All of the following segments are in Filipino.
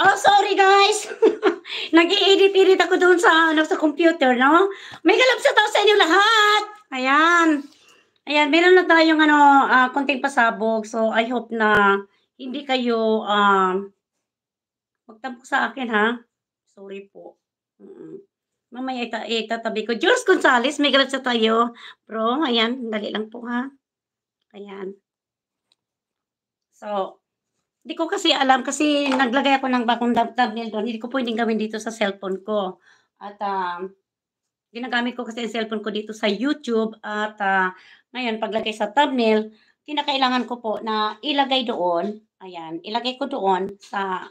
Oh, sorry guys. Nag-i-edit-edit ako doon sa, ano, sa computer, no? May galap sa tao sa inyo lahat. Ayan. Ayan, meron na tayong ano, uh, konting pasabog. So, I hope na hindi kayo um, uh, ah, magtampok sa akin, ha? Sorry po. Mm-mm. Mamaya ita itatabi ko. Jules Gonzales, may galap sa tayo. Bro, ayan, dali lang po, ha? Ayan. So, hindi ko kasi alam kasi naglagay ako ng bagong thumbnail doon. Hindi ko pwedeng gawin dito sa cellphone ko. At um, ginagamit ko kasi ang cellphone ko dito sa YouTube. At uh, ngayon, paglagay sa thumbnail, kinakailangan ko po na ilagay doon. Ayan, ilagay ko doon sa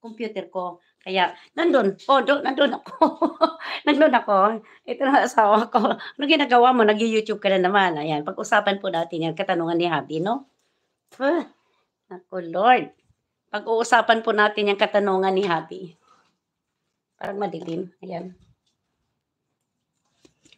computer ko. Kaya, nandun. oh, doon, nandun ako. nandun ako. Ito na asawa ko. Ano ginagawa mo? Nag-YouTube ka na naman. Ayan, pag-usapan po natin yan. Katanungan ni Habi, no? Puh. Naku, Lord. Pag-uusapan po natin yung katanungan ni Happy. Parang madilim. Ayan.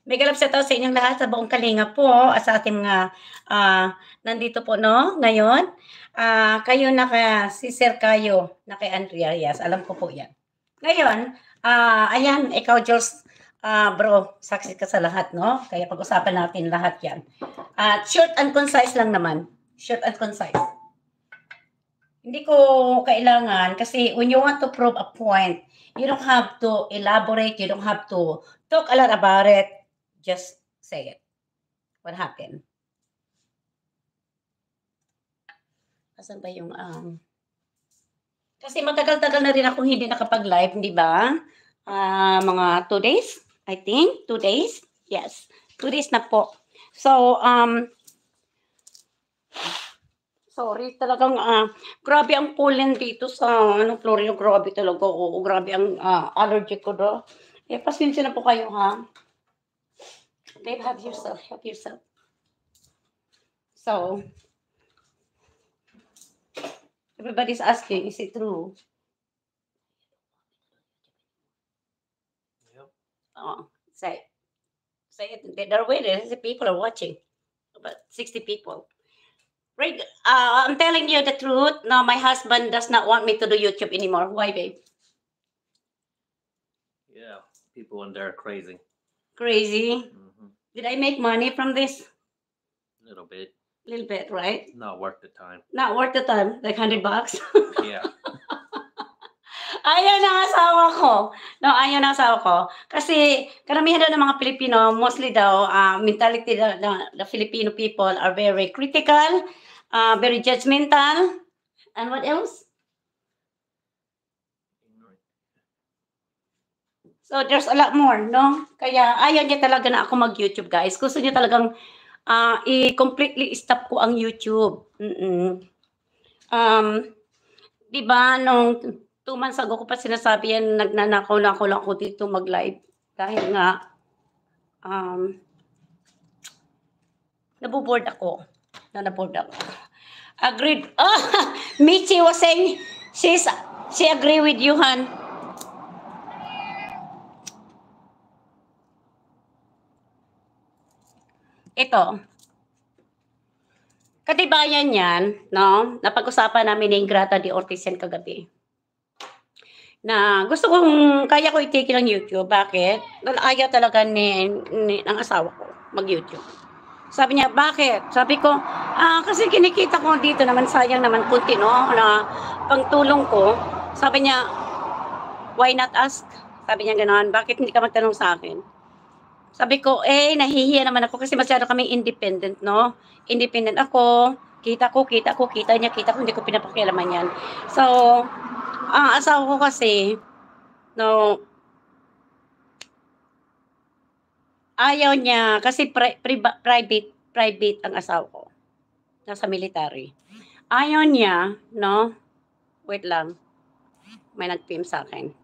May galap sa tao sa inyong lahat sa buong kalinga po oh, sa ating mga uh, nandito po no ngayon. Uh, kayo na kaya, si Sir Kayo na kay Andrea Yes, alam ko po yan. Ngayon, uh, ayan, ikaw Jules, uh, bro, saksi ka sa lahat no? Kaya pag-usapan natin lahat yan. At uh, short and concise lang naman. Short and concise. Hindi ko kailangan kasi when you want to prove a point, you don't have to elaborate, you don't have to talk a lot about it. Just say it. What happened? Asan ba yung um Kasi matagal-tagal na rin ako hindi nakapag-live, di ba? Uh, mga two days, I think. Two days? Yes. Two days na po. So, um, Sorry, talagang uh, grabe ang pollen dito sa ano, Florio. Grabe talaga. Oo, grabe ang uh, ah, allergy ko do. Eh, pasensya na po kayo, ha? Babe, have yourself. Help yourself. So, everybody's asking, is it true? Yep. Oh, say, say it. They're waiting. People are watching. About 60 people. Rick, uh, I'm telling you the truth. No, my husband does not want me to do YouTube anymore. Why, babe? Yeah, people in there are crazy. Crazy. Mm -hmm. Did I make money from this? A little bit. A little bit, right? Not worth the time. Not worth the time. Like hundred bucks. yeah. Ayaw na asawa ko. No, ayaw na asawa ko. Kasi karamihan daw ng mga Pilipino, mostly daw, uh, mentality daw, the, the Filipino people are very critical uh, very judgmental. And what else? So there's a lot more, no? Kaya ayaw niya talaga na ako mag-YouTube, guys. Gusto niya talagang uh, i-completely stop ko ang YouTube. Mm -mm. Um, di ba, nung two months ago ko pa sinasabi yan, nagnanakaw na ako lang ako dito mag-live. Dahil nga, um, nabuboard ako. No, na pulled up. Agreed. Oh, Michi was saying she's, she agree with you, Han. Ito. Katibayan yan, no? Napag-usapan namin ni Ingrata de Ortizan kagabi na gusto kong kaya ko itigil ng YouTube. Bakit? Ayaw talaga ni, ni ang asawa ko mag-YouTube. Sabi niya, bakit? Sabi ko, ah, kasi kinikita ko dito naman, sayang naman, kunti, no? Na pangtulong ko. Sabi niya, why not ask? Sabi niya ganoon, bakit hindi ka magtanong sa akin? Sabi ko, eh, nahihiya naman ako kasi masyado kami independent, no? Independent ako, kita ko, kita ko, kita niya, kita ko, hindi ko pinapakialaman yan. So, ang uh, asawa ko kasi, no, Ayaw niya kasi pri- pri- private private ang asawa ko. Nasa military. Ayaw niya, no? Wait lang. May nag-PM sa akin.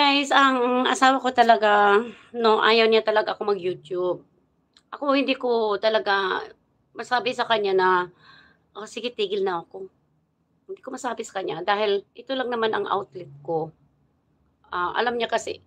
Guys, ang asawa ko talaga, no, ayaw niya talaga ako mag-YouTube. Ako hindi ko talaga masabi sa kanya na, oh, sige, tigil na ako. Hindi ko masabi sa kanya dahil ito lang naman ang outlet ko. Uh, alam niya kasi,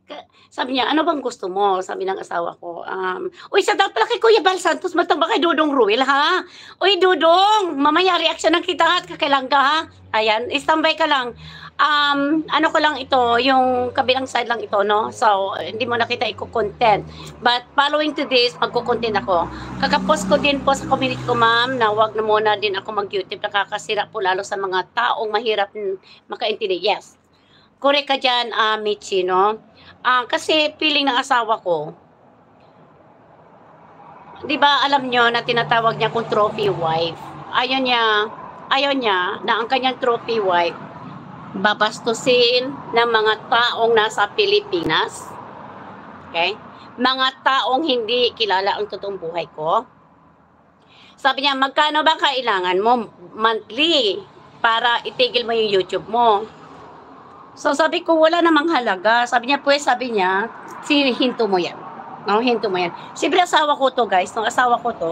sabi niya, ano bang gusto mo? Sabi ng asawa ko, um, Uy, sa dapat pala kay Kuya Bal Santos, matang ba kay Dudong Ruel, ha? Uy, Dudong, mamaya reaction ng kita at kakailang ka, ha? Ayan, standby ka lang. Um, ano ko lang ito, yung kabilang side lang ito, no? So, hindi mo nakita i-content. But following to this, magko-content ako. Kakapost ko din po sa community ko, ma'am, na wag na muna din ako mag-YouTube. Nakakasira po lalo sa mga taong mahirap hmm, makaintindi. Yes, Correct ka dyan, uh, Michi, no? Uh, kasi feeling ng asawa ko, di ba alam nyo na tinatawag niya kung trophy wife? Ayaw niya, ayaw niya na ang kanyang trophy wife babastusin ng mga taong nasa Pilipinas. Okay? Mga taong hindi kilala ang totoong buhay ko. Sabi niya, magkano ba kailangan mo monthly para itigil mo yung YouTube mo? So sabi ko, wala namang halaga. Sabi niya, pues sabi niya, si mo yan. No, hinto mo yan. Siyempre asawa ko to guys, nung asawa ko to,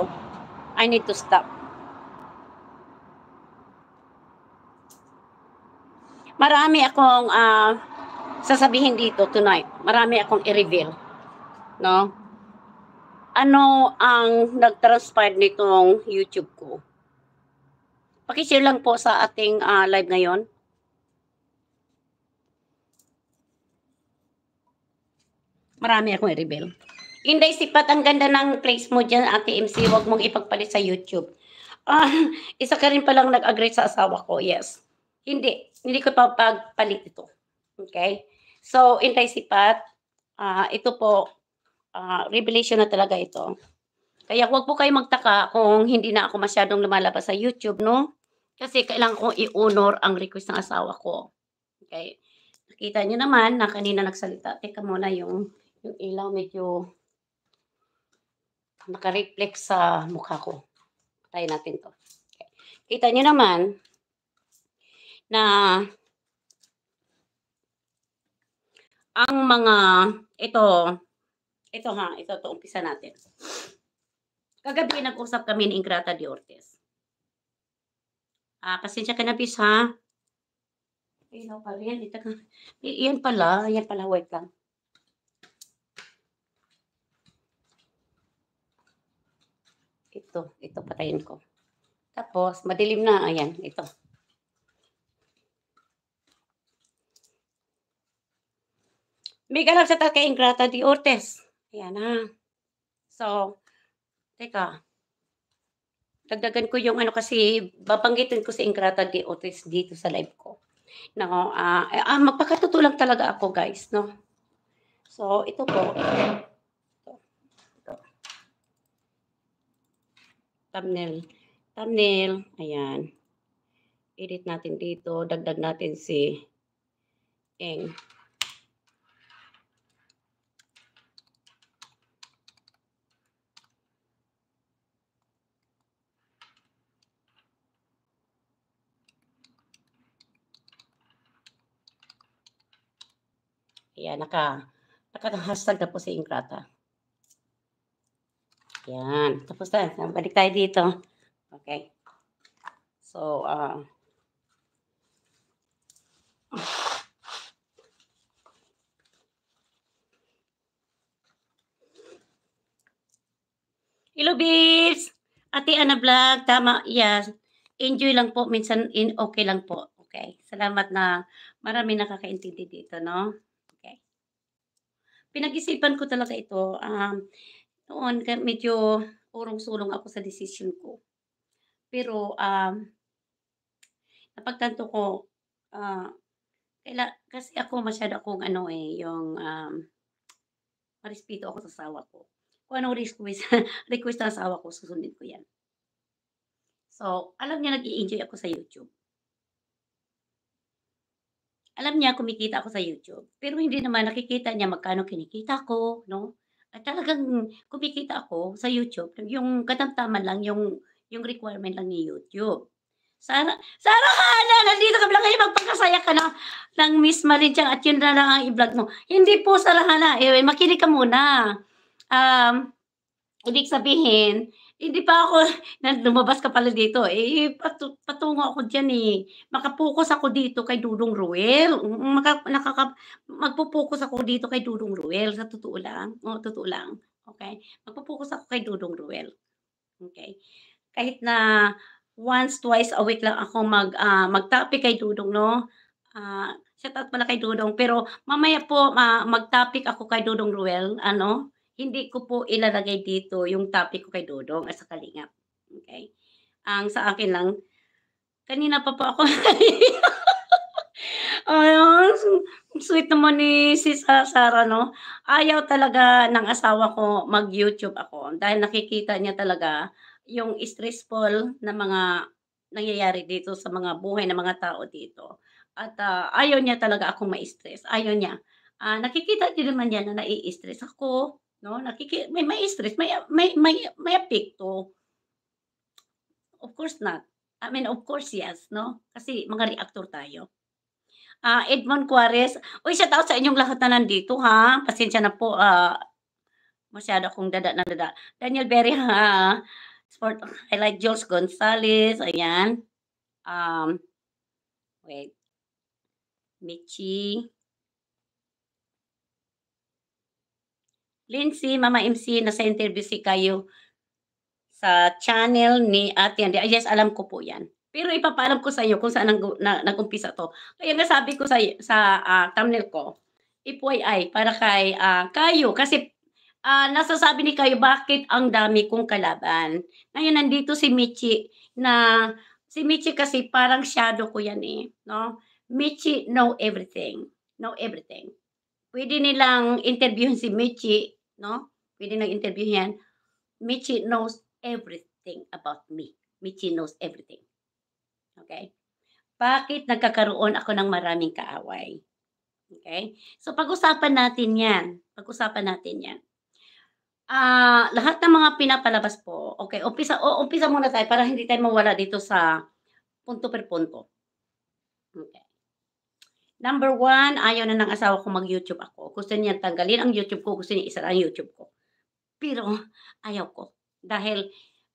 I need to stop. Marami akong uh, sasabihin dito tonight. Marami akong i-reveal. No? Ano ang nag-transpire nitong YouTube ko? Pakishare lang po sa ating uh, live ngayon. Marami akong i-reveal. Inday sipat, ang ganda ng place mo dyan, Ate MC. Huwag mong ipagpalit sa YouTube. Ah, uh, isa ka rin palang nag-agree sa asawa ko, yes. Hindi, hindi ko pa pagpalit ito. Okay? So, Inday sipat, uh, ito po, uh, revelation na talaga ito. Kaya huwag po kayo magtaka kung hindi na ako masyadong lumalabas sa YouTube, no? Kasi kailangan kong i-honor ang request ng asawa ko. Okay? Nakita niyo naman na kanina nagsalita. Teka muna yung yung ilaw medyo nakareflex sa mukha ko. Patayin natin to. Okay. Kita nyo naman na ang mga ito ito ha, ito to umpisa natin. Kagabi nag-usap kami ni Ingrata de Ortiz. Ah, pasensya ka na, Pis, ha? Ilaw pa rin. Ito, yan pala. Yan pala, wait lang. Ito, ito patayin ko. Tapos, madilim na. Ayan, ito. May galap sa takay ingrata di Ortes. Ayan ha. So, teka. Dagdagan ko yung ano kasi, babanggitin ko si Ingrata di Ortes dito sa live ko. No, uh, ah, magpakatutulang talaga ako guys, no? So, ito po. thumbnail. Thumbnail, ayan. Edit natin dito. Dagdag natin si Eng. Ayan, naka, naka-hashtag na po si Ingrata. Yan. Tapos na. Balik tayo dito. Okay. So, uh, Hello, babes! Ate Ana Vlog, tama, yes. Enjoy lang po, minsan in okay lang po. Okay, salamat na marami nakakaintindi dito, no? Okay. Pinag-isipan ko talaga ito. Um, noon medyo urong-sulong ako sa decision ko. Pero um, napagtanto ko uh, kaila, kasi ako masyado akong ano eh, yung um, marespeto ako sa sawa ko. Kung anong request, request ng sawa ko, susundin ko yan. So, alam niya nag-i-enjoy ako sa YouTube. Alam niya kumikita ako sa YouTube. Pero hindi naman nakikita niya magkano kinikita ko, no? At talagang kumikita ako sa YouTube, yung katamtaman lang, yung, yung requirement lang ni YouTube. Sana, sana ka na, nandito ka lang kayo, eh, magpagkasaya ka na ng Miss Marie at yun na lang ang i-vlog mo. Hindi po, Sarahana, eh, makinig ka muna. Um, ibig sabihin, hindi pa ako, lumabas ka pala dito. Eh, patu, patungo ako dyan eh. Makapokus ako dito kay Dudong Ruel. Mm, maka, nakaka, magpo-focus ako dito kay Dudong Ruel. Sa totoo lang. O, totoo lang. Okay? Magpo-focus ako kay Dudong Ruel. Okay? Kahit na once, twice a week lang ako mag, uh, mag-topic kay Dudong, no? Uh, ah, shout out pala kay Dudong. Pero mamaya po, uh, mag-topic ako kay Dudong Ruel. Ano? hindi ko po ilalagay dito yung topic ko kay Dodong at sa Kalingap. Okay? Ang sa akin lang, kanina pa po ako. Ayun, sweet naman ni si Sarah, no? Ayaw talaga ng asawa ko mag-YouTube ako dahil nakikita niya talaga yung stressful na mga nangyayari dito sa mga buhay ng mga tao dito. At uh, ayaw niya talaga akong ma-stress. Ayaw niya. Uh, nakikita din naman niya na nai-stress ako. No, nakiki may may stress, may may may may apekto. Of course not. I mean, of course yes, no? Kasi mga reactor tayo. Uh, Edmond Juarez, uy, sa out sa inyong lahat na nandito, ha? Pasensya na po, uh, masyado akong dada na dada. Daniel Berry, ha? Sport, I like George Gonzalez, ayan. Um, wait. Michi. Lindsay, Mama MC, nasa interview si kayo sa channel ni Ate Andy. Ah, yes, alam ko po yan. Pero ipapaalam ko sa iyo kung saan nag, nag-umpisa to. Kaya nga sabi ko sa, sa uh, thumbnail ko, FYI, para kay uh, kayo. Kasi uh, nasasabi ni kayo, bakit ang dami kong kalaban? Ngayon, nandito si Michi na, si Michi kasi parang shadow ko yan eh. No? Michi know everything. Know everything. Pwede nilang interviewin si Michi no? Pwede nag-interview yan. Michi knows everything about me. Michi knows everything. Okay? Bakit nagkakaroon ako ng maraming kaaway? Okay? So, pag-usapan natin yan. Pag-usapan natin yan. Uh, lahat ng mga pinapalabas po, okay, umpisa, o, umpisa muna tayo para hindi tayo mawala dito sa punto per punto. Okay. Number one, ayaw na ng asawa ko mag-YouTube ako. Gusto niya tanggalin ang YouTube ko, gusto niya isa ang YouTube ko. Pero ayaw ko. Dahil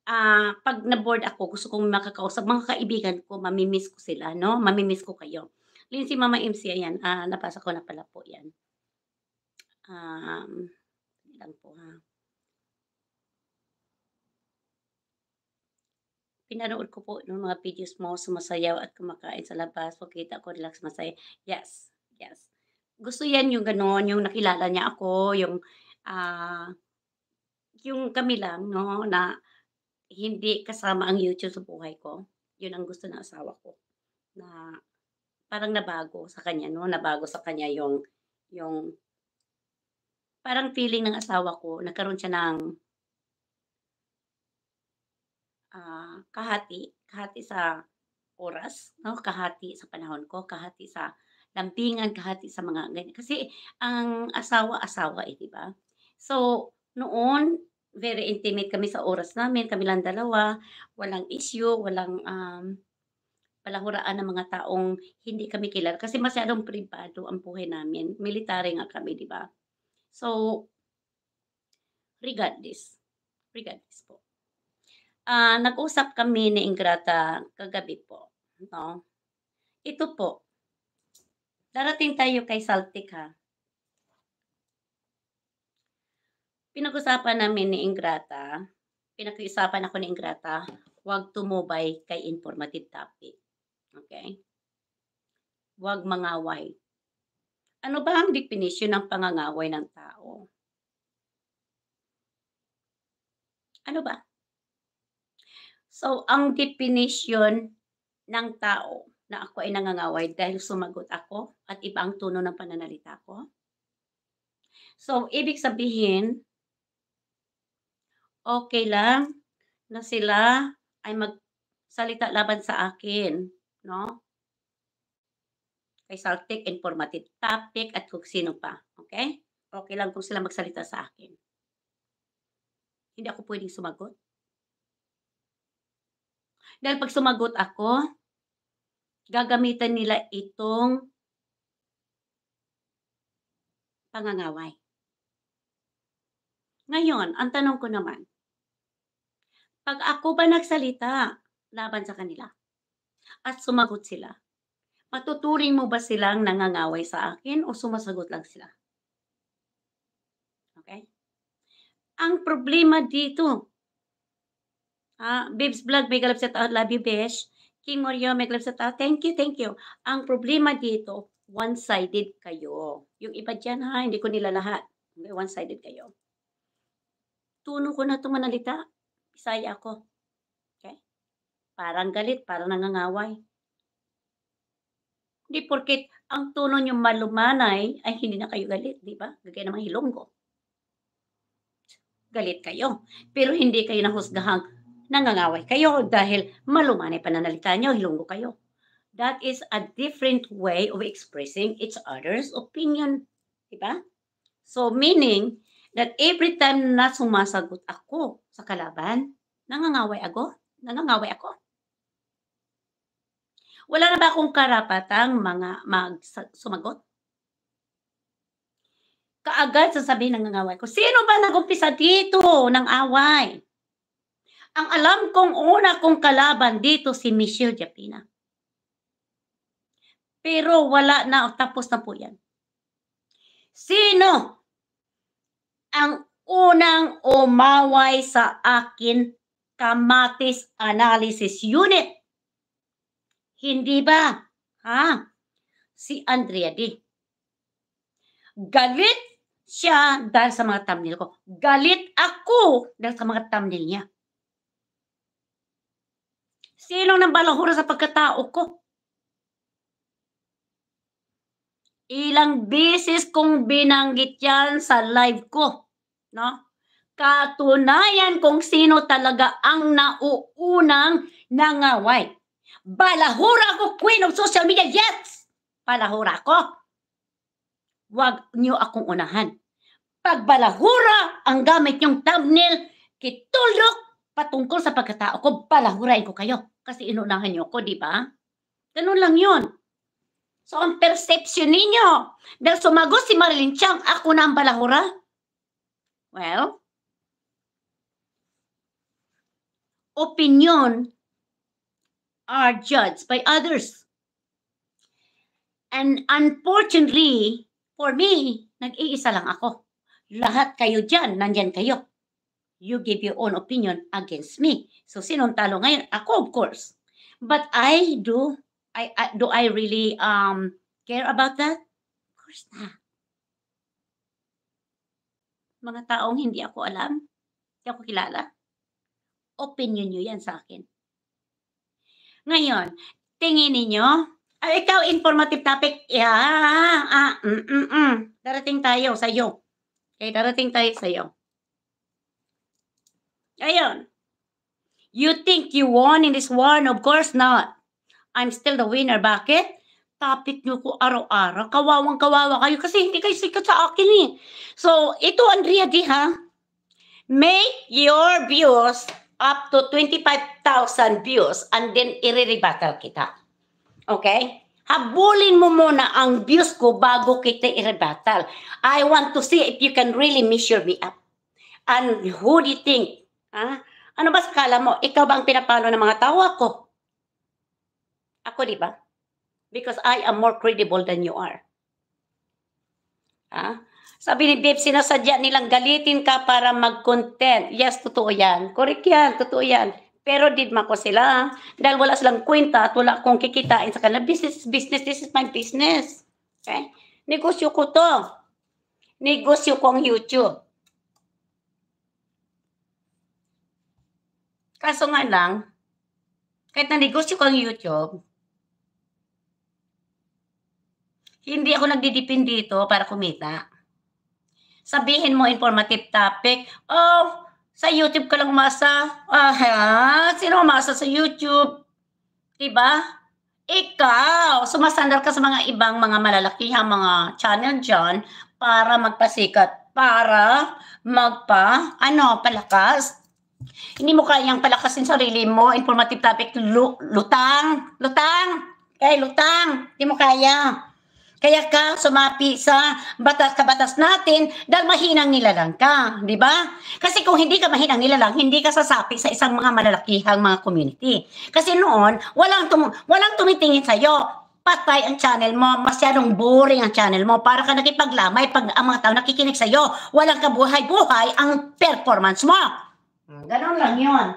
uh, pag na-board ako, gusto kong makakausap mga kaibigan ko, mamimiss ko sila, no? Mamimiss ko kayo. Lindsay Mama MC, ayan, uh, napasa ko na pala po yan. Um, lang po ha. Ah. pinanood ko po yung mga videos mo, sumasayaw at kumakain sa labas. Pagkita ko, relax, masaya. Yes, yes. Gusto yan yung gano'n, yung nakilala niya ako, yung, ah, uh, yung kami lang, no, na hindi kasama ang YouTube sa buhay ko. Yun ang gusto ng asawa ko. Na parang nabago sa kanya, no? Nabago sa kanya yung, yung, parang feeling ng asawa ko, nagkaroon siya ng Ah, kahati, kahati sa oras, no? kahati sa panahon ko, kahati sa lampingan, kahati sa mga ganyan. Kasi ang asawa-asawa eh, di ba? So, noon, very intimate kami sa oras namin, kami lang dalawa, walang issue, walang um, palahuraan ng mga taong hindi kami kilala. Kasi masyadong privado ang buhay namin. Military nga kami, di ba? So, regardless. Regardless po uh, nag-usap kami ni Ingrata kagabi po. No? Ito po. Darating tayo kay Saltik ha. Pinag-usapan namin ni Ingrata, pinag-usapan ako ni Ingrata, huwag tumubay kay informative topic. Okay? Huwag mangaway. Ano ba ang definition ng pangangaway ng tao? Ano ba? So, ang definition ng tao na ako ay nangangaway dahil sumagot ako at iba ang tuno ng pananalita ko. So, ibig sabihin, okay lang na sila ay magsalita laban sa akin, no? Saltic, informative topic, at kung sino pa, okay? Okay lang kung sila magsalita sa akin. Hindi ako pwedeng sumagot. Dahil pag sumagot ako, gagamitan nila itong pangangaway. Ngayon, ang tanong ko naman, pag ako ba nagsalita laban sa kanila at sumagot sila, matuturing mo ba silang nangangaway sa akin o sumasagot lang sila? Okay? Ang problema dito, Ah, Bibs Vlog, may galap sa tao. Love you, Besh. King Morio, may galap sa tao. Thank you, thank you. Ang problema dito, one-sided kayo. Yung iba dyan ha, hindi ko nila lahat. One-sided kayo. Tuno ko na manalita. Isaya ako. Okay? Parang galit, parang nangangaway. Hindi porkit ang tuno nyo malumanay ay hindi na kayo galit, di ba? Gagaya naman hilonggo. Galit kayo. Pero hindi kayo nahusgahang nangangaway kayo dahil malumanay pananalita nyo, hilunggo kayo. That is a different way of expressing each other's opinion. Diba? So, meaning that every time na sumasagot ako sa kalaban, nangangaway ako? Nangangaway ako? Wala na ba akong karapatang mga mag sumagot? Kaagad sasabihin ng nangangaway ko, sino ba nagumpisa dito ng away? Ang alam kong una kong kalaban dito si Michelle Japina. Pero wala na, tapos na po yan. Sino ang unang umaway sa akin kamatis analysis unit? Hindi ba? Ha? Si Andrea D. Galit siya dahil sa mga thumbnail ko. Galit ako dahil sa mga thumbnail niya. Sino nang balahura sa pagkatao ko? Ilang beses kong binanggit yan sa live ko. No? Katunayan kung sino talaga ang nauunang nangaway. Balahura ko, queen of social media. Yes! Balahura ko. Huwag niyo akong unahan. Pag balahura ang gamit niyong thumbnail, kitulok patungkol sa pagkatao ko, balahurain ko kayo. Kasi inunahan niyo ko, di ba? Ganun lang yun. So, ang perception ninyo, dahil sumagot si Marilyn Chang, ako na ang balahura. Well, opinion are judged by others. And unfortunately, for me, nag-iisa lang ako. Lahat kayo dyan, nandyan kayo you give your own opinion against me. So, sinong talo ngayon? Ako, of course. But I do, I, I do I really um, care about that? Of course na. Mga taong hindi ako alam, hindi ako kilala, opinion nyo yan sa akin. Ngayon, tingin ninyo, ay, ah, ikaw, informative topic. Yeah. Ah, mm, mm, mm. Darating tayo sa iyo. Okay, darating tayo sa iyo. Ayun. You think you won in this one? Of course not. I'm still the winner. Bakit? topic nyo ko araw-araw. Kawawang-kawawa kayo kasi hindi kayo sikat sa akin eh. So, ito Andrea D ha. Make your views up to 25,000 views and then i-rebuttal kita. Okay? Habulin mo muna ang views ko bago kita i-rebuttal. I want to see if you can really measure me up. And who do you think Ah, ano ba sakala mo? Ikaw ba ang pinapalo ng mga tao ako? Ako, di ba? Because I am more credible than you are. Ah, sabi ni Bib, sinasadya nilang galitin ka para mag-content. Yes, totoo yan. Correct yan, totoo yan. Pero didma ko sila dahil wala silang kwenta at wala akong kikitain sa kanila. Business, business, this is my business. Okay? Negosyo ko to. Negosyo ko ang YouTube. Kaso nga lang, kahit na negosyo ko ang YouTube, hindi ako nagdidipin dito para kumita. Sabihin mo informative topic, oh, sa YouTube ka lang masa. Ah, sino masa sa YouTube? Diba? Ikaw, sumasandar ka sa mga ibang mga malalakihang mga channel dyan para magpasikat, para magpa, ano, palakas. Hindi mo kayang palakasin sarili mo. Informative topic, lu- lutang. Lutang. Eh, lutang. Hindi mo kaya. Kaya ka sumapi sa batas kabatas natin dahil mahinang nilalang ka, di ba? Kasi kung hindi ka mahinang nilalang, hindi ka sasapi sa isang mga malalakihang mga community. Kasi noon, walang, tum- walang tumitingin sa'yo patay ang channel mo, masyadong boring ang channel mo, para ka nakipaglamay pag ang mga tao nakikinig sa'yo, walang kabuhay-buhay ang performance mo. Ah, ganun lang yon.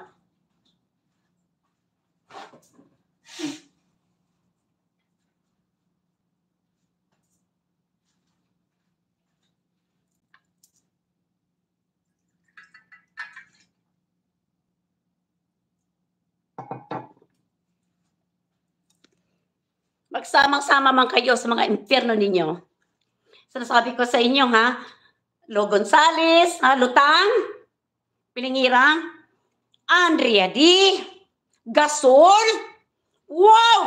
Magsamang-sama man kayo sa mga impyerno ninyo. Sinasabi ko sa inyo, ha? Lo Gonzales, ha? Lutang, Pilingira, Andrea D, Gasol, wow!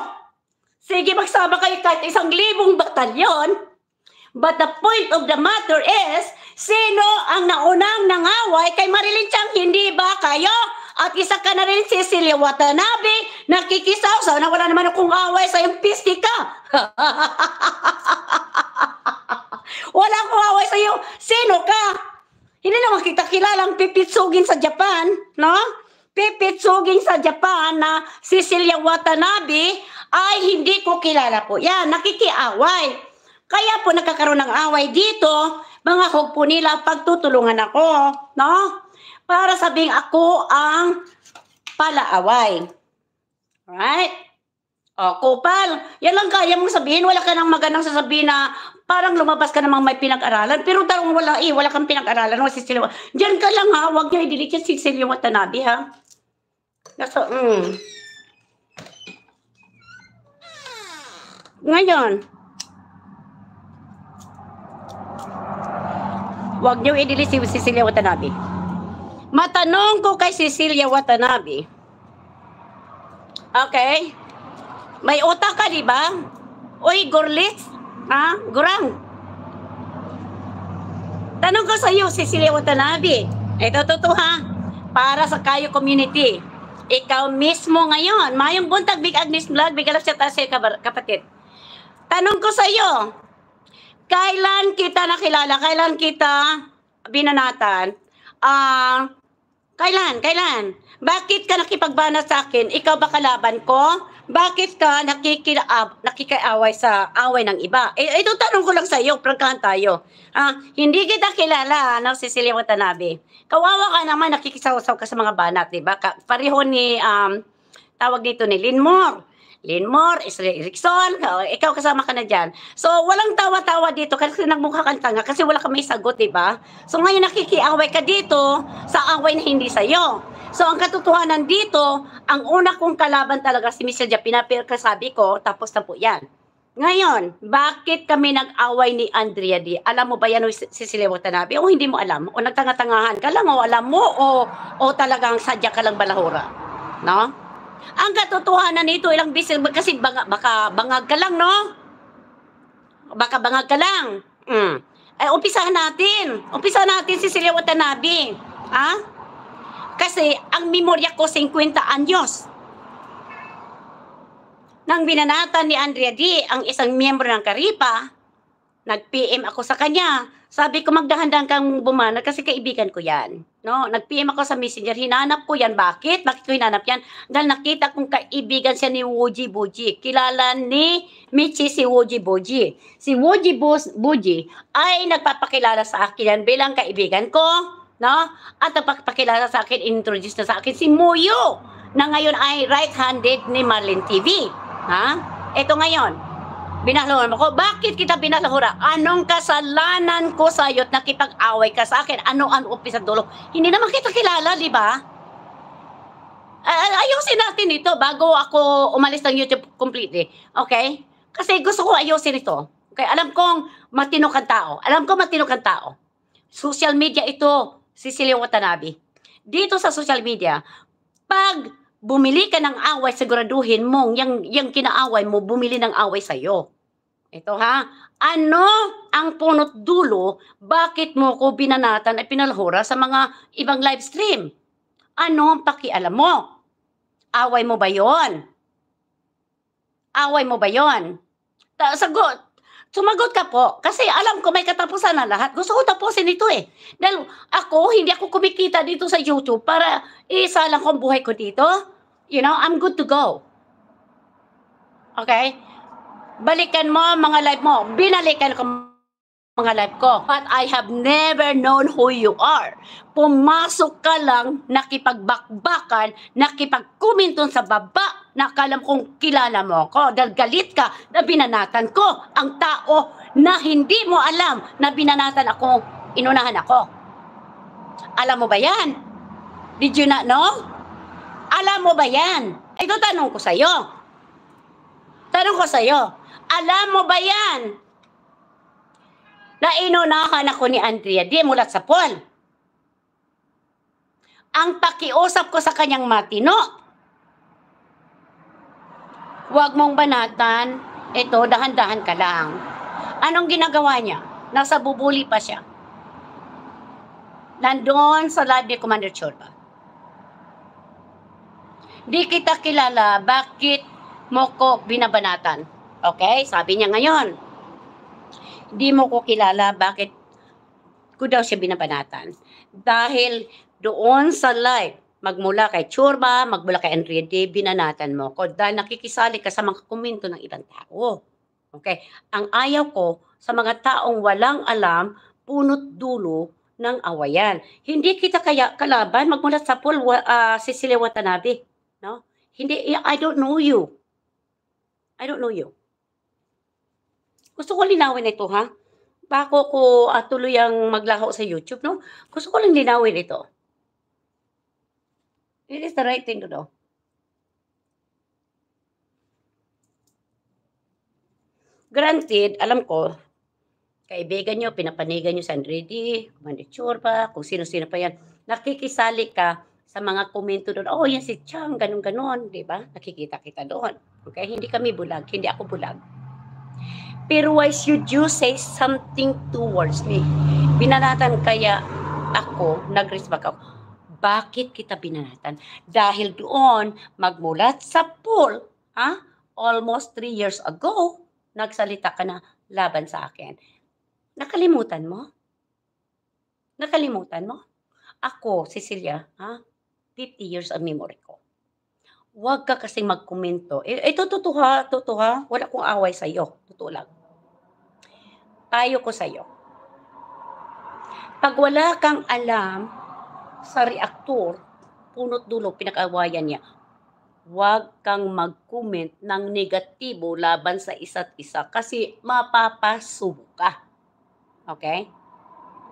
Sige, magsama kayo kahit isang libong batalyon. But the point of the matter is, sino ang naunang nangaway kay Marilyn Chang? Hindi ba kayo? At isa ka na rin Cecilia Watanabe, nakikisaw-saw na wala naman akong away sa iyong pisti ka. wala akong away sa iyo. Sino ka? Hindi na makita kilalang pipitsugin sa Japan, no? Pipitsugin sa Japan na si Celia Watanabe ay hindi ko kilala po. Yan, nakikiaway. Kaya po nakakaroon ng away dito, mga hugpo nila, pagtutulungan ako, no? Para sabing ako ang palaaway. Right? O, kupal. Yan lang kaya mong sabihin. Wala ka nang magandang sasabihin na parang lumabas ka namang may pinag-aralan, pero daw wala eh, wala kang pinag-aralan si Cecilia. Diyan ka lang ha, wag niyo i-delete si Cecilia Watanabe ha. Nasa, mm. Ngayon, wag niyo i-delete si Cecilia Watanabe. Matanong ko kay Cecilia Watanabe. Okay? May utak ka, di ba? Uy, Gorlitz, Ha? Gurang? Tanong ko sa iyo, Cecilia Watanabe. Ito totoo ha. Para sa Kayo Community. Ikaw mismo ngayon, mayong buntag, Big Agnes Vlog, Big Alap siya tayo, kapatid. Tanong ko sa iyo, kailan kita nakilala? Kailan kita binanatan? Ah, uh, kailan? Kailan? Bakit ka nakipagbana sa akin? Ikaw ba kalaban ko? Bakit ka nakikilaab, nakikiaway sa away ng iba? Eh, eh ito tanong ko lang sa iyo, prangkahan tayo. Ha? Ah, hindi kita kilala, ano, Cecilia Watanabe. Kawawa ka naman, nakikisaw ka sa mga banat, di ba? Pareho ni, um, tawag dito ni Lynn Lynn Moore, Isla Erickson, oh, ikaw kasama ka na dyan. So, walang tawa-tawa dito kasi nagmukha kang tanga kasi wala kami sagot, di ba? So, ngayon nakikiaway ka dito sa away na hindi sa'yo. So, ang katotohanan dito, ang una kong kalaban talaga si Mr. Japina, pero kasabi ko, tapos na po yan. Ngayon, bakit kami nag-away ni Andrea D? Alam mo ba yan si, si Sile Watanabe? O hindi mo alam? O nagtanga-tangahan ka lang? O alam mo? O, o talagang sadya ka lang balahura? No? Ang katotohanan nito, ilang beses, kasi baka, baka bangag ka lang, no? Baka bangag ka lang. Mm. Ay, eh, umpisahan natin. Umpisahan natin si Celia Watanabe. Ha? Kasi ang memorya ko 50 anyos. Nang binanatan ni Andrea D, ang isang miyembro ng Karipa, nag-PM ako sa kanya. Sabi ko, magdahan-dahan kang bumana kasi kaibigan ko yan. No, nag-PM ako sa Messenger, hinanap ko yan. Bakit? Bakit ko hinanap yan? Dahil nakita kong kaibigan siya ni Woji Boji. Kilala ni Michi si Woji Boji. Si Woji Boji ay nagpapakilala sa akin yan bilang kaibigan ko. No? At nagpapakilala sa akin, introduce na sa akin si Muyo na ngayon ay right-handed ni Marlin TV. Ha? Ito ngayon, Binalahura ako. Bakit kita binalahura? Anong kasalanan ko sa iyo at nakipag-away ka sa akin? Ano ang sa dulo? Hindi naman kita kilala, di ba? Uh, ayusin natin ito bago ako umalis ng YouTube completely. Okay? Kasi gusto ko ayusin ito. Okay? Alam kong matino kang tao. Alam kong matino kang tao. Social media ito, Cecilia Watanabe. Dito sa social media, pag bumili ka ng away, siguraduhin mong yung, yung kinaaway mo, bumili ng away sa'yo. Ito ha, ano ang punot dulo, bakit mo ko binanatan at pinalhora sa mga ibang live stream? Ano ang pakialam mo? Away mo ba yon? Away mo ba yon? Sagot, sumagot ka po. Kasi alam ko may katapusan na lahat. Gusto ko tapusin ito eh. Dahil ako, hindi ako kumikita dito sa YouTube para isa lang kong buhay ko dito you know, I'm good to go. Okay? Balikan mo mga live mo. Binalikan ko mga live ko. But I have never known who you are. Pumasok ka lang, nakipagbakbakan, nakipagkuminton sa baba, na akalam kong kilala mo ako. Dahil galit ka na binanatan ko ang tao na hindi mo alam na binanatan ako, inunahan ako. Alam mo ba yan? Did you not know? Alam mo ba yan? Ito tanong ko sa'yo. Tanong ko sa'yo. Alam mo ba yan? Na inunahan ako ni Andrea D. mula sa Paul. Ang pakiusap ko sa kanyang matino. Huwag mong banatan. Ito, dahan-dahan ka lang. Anong ginagawa niya? Nasa bubuli pa siya. Nandoon sa lab Commander Chorba. Di kita kilala, bakit mo ko binabanatan? Okay, sabi niya ngayon. Di mo ko kilala, bakit ko daw siya binabanatan? Dahil doon sa live, magmula kay Churma, magmula kay Enrique, binanatan mo ko dahil nakikisali ka sa mga komento ng ibang tao. Okay? Ang ayaw ko sa mga taong walang alam, punot dulo ng awayan. Hindi kita kaya kalaban magmula sa Paul uh, Cecilia Watanabe. Hindi, eh, I don't know you. I don't know you. Gusto ko linawin ito, ha? Bako ko uh, tuloy ang maglaho sa YouTube, no? Gusto ko lang linawin ito. It is the right thing to do. Granted, alam ko, kaibigan nyo, pinapanigan nyo sa Andredi, maniture pa, kung sino-sino pa yan, nakikisali ka sa mga komento doon, oh, yan si Chang, ganun-ganun, di ba? Nakikita kita doon. Okay? Hindi kami bulag, hindi ako bulag. Pero why should you say something towards me? Binanatan kaya ako, nag-respect ako. Bakit kita binanatan? Dahil doon, magmulat sa pool, ha? almost three years ago, nagsalita ka na laban sa akin. Nakalimutan mo? Nakalimutan mo? Ako, Cecilia, ha? 50 years of memory ko. Huwag ka kasing magkomento. Eh, ito totoo ha, totoo ha. Wala kong away sa iyo. Totoo lang. Payo ko sa iyo. Pag wala kang alam sa reaktor, punot dulo, pinakawayan niya, huwag kang mag-comment ng negatibo laban sa isa't isa kasi mapapasubo ka. Okay?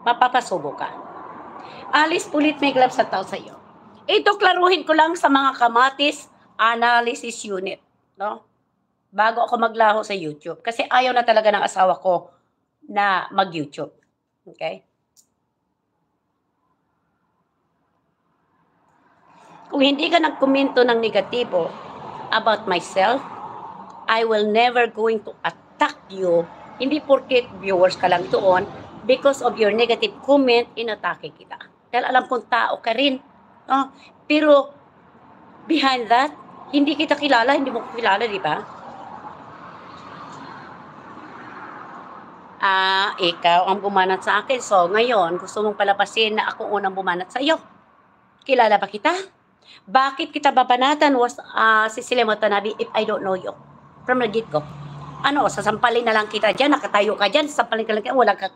Mapapasubo ka. Alis pulit may glove sa tao sa iyo. Ito klaruhin ko lang sa mga kamatis analysis unit, no? Bago ako maglaho sa YouTube kasi ayaw na talaga ng asawa ko na mag-YouTube. Okay? Kung hindi ka nagkomento ng negatibo about myself, I will never going to attack you. Hindi porket viewers ka lang tuon because of your negative comment, inatake kita. Dahil alam kong tao ka rin Oh, pero behind that, hindi kita kilala, hindi mo kilala, di ba? Ah, ikaw ang bumanat sa akin. So, ngayon, gusto mong palapasin na ako unang bumanat sa iyo. Kilala ba kita? Bakit kita babanatan was uh, si Sile Watanabe if I don't know you? From the get-go. Ano, sasampalin na lang kita dyan, nakatayo ka dyan, sasampalin ka lang kita, wala ka,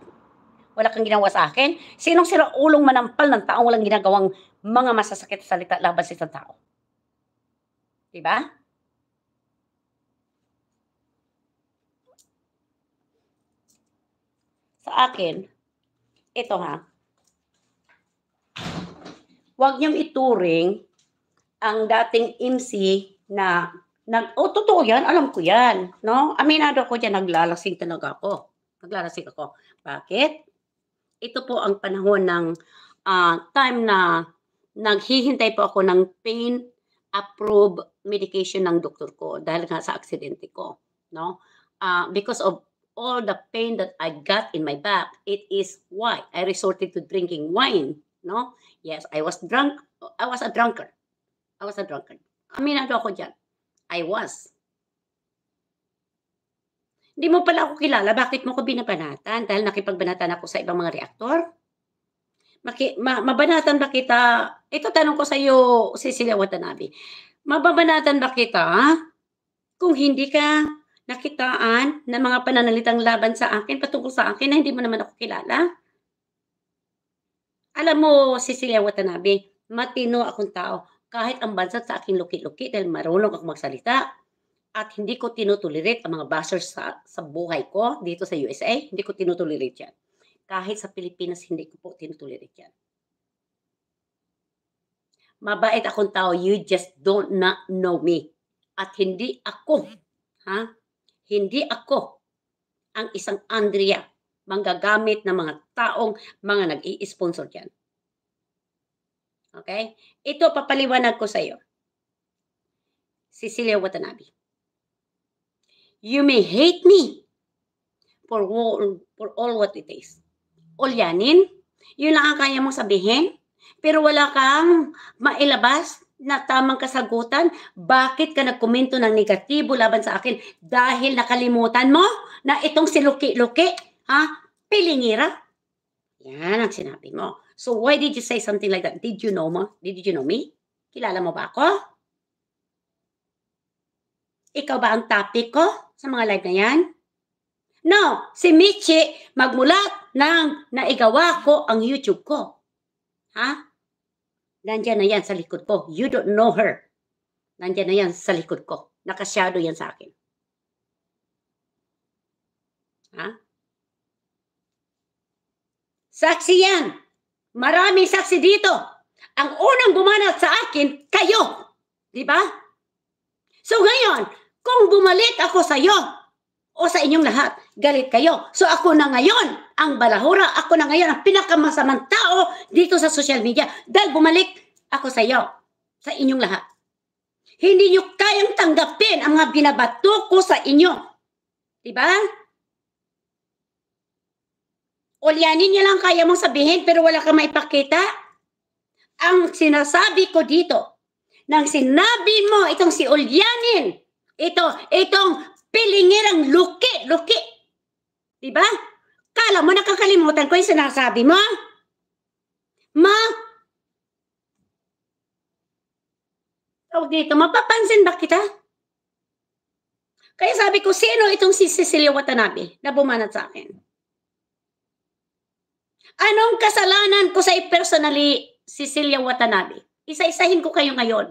wala kang ginawa sa akin. Sinong sira ulong manampal ng taong walang ginagawang mga masasakit na salita laban sa isang tao. Di ba? Sa akin, ito ha, huwag niyong ituring ang dating MC na nag oh totoo 'yan, alam ko 'yan, no? Aminado ko diyan naglalasing talaga ako. Naglalasing ako. Bakit? Ito po ang panahon ng uh, time na naghihintay po ako ng pain approved medication ng doktor ko dahil nga sa aksidente ko, no? Uh, because of all the pain that I got in my back, it is why I resorted to drinking wine, no? Yes, I was drunk. I was a drunkard. I was a drunkard. Aminado ako dyan. I was. Hindi mo pala ako kilala. Bakit mo ko binabanatan? Dahil nakipagbanatan ako sa ibang mga reaktor? Maki, ma, mabanatan ba kita? Ito tanong ko sa iyo, Cecilia Watanabe. Mababanatan ba kita kung hindi ka nakitaan ng mga pananalitang laban sa akin, patungkol sa akin na hindi mo naman ako kilala? Alam mo, Cecilia Watanabe, matino akong tao kahit ang bansa sa akin luki-luki dahil marunong ako magsalita at hindi ko tinutulirit ang mga bashers sa, sa buhay ko dito sa USA. Hindi ko tinutulirit yan. Kahit sa Pilipinas, hindi ko po tinutulirit yan. Mabait akong tao, you just don't not know me. At hindi ako, ha? Hindi ako ang isang Andrea manggagamit ng mga taong mga nag-i-sponsor dyan. Okay? Ito, papaliwanag ko sa iyo. Cecilia Watanabe. You may hate me for all, for all what it is ulyanin. Yun lang ang kaya mong sabihin. Pero wala kang mailabas na tamang kasagutan. Bakit ka nagkomento ng negatibo laban sa akin? Dahil nakalimutan mo na itong si Luki-Luki, ha? Pilingira. Yan ang sinabi mo. So why did you say something like that? Did you know mo? Did you know me? Kilala mo ba ako? Ikaw ba ang topic ko sa mga live na yan? No, si Michi magmulat nang naigawa ko ang YouTube ko. Ha? Nandiyan na yan sa likod ko. You don't know her. Nandiyan na yan sa likod ko. Nakasyado yan sa akin. Ha? Saksi yan. Maraming saksi dito. Ang unang bumanat sa akin, kayo. Di ba? So ngayon, kung bumalik ako sa iyo, o sa inyong lahat, galit kayo. So ako na ngayon ang balahura, ako na ngayon ang pinakamasamang tao dito sa social media dahil bumalik ako sa iyo, sa inyong lahat. Hindi niyo kayang tanggapin ang mga binabato ko sa inyo. Diba? Ulyanin nyo lang kaya mong sabihin pero wala kang maipakita. Ang sinasabi ko dito, nang sinabi mo itong si Ulyanin, ito, itong Pilingiran, luki, luki. Diba? Kala mo nakakalimutan ko yung sinasabi mo? Ma? Tawag dito, mapapansin ba kita? Kaya sabi ko, sino itong si Cecilia Watanabe na bumanat sa akin? Anong kasalanan ko sa personally Cecilia Watanabe? Isa-isahin ko kayo ngayon.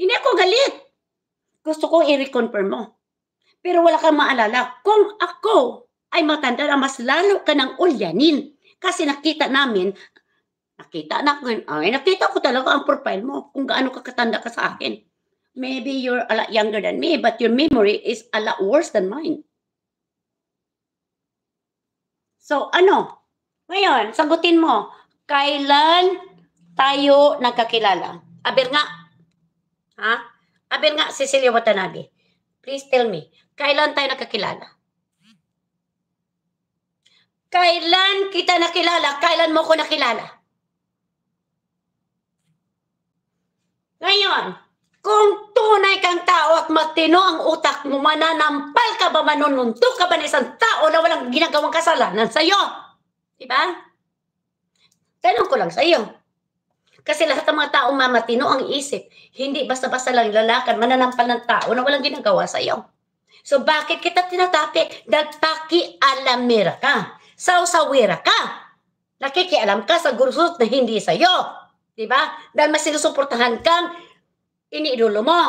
Hindi ako galit gusto kong i-reconfirm mo. Pero wala kang maalala. Kung ako ay matanda na mas lalo ka ng ulyanin. Kasi nakita namin, nakita na ko, ay, nakita ko talaga ang profile mo kung gaano ka katanda ka sa akin. Maybe you're a lot younger than me, but your memory is a lot worse than mine. So, ano? Ngayon, sagutin mo, kailan tayo nagkakilala? Aber nga, ha? Abel nga, Cecilia Watanabe, please tell me, kailan tayo nakakilala? Kailan kita nakilala? Kailan mo ko nakilala? Ngayon, kung tunay kang tao at matino ang utak mo, mananampal ka ba, manununtok ka ba ng isang tao na walang ginagawang kasalanan sa'yo? Diba? Tanong ko lang sa'yo. Kasi lahat ng mga taong mamatino ang isip. Hindi basta-basta lang lalakan, mananampal ng tao na walang ginagawa sa iyo. So bakit kita Dagpaki Nagpakialamira ka. Sawsawira ka. Nakikialam ka sa gurusot na hindi sa iyo. Diba? Dahil mas sinusuportahan kang iniidolo mo.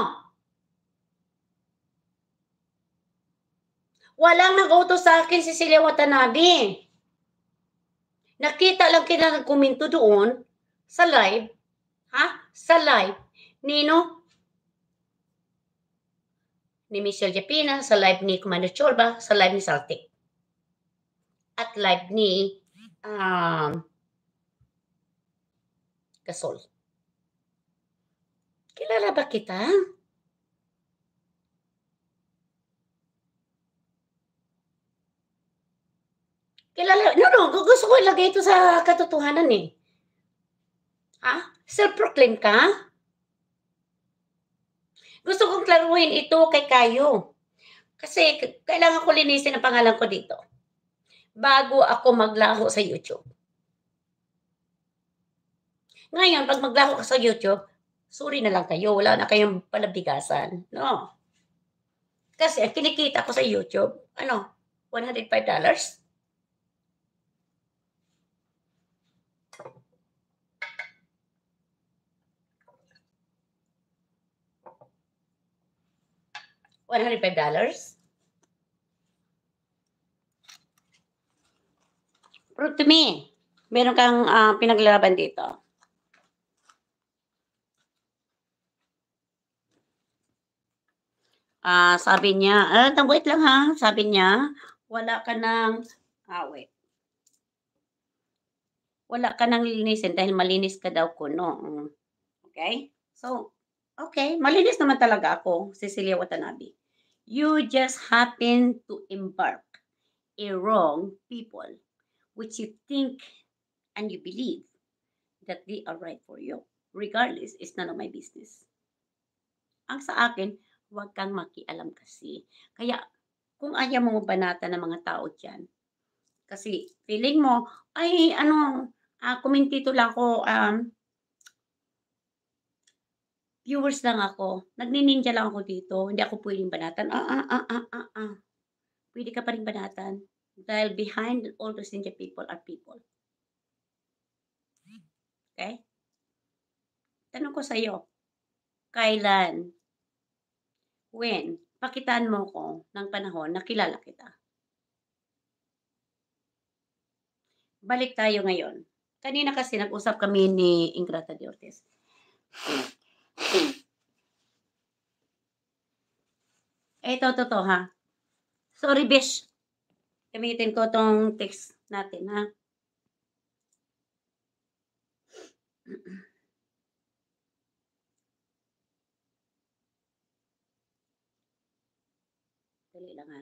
Walang nag-auto sa akin si Silya Watanabe. Nakita lang kita ng kuminto doon sa live? Ha? Sa live? Nino? Ni Michelle Japina, sa live ni Commander Chorba, sa live ni Saltik. At live ni um, Gasol. Kilala ba kita? Kilala, no, no, gusto ko ilagay ito sa katotohanan eh. Ah, self-proclaim ka? Gusto kong klaruhin ito kay Kayo. Kasi kailangan ko linisin ang pangalan ko dito bago ako maglaho sa YouTube. Ngayon, pag maglaho ka sa YouTube, sorry na lang kayo, wala na kayong palabigasan. No. Kasi ang kinikita ko sa YouTube, ano, $105? $105. Prove to me. Meron kang uh, pinaglalaban dito. Uh, sabi niya, ah, wait lang ha. Sabi niya, wala ka ng, ah, wait. Wala ka ng linisin dahil malinis ka daw kuno. Mm. Okay? So, Okay, malinis naman talaga ako, Cecilia Watanabe. You just happen to embark a wrong people which you think and you believe that they are right for you. Regardless, it's none of my business. Ang sa akin, huwag kang makialam kasi. Kaya, kung ayaw mo banata ng mga tao dyan, kasi feeling mo, ay, ano, uh, ah, kumintito lang ko, um, viewers lang ako. Nagnininja lang ako dito. Hindi ako pwedeng banatan. Ah, ah, ah, ah, ah, ah. Pwede ka pa rin banatan. Dahil behind all those ninja people are people. Okay? Tanong ko sa'yo, kailan, when, pakitaan mo ko ng panahon na kilala kita. Balik tayo ngayon. Kanina kasi nag-usap kami ni Ingrata de Ortiz. Okay ito, totoo ha. Sorry, bish. Gamitin ko tong text natin, ha? Dali lang, ha?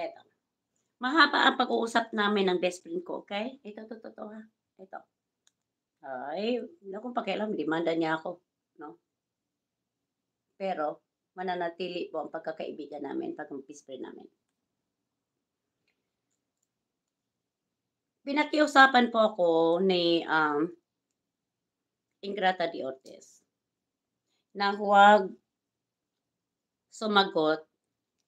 Eto. Mahaba ang pag-uusap namin ng best friend ko, okay? Ito, to, to, to, ha? Ito. Ay, wala akong pakialam. Demanda niya ako, no? Pero, mananatili po ang pagkakaibigan namin, pag best friend namin. Pinakiusapan po ako ni um, Ingrata de Ortiz na huwag sumagot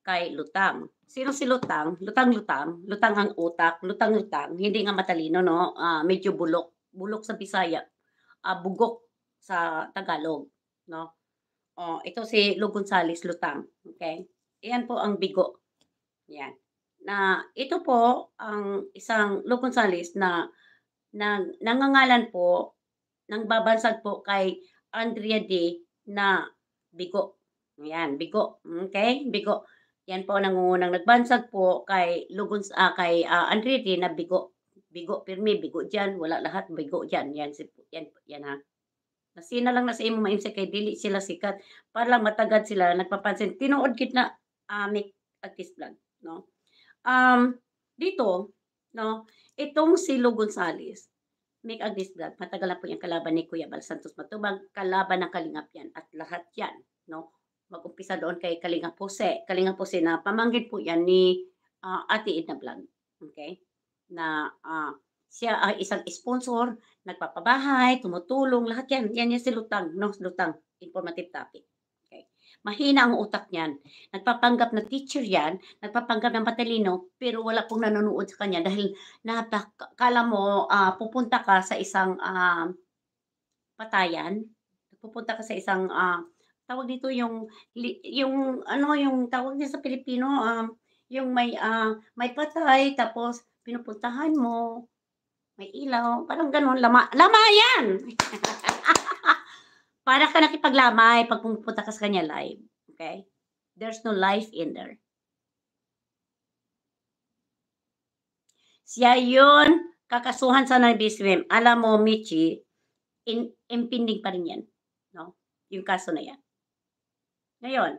kay Lutang Sino si Lutang? Lutang-lutang. Lutang ang utak. Lutang-lutang. Hindi nga matalino, no? Uh, medyo bulok. Bulok sa Bisaya. Uh, bugok sa Tagalog, no? Oh, ito si Lu Gonzales Lutang. Okay? Iyan po ang bigo. Yan. Na ito po ang isang Lu Gonzales na, na nangangalan po nang babansag po kay Andrea D na bigo. Yan, bigo. Okay? Bigo. Yan po nangungunang nagbansag po kay Lugons uh, ah, kay uh, ah, Andrete na bigo. Bigo pirmi, bigo diyan, wala lahat bigo diyan. Yan si yan yan ha. Nasina lang na sa imo maimsa kay dili sila sikat para lang matagad sila nagpapansin. Tinuod gid na uh, ah, make artist vlog, no? Um dito, no, itong si Lou make artist vlog, matagal na po yung kalaban ni Kuya Bal Santos Matubang, kalaban ng Kalingap yan at lahat yan, no? mag-umpisa doon kay Kalinga Pose. Kalinga Pose na pamanggit po yan ni uh, Ate Edna Vlog. Okay? Na uh, siya ay isang sponsor, nagpapabahay, tumutulong, lahat yan. Yan yung si Lutang, no? Lutang, informative topic. Okay. Mahina ang utak niyan. Nagpapanggap na teacher yan, nagpapanggap ng matalino, pero wala pong nanonood sa kanya dahil napakala mo, uh, pupunta ka sa isang uh, patayan, pupunta ka sa isang uh, tawag dito yung yung ano yung tawag niya sa Pilipino um, yung may uh, may patay tapos pinupuntahan mo may ilaw parang ganoon lama lama yan para ka nakipaglamay pag pumupunta ka sa kanya live okay there's no life in there siya yun kakasuhan sa nabiswim alam mo Michi in impending pa rin yan no yung kaso na yan ngayon,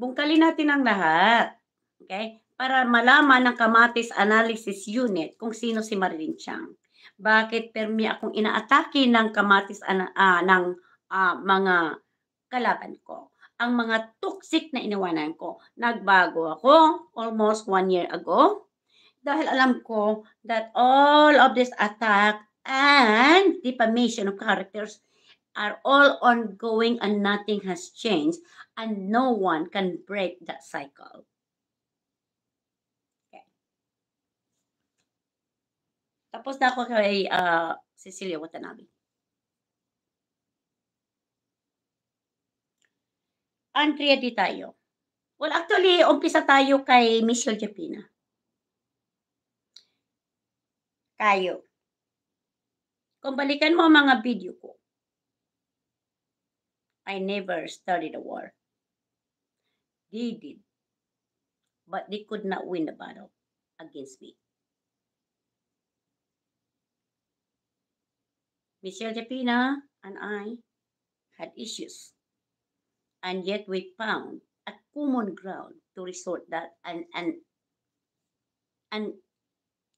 bungkalin natin ang lahat. Okay? Para malaman ng Kamatis Analysis Unit kung sino si Marilyn Chang. Bakit permi akong inaatake ng Kamatis ana, uh, ng uh, mga kalaban ko? Ang mga toxic na iniwanan ko. Nagbago ako almost one year ago dahil alam ko that all of this attack and defamation of characters are all ongoing and nothing has changed and no one can break that cycle. Okay. Tapos na ako kay uh, ah, Cecilia Watanabe. Andrea di tayo. Well, actually, umpisa tayo kay Michelle Japina. Kayo. Kung mo mga video ko, I never started a war. They did. But they could not win the battle against me. Michelle Japina and I had issues. And yet we found a common ground to resort that and and and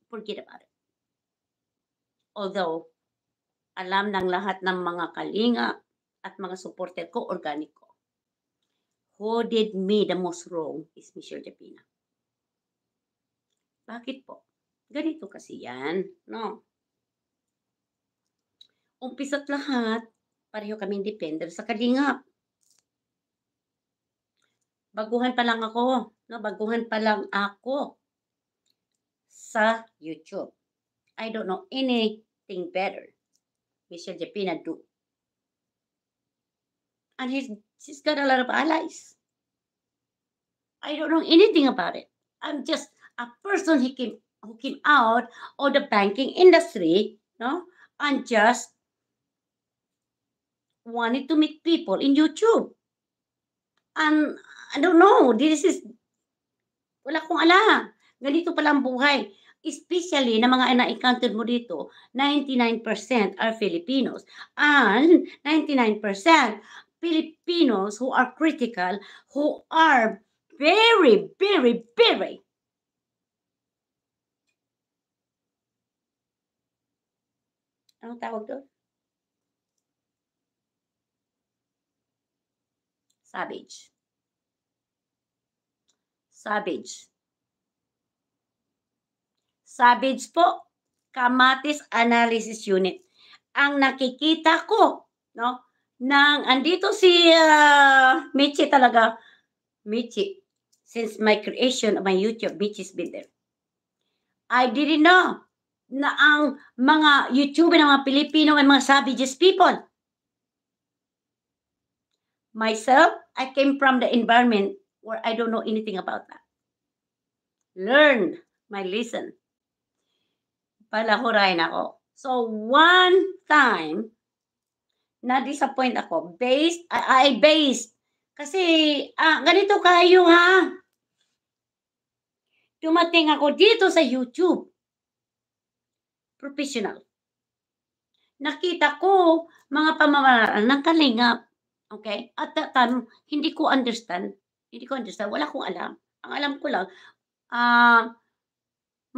forget about it. Although Alam ng lahat ng mga kalinga at mga supporter ko, organic ko. Who did me the most wrong is Michelle Japina. Bakit po? Ganito kasi yan, no? Umpisa't lahat, pareho kaming depender sa kalinga. Baguhan pa lang ako, no? Baguhan pa lang ako sa YouTube. I don't know anything better. Michelle Japina do. And he's, he's got a lot of allies. I don't know anything about it. I'm just a person who came, who came out of the banking industry, no? And just wanted to meet people in YouTube. And I don't know, this is, wala kong alam. Ganito pala ang buhay. Especially na mga na-encounter mo dito, 99% are Filipinos. And 99% Filipinos who are critical, who are very, very, very Ano tawag doon? Savage. Savage. Savage po, Kamatis Analysis Unit. Ang nakikita ko, no, nang andito si uh, Michi talaga, Michi, since my creation of my YouTube, Michi's been there. I didn't know na ang mga YouTuber ng mga Pilipino ay mga savages people. Myself, I came from the environment where I don't know anything about that. Learn my lesson palahurain ako. So, one time, na-disappoint ako. Based, I, based. Kasi, ah, ganito kayo ha. Dumating ako dito sa YouTube. Professional. Nakita ko mga pamamaraan ng kalingap. Okay? At that time, hindi ko understand. Hindi ko understand. Wala kong alam. Ang alam ko lang, ah, uh,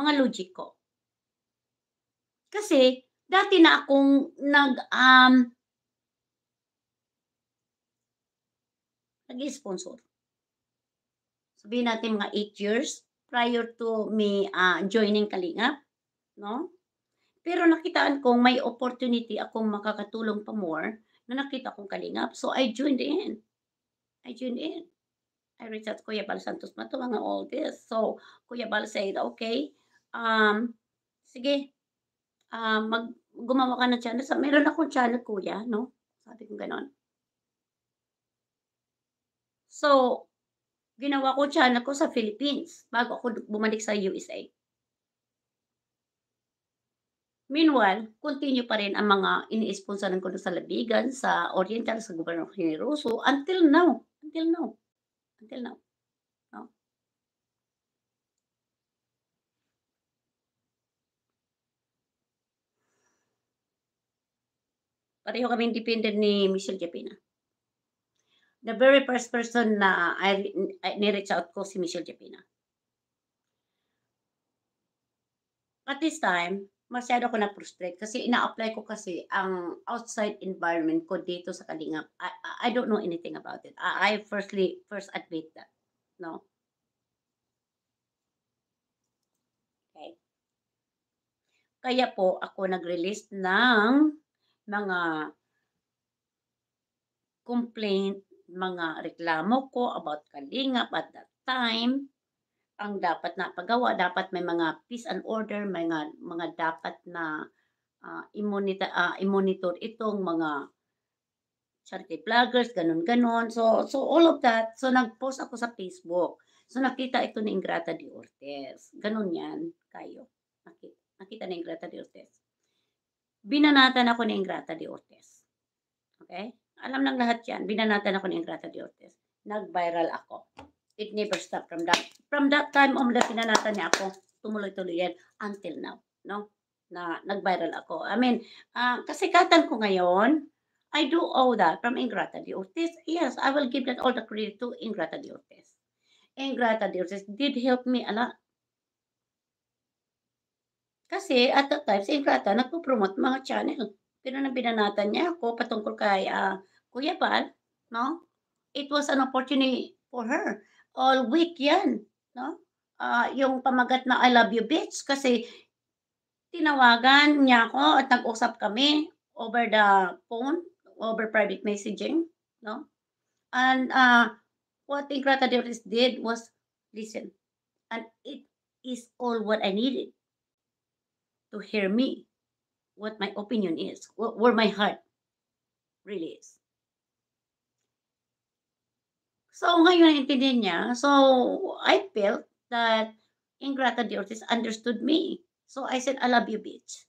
mga logic ko. Kasi dati na akong nag um, nag-sponsor. Sabihin natin mga 8 years prior to me uh, joining Kalinga, no? Pero nakitaan kong may opportunity akong makakatulong pa more na nakita kong Kalinga. So I joined in. I joined in. I reached out Kuya Bal Santos Mato Matuwang all this. So Kuya Bal said, okay, um, sige, uh, mag, gumawa ka ng channel. Sa, meron akong channel, kuya, no? Sabi ko ganon. So, ginawa ko channel ko sa Philippines bago ako bumalik sa USA. Meanwhile, continue pa rin ang mga ini-sponsoran ko sa Labigan, sa Oriental, sa Gobyerno Generoso, until now. Until now. Until now. Pareho kami independent ni Michelle Japina. The very first person na ah, I, I nireach out ko si Michelle Japina. At this time, masyado ako na-frustrate kasi ina-apply ko kasi ang outside environment ko dito sa Kalingap. I, I don't know anything about it. I, I firstly, first admit that. No? Okay. Kaya po ako nag-release ng mga complaint, mga reklamo ko about Kalingap at that time, ang dapat na pagawa, dapat may mga peace and order, may mga, mga dapat na uh, ah, imonitor, uh, ah, imonitor itong mga charity vloggers, ganun-ganun. So, so all of that. So, nag-post ako sa Facebook. So, nakita ito ni Ingrata de Ortez. Ganun yan, kayo. Nakita, nakita ni Ingrata de Ortez binanatan ako ni Ingrata de Ortiz. Okay? Alam ng lahat yan, binanatan ako ni Ingrata de Ortiz. Nag-viral ako. It never stopped from that. From that time on, na pinanatan niya ako, tumuloy-tuloy yan until now. No? Na nag-viral ako. I mean, uh, kasikatan ko ngayon, I do owe that from Ingrata de Ortiz. Yes, I will give that all the credit to Ingrata de Ortiz. Ingrata de Ortiz did help me a lot kasi at that time, si Ingrata nagpo-promote mga channel. Pero nang binanatan niya ako patungkol kay uh, Kuya Pal, no? It was an opportunity for her. All week yan, no? Uh, yung pamagat na I love you bitch kasi tinawagan niya ako at nag-usap kami over the phone, over private messaging, no? And uh, what Ingrata Deoris did was listen. And it is all what I needed to hear me, what my opinion is, what, where my heart really is. So ngayon naintindihan niya. So I felt that Ingrata Ortiz understood me. So I said, I love you, bitch.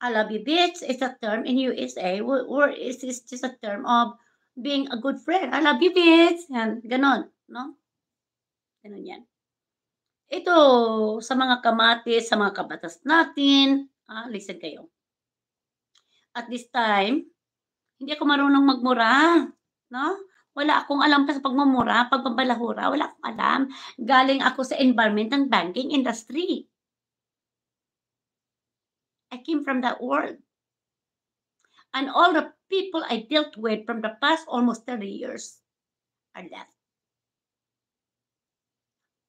I love you, bitch is a term in USA where it's just a term of being a good friend. I love you, bitch. And ganon, no? Ganon yan. Ito, sa mga kamatis, sa mga kabatas natin, ah, listen kayo. At this time, hindi ako marunong magmura. No? Wala akong alam pa sa pagmumura, pagpabalahura, wala akong alam. Galing ako sa environment ng banking industry. I came from that world. And all the people I dealt with from the past almost 30 years are left.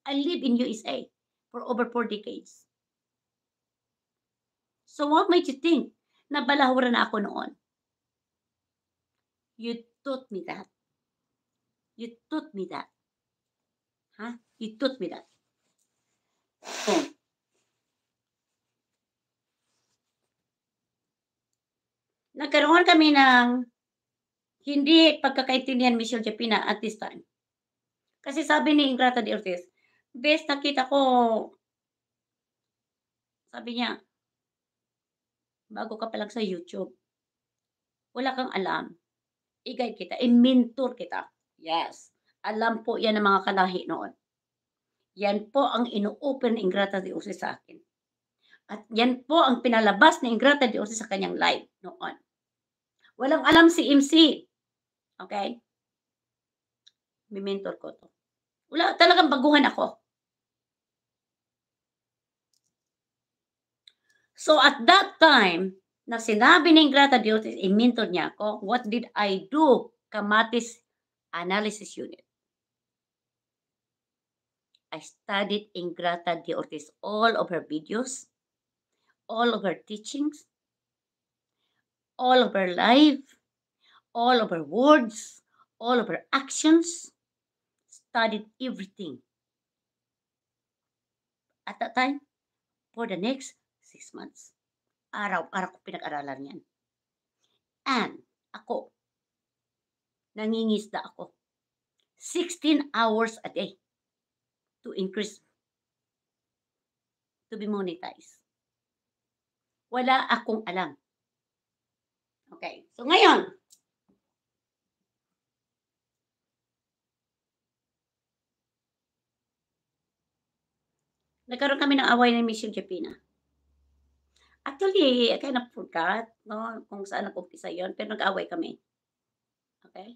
I live in USA for over four decades. So what made you think na balahura na ako noon? You taught me that. You taught me that. Huh? You taught me that. Nagkaroon kami ng hindi pagkakaintindihan Michelle Japina at this time. Kasi sabi ni Ingrata de Ortiz, best nakita ko, sabi niya, bago ka pa lang sa YouTube, wala kang alam. I-guide kita, i-mentor kita. Yes. Alam po yan ng mga kalahi noon. Yan po ang inu-open ng Ingrata de Ose sa akin. At yan po ang pinalabas ni Ingrata de Ose sa kanyang live noon. Walang alam si MC. Okay? Mimentor ko to. Wala, talagang baguhan ako. So at that time, na sinabi ni Ingrata Diotis, i-mentor niya ako, what did I do? Kamatis Analysis Unit. I studied Ingrata de Ortiz, all of her videos, all of her teachings, all of her life, all of her words, all of her actions, studied everything. At that time, for the next six months. Araw-araw ko pinag-aralan yan. And ako, nangingisda ako. 16 hours a day to increase, to be monetized. Wala akong alam. Okay, so ngayon, Nagkaroon kami ng away ni Michelle Japina. Actually, I kind of forgot, no, kung saan nag-umpisa yon pero nag-away kami. Okay?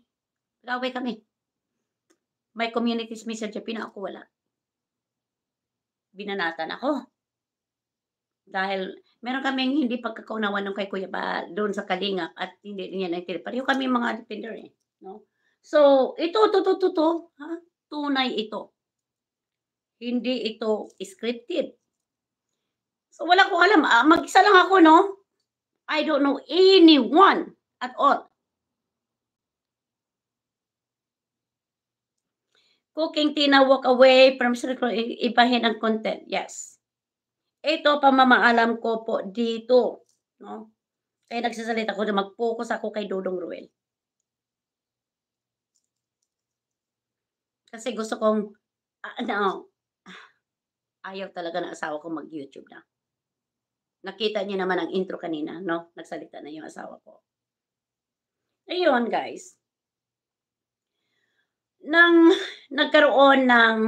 Nag-away kami. May communities messenger, pina ako wala. Binanatan ako. Dahil meron kaming hindi pagkakaunawan nung kay Kuya ba doon sa Kalingap at hindi niya naitira. Pareho kami mga defender eh. No? So, ito, to, to, to, to, ha? tunay ito. Hindi ito scripted So wala ko alam. Ah, mag-isa lang ako, no? I don't know anyone at all. Cooking Tina walk away from circle, ibahin ang content. Yes. Ito pamamaalam ko po dito. No? Kaya nagsasalita ko na mag-focus ako kay Dodong Ruel. Kasi gusto kong, uh, no, ayaw talaga na asawa ko mag-YouTube na. Nakita niyo naman ang intro kanina, no? Nagsalita na yung asawa ko. Ayun, guys. Nang nagkaroon ng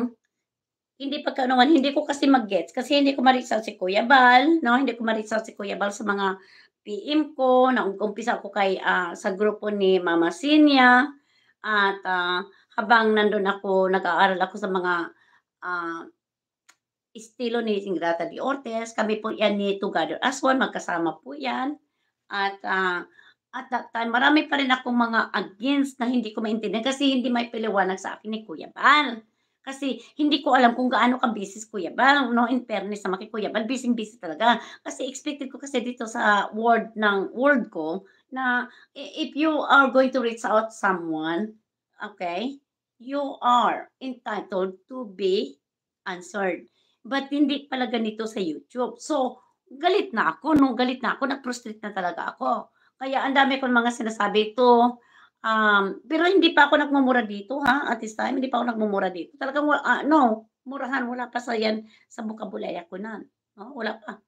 hindi pagkaunawan, hindi ko kasi mag-gets kasi hindi ko ma-reach si Kuya Bal, no? Hindi ko ma-reach si Kuya Bal sa mga PM ko, nag-umpisa ko kay uh, sa grupo ni Mama Sinya at uh, habang nandun ako, nag-aaral ako sa mga uh, estilo ni Ingrata de Ortiz. Kami po yan ni Together as One. magkasama po yan. At uh, at that time, marami pa rin akong mga against na hindi ko maintindihan kasi hindi may piliwanag sa akin ni Kuya Bal. Kasi hindi ko alam kung gaano ka busy Kuya Bal. No, in fairness naman Kuya Bal, busy-busy talaga. Kasi expected ko kasi dito sa word ng word ko na if you are going to reach out someone, okay, you are entitled to be answered. But hindi pala ganito sa YouTube. So, galit na ako. No, galit na ako. Nag-frustrate na talaga ako. Kaya ang dami kong mga sinasabi ito. Um, pero hindi pa ako nagmumura dito, ha? At this time, hindi pa ako nagmumura dito. Talagang, uh, no, murahan, wala pa sa yan sa bukabulaya ko na. No? Wala pa.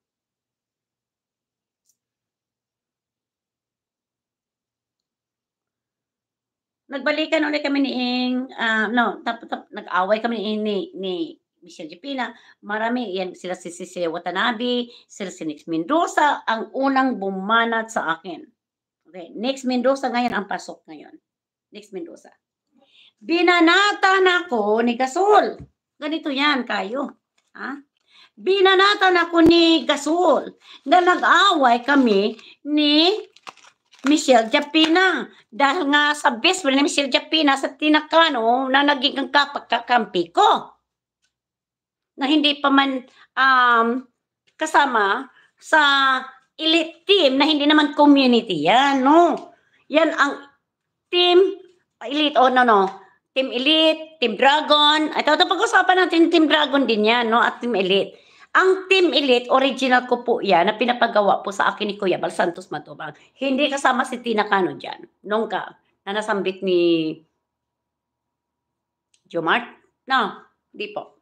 Nagbalikan ulit kami ni Ing, uh, ah, no, tap, tap, nag-away kami ni, ni Michelle Gipina, marami yan sila si Cecilia Watanabe, sila si Nix Mendoza ang unang bumanat sa akin. Okay, Next Mendoza ngayon ang pasok ngayon. Next Mendoza. Binanatan ako ni Gasol. Ganito yan kayo. Ha? Binanatan ako ni Gasol na nag-away kami ni Michelle Japina. Dahil nga sa best friend ni Michelle Japina sa tinakano na naging ang kapagkakampi ko na hindi pa man um, kasama sa elite team na hindi naman community yan, no? Yan ang team elite, oh no, no. Team elite, team dragon. Ito, ito pag-usapan natin, team dragon din yan, no? At team elite. Ang Team Elite, original ko po yan, na pinapagawa po sa akin ni Kuya Bal Santos Matubang. Hindi kasama si Tina Cano diyan nung ka, na nasambit ni Jomart? No, di po.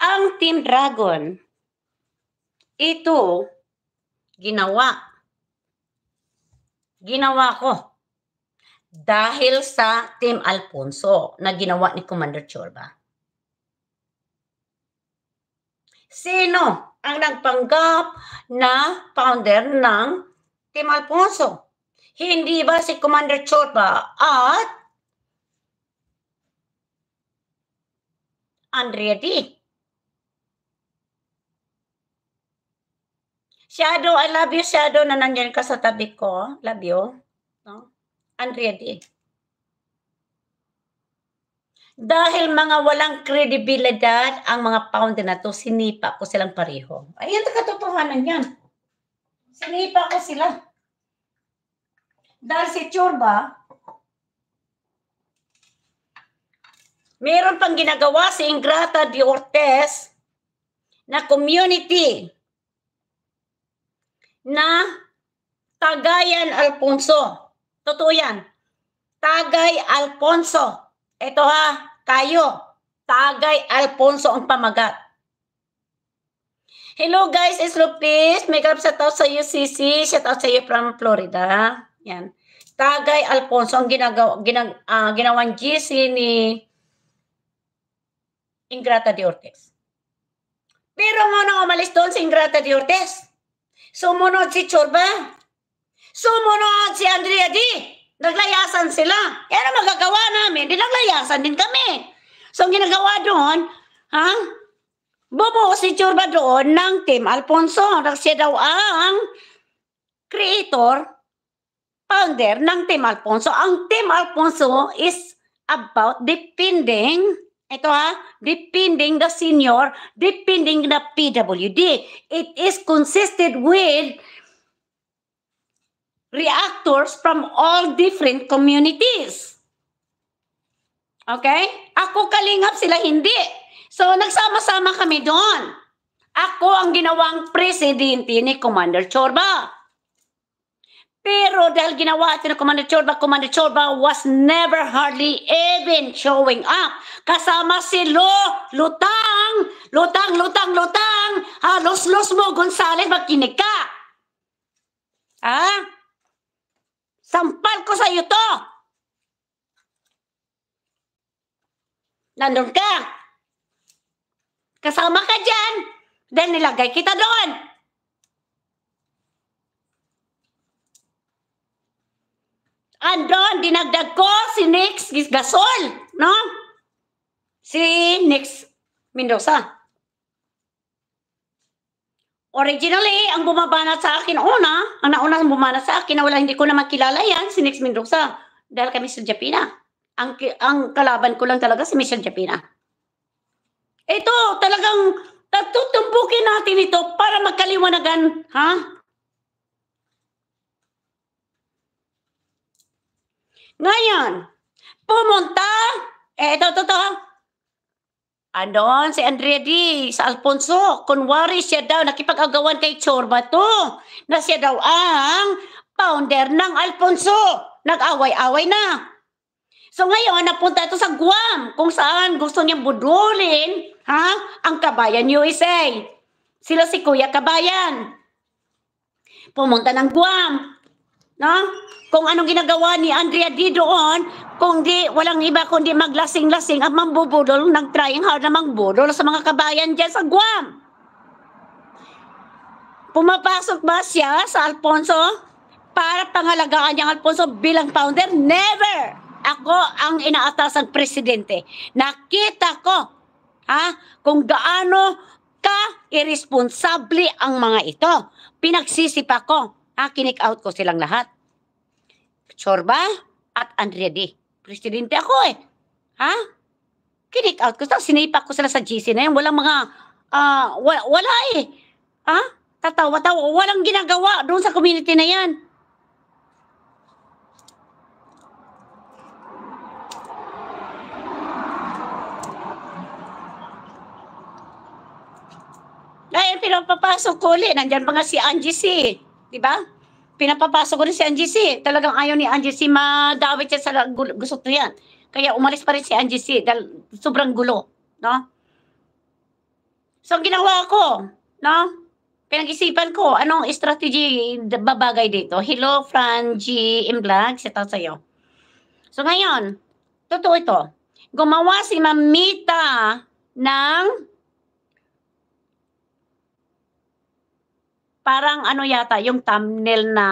Ang Team Dragon, ito, ginawa. Ginawa ko. Dahil sa Team Alfonso na ginawa ni Commander Chorba. Sino ang nagpanggap na founder ng Team Alfonso? Hindi ba si Commander Chorba at Andrea D? Shadow, I love you, Shadow, na nandiyan ka sa tabi ko. Love you. No? Unready. Dahil mga walang kredibilidad ang mga founder na to, sinipa ko silang pareho. Ayan, katotohanan yan. Sinipa ko sila. Dahil si Churba, meron pang ginagawa si Ingrata de na community na Tagayan Alfonso. Totoo yan. Tagay Alfonso. Ito ha, kayo. Tagay Alfonso ang pamagat. Hello guys, it's Lupis. Make up sa tao sa iyo, Sisi. Shout out sa iyo from Florida. Yan. Tagay Alfonso ang ginagawa, ginag, uh, ah, ginawang GC ni Ingrata de Ortiz. Pero mo umalis doon si Ingrata de Ortiz. Sumunod si Churba. Sumunod si Andrea D. Naglayasan sila. Yan ang magagawa namin. Di naglayasan din kami. So, ang ginagawa doon, ha? Bumuo si Churba doon ng Team Alfonso. Siya daw ang creator, founder ng Team Alfonso. Ang Team Alfonso is about defending ito ha, depending the senior, depending the PWD. It is consisted with reactors from all different communities. Okay? Ako kalingap sila hindi. So nagsama-sama kami doon. Ako ang ginawang presidente ni Commander Chorba. Pero dahil ginawa ito ng Commander Chorba, Commander Chorba was never hardly even showing up. Kasama si Lo, Lutang, Lutang, Lutang, Lutang, halos-los los mo, Gonzales, makinig ka. Ha? Ah? Sampal ko sa iyo to. Nandun ka. Kasama ka dyan. Then nilagay kita doon. Andon, dinagdag ko si Nix Gasol, no? Si Nix Mendoza. Originally, ang bumabana sa akin una, ang nauna ang bumanat sa akin na wala hindi ko naman kilala yan, si Nix Mendoza. Dahil kami sa Japina. Ang, ang kalaban ko lang talaga si Michelle Japina. Ito, talagang tatutumbukin natin ito para magkaliwanagan, ha? Ngayon, pumunta, eh ito, ito, ito. Andon si Andrea D. sa Alfonso. Kunwari siya daw, nakipag-agawan kay Chorba to, na siya daw ang founder ng Alfonso. Nag-away-away na. So ngayon, napunta ito sa Guam, kung saan gusto niyang budulin ha, ang Kabayan USA. Sila si Kuya Kabayan. Pumunta ng Guam. No? Kung anong ginagawa ni Andrea D doon, kung di, walang iba kundi maglasing-lasing at mambubudol, nag-trying hard na mangbudol sa mga kabayan dyan sa Guam. Pumapasok ba siya sa Alfonso para pangalagaan niyang Alfonso bilang founder? Never! Ako ang inaatas ng presidente. Nakita ko ha, kung gaano ka irresponsible ang mga ito. Pinagsisip ako Ah, out ko silang lahat. Chorba at Andredi. Presidente ako eh. Ha? Kinick out ko. Tapos sinipa ko sila sa GC na yun. Walang mga, uh, ah, wala, wala eh. Ha? Tatawa-tawa. Walang ginagawa doon sa community na yan. Dahil pinapapasok ko ulit, nandyan pa nga si Angie C. 'Di ba? Pinapapasok ko rin si Angie C. Talagang ayaw ni Angie C madawit siya sa gusto yan. Kaya umalis pa rin si Angie C dahil sobrang gulo, no? So ang ginawa ko, no? Pinag-isipan ko, anong strategy babagay dito? Hello, Franji in black, sita sa'yo. So ngayon, totoo ito. Gumawa si Mamita ng parang ano yata yung thumbnail na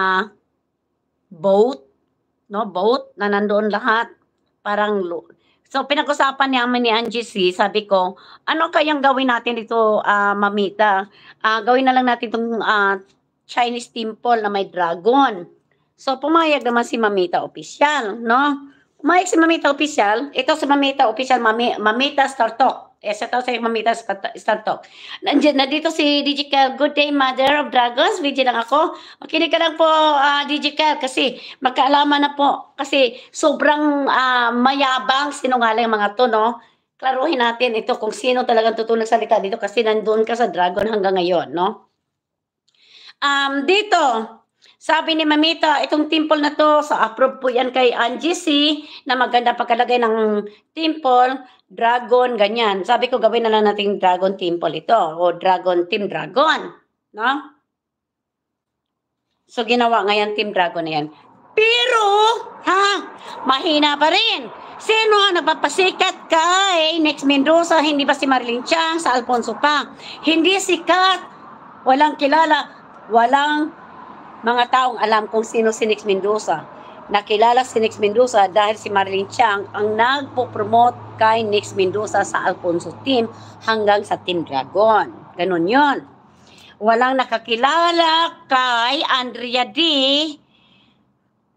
boat, no, boat na nandoon lahat. Parang So pinag-usapan namin ni Angie C, sabi ko, ano kayang gawin natin dito, uh, Mamita? Uh, gawin na lang natin itong uh, ah, Chinese temple na may dragon. So pumayag naman si Mamita official, no? Pumayag si Mamita official. Ito si Mamita official, Mami, Mamita Star Talk. Eh, shout out sa Mamita Stantok. Nandiyan na dito si DJ Kel. Good day, Mother of Dragons. Video lang ako. Makinig ka lang po, uh, DJ Kel, kasi magkaalaman na po. Kasi sobrang uh, mayabang sinungaling mga to, no? Klaruhin natin ito kung sino talagang totoo salita dito kasi nandun ka sa Dragon hanggang ngayon, no? Um, dito, sabi ni Mamita, itong temple na to, sa so approve po yan kay Angie C, na maganda pagkalagay ng temple, dragon, ganyan. Sabi ko, gawin na lang natin dragon temple ito. O dragon team dragon. No? So, ginawa ngayon team dragon na yan. Pero, ha? Mahina pa rin. Sino ang nagpapasikat Eh? Next Mendoza? Hindi ba si Marilyn Chang sa Alfonso pa? Hindi sikat. Walang kilala. Walang mga taong alam kung sino si Next Mendoza. Nakilala si Nix Mendoza dahil si Marilyn Chiang ang nagpo-promote kay Nix Mendoza sa Alfonso Team hanggang sa Team Dragon. Ganun yon. Walang nakakilala kay Andrea D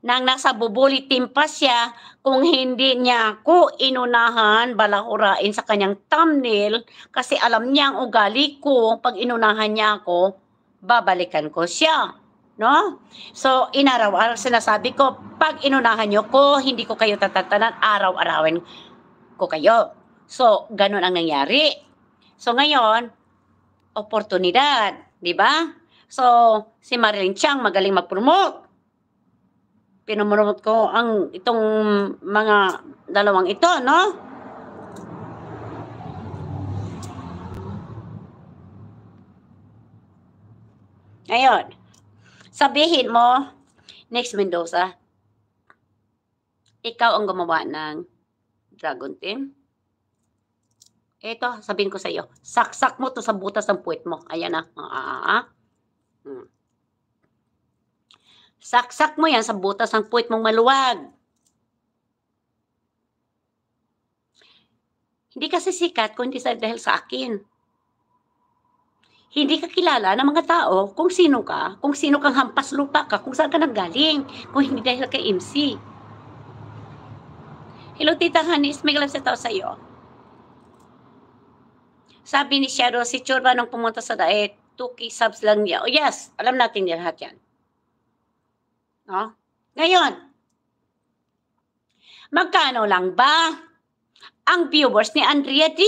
nang nasa bubuli team pa siya kung hindi niya ako inunahan balahurain sa kanyang thumbnail kasi alam niya ang ugali ko pag inunahan niya ako babalikan ko siya No? So, inaraw-araw sinasabi ko, pag inunahan nyo ko, hindi ko kayo tatatanan, araw-arawin ko kayo. So, ganun ang nangyari. So, ngayon, oportunidad, di ba? So, si Marilyn Chang magaling mag-promote. Pinumromote ko ang itong mga dalawang ito, no? Ayun sabihin mo, next Mendoza, ikaw ang gumawa ng Dragon Team. Ito, sabihin ko sa iyo, saksak mo to sa butas ng puwet mo. Ayan na. Ah. Ah, ah, ah, ah. Hmm. Saksak mo yan sa butas ng puwet mong maluwag. Hindi kasi sikat, kundi sa, dahil sa akin hindi ka kilala ng mga tao kung sino ka, kung sino kang hampas lupa ka, kung saan ka nanggaling, kung hindi dahil kay MC. Hello, Tita Hanis. May galap sa tao sa iyo. Sabi ni Shadow, si Churba nung pumunta sa diet, 2K subs lang niya. Oh, yes, alam natin niya lahat yan. No? Ngayon, magkano lang ba ang viewers ni Andrea D?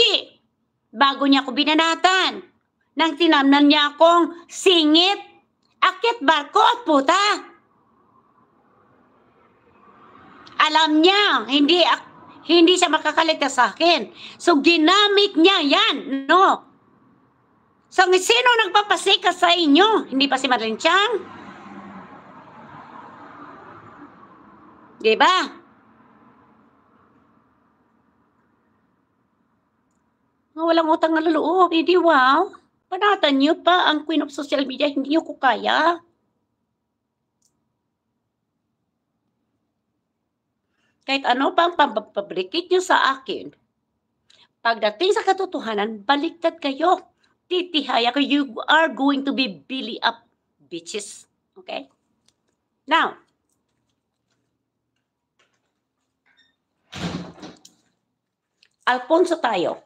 Bago niya ako binanatan nang tinamnan niya akong singit, akit barko at puta. Alam niya, hindi hindi siya makakaligtas sa akin. So ginamit niya yan, no? So sino nagpapasika sa inyo? Hindi pa si Madeline Chang? Diba? Walang utang na luloob, hindi wow. Panatan niyo pa ang queen of social media, hindi niyo ko kaya. Kahit ano pa ang pampabrikit niyo sa akin, pagdating sa katotohanan, baliktad kayo. Titihaya ko, you are going to be billy up, bitches. Okay? Now, Alfonso tayo.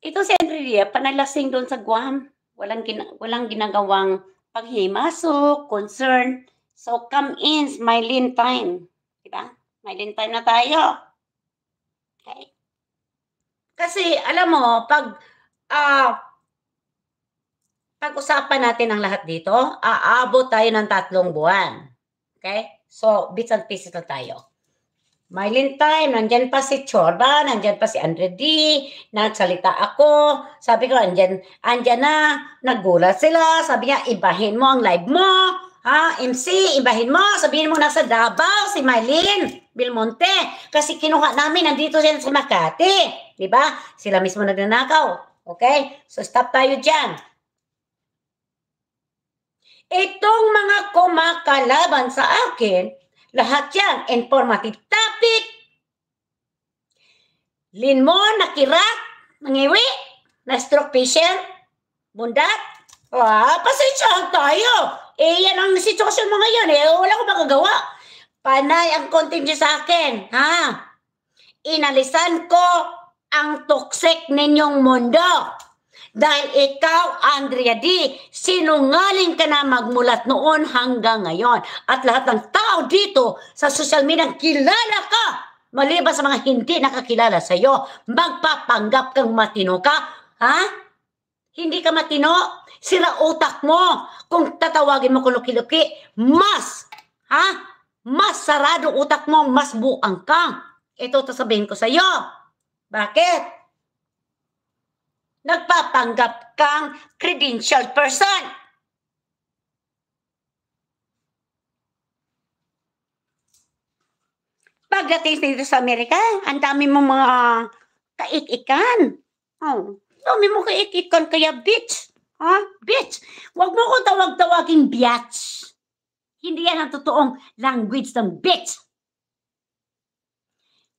Ito si Andrea, panalasing doon sa Guam. Walang, gina- walang ginagawang paghimasok, concern. So come in, smiling time. Diba? Smiling time na tayo. Okay? Kasi alam mo, pag uh, pag-usapan natin ang lahat dito, aabot tayo ng tatlong buwan. Okay? So, bits and pieces na tayo. Mylin time, nandyan pa si Chorba, nandyan pa si Andre D, nagsalita ako. Sabi ko, andyan, andyan na, nagulat sila. Sabi niya, ibahin mo ang live mo. Ha, MC, ibahin mo. Sabihin mo, nasa Davao si Mylin Bilmonte. Kasi kinuha namin, nandito sila sa Makati. Di ba? Sila mismo nagnanakaw. Okay? So, stop tayo dyan. Itong mga kumakalaban sa akin, lahat yan, informative topic. Linmon, nakirat, nangiwi, na-stroke patient, bundat. Ah, pasensyahan tayo. Eh, yan ang sitwasyon mo ngayon. Eh, wala ko magagawa. Panay ang continue sa akin. Ha? Inalisan ko ang toxic ninyong mundo. Dahil ikaw, Andrea D, sinungaling ka na magmulat noon hanggang ngayon. At lahat ng tao dito sa social media, kilala ka. Maliban sa mga hindi nakakilala sa iyo, magpapanggap kang matino ka, ha? Hindi ka matino, sira utak mo. Kung tatawagin mo kuluki-luki, luki mas, ha? Mas sarado utak mo, mas buang ka. Ito sasabihin ko sa iyo. Bakit? nagpapanggap kang credential person. Pagdating dito sa Amerika, ang dami mo mga kaikikan. Oh, dami mo kaikikan kaya bitch. Ha? Huh? Bitch. Huwag mo ko tawag-tawaging biatch. Hindi yan ang totoong language ng bitch.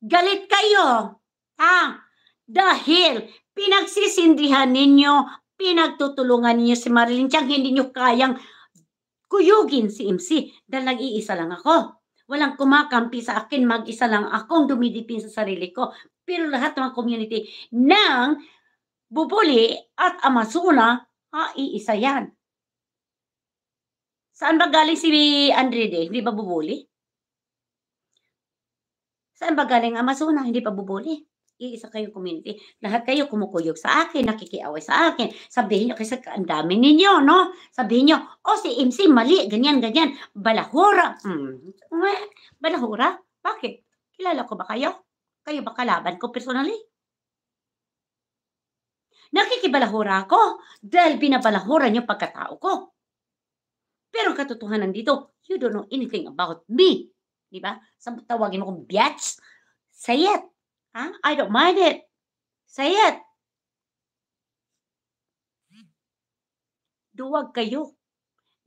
Galit kayo. Ha? Dahil pinagsisindihan ninyo, pinagtutulungan ninyo si Marilyn Chang, hindi nyo kayang kuyugin si MC dahil nag-iisa lang ako. Walang kumakampi sa akin, mag-isa lang akong dumidipin sa sarili ko. Pero lahat ng community ng Bubuli at Amazona, ha, ah, iisa yan. Saan ba galing si Andrede? Hindi ba bubuli? Saan ba galing Amazona? Hindi pa bubuli iisa kayong community. Lahat kayo kumukuyog sa akin, nakikiaway sa akin. Sabihin nyo, kasi ang dami ninyo, no? Sabihin nyo, oh, si MC mali, ganyan, ganyan. Balahura. Hmm. Balahura? Bakit? Kilala ko ba kayo? Kayo ba kalaban ko personally? Nakikibalahura ako dahil binabalahura niyo pagkatao ko. Pero katotohanan dito, you don't know anything about me. Di ba? tawagin mo kong biatch, sayet, Huh? I don't mind it. Say it. Duwag kayo.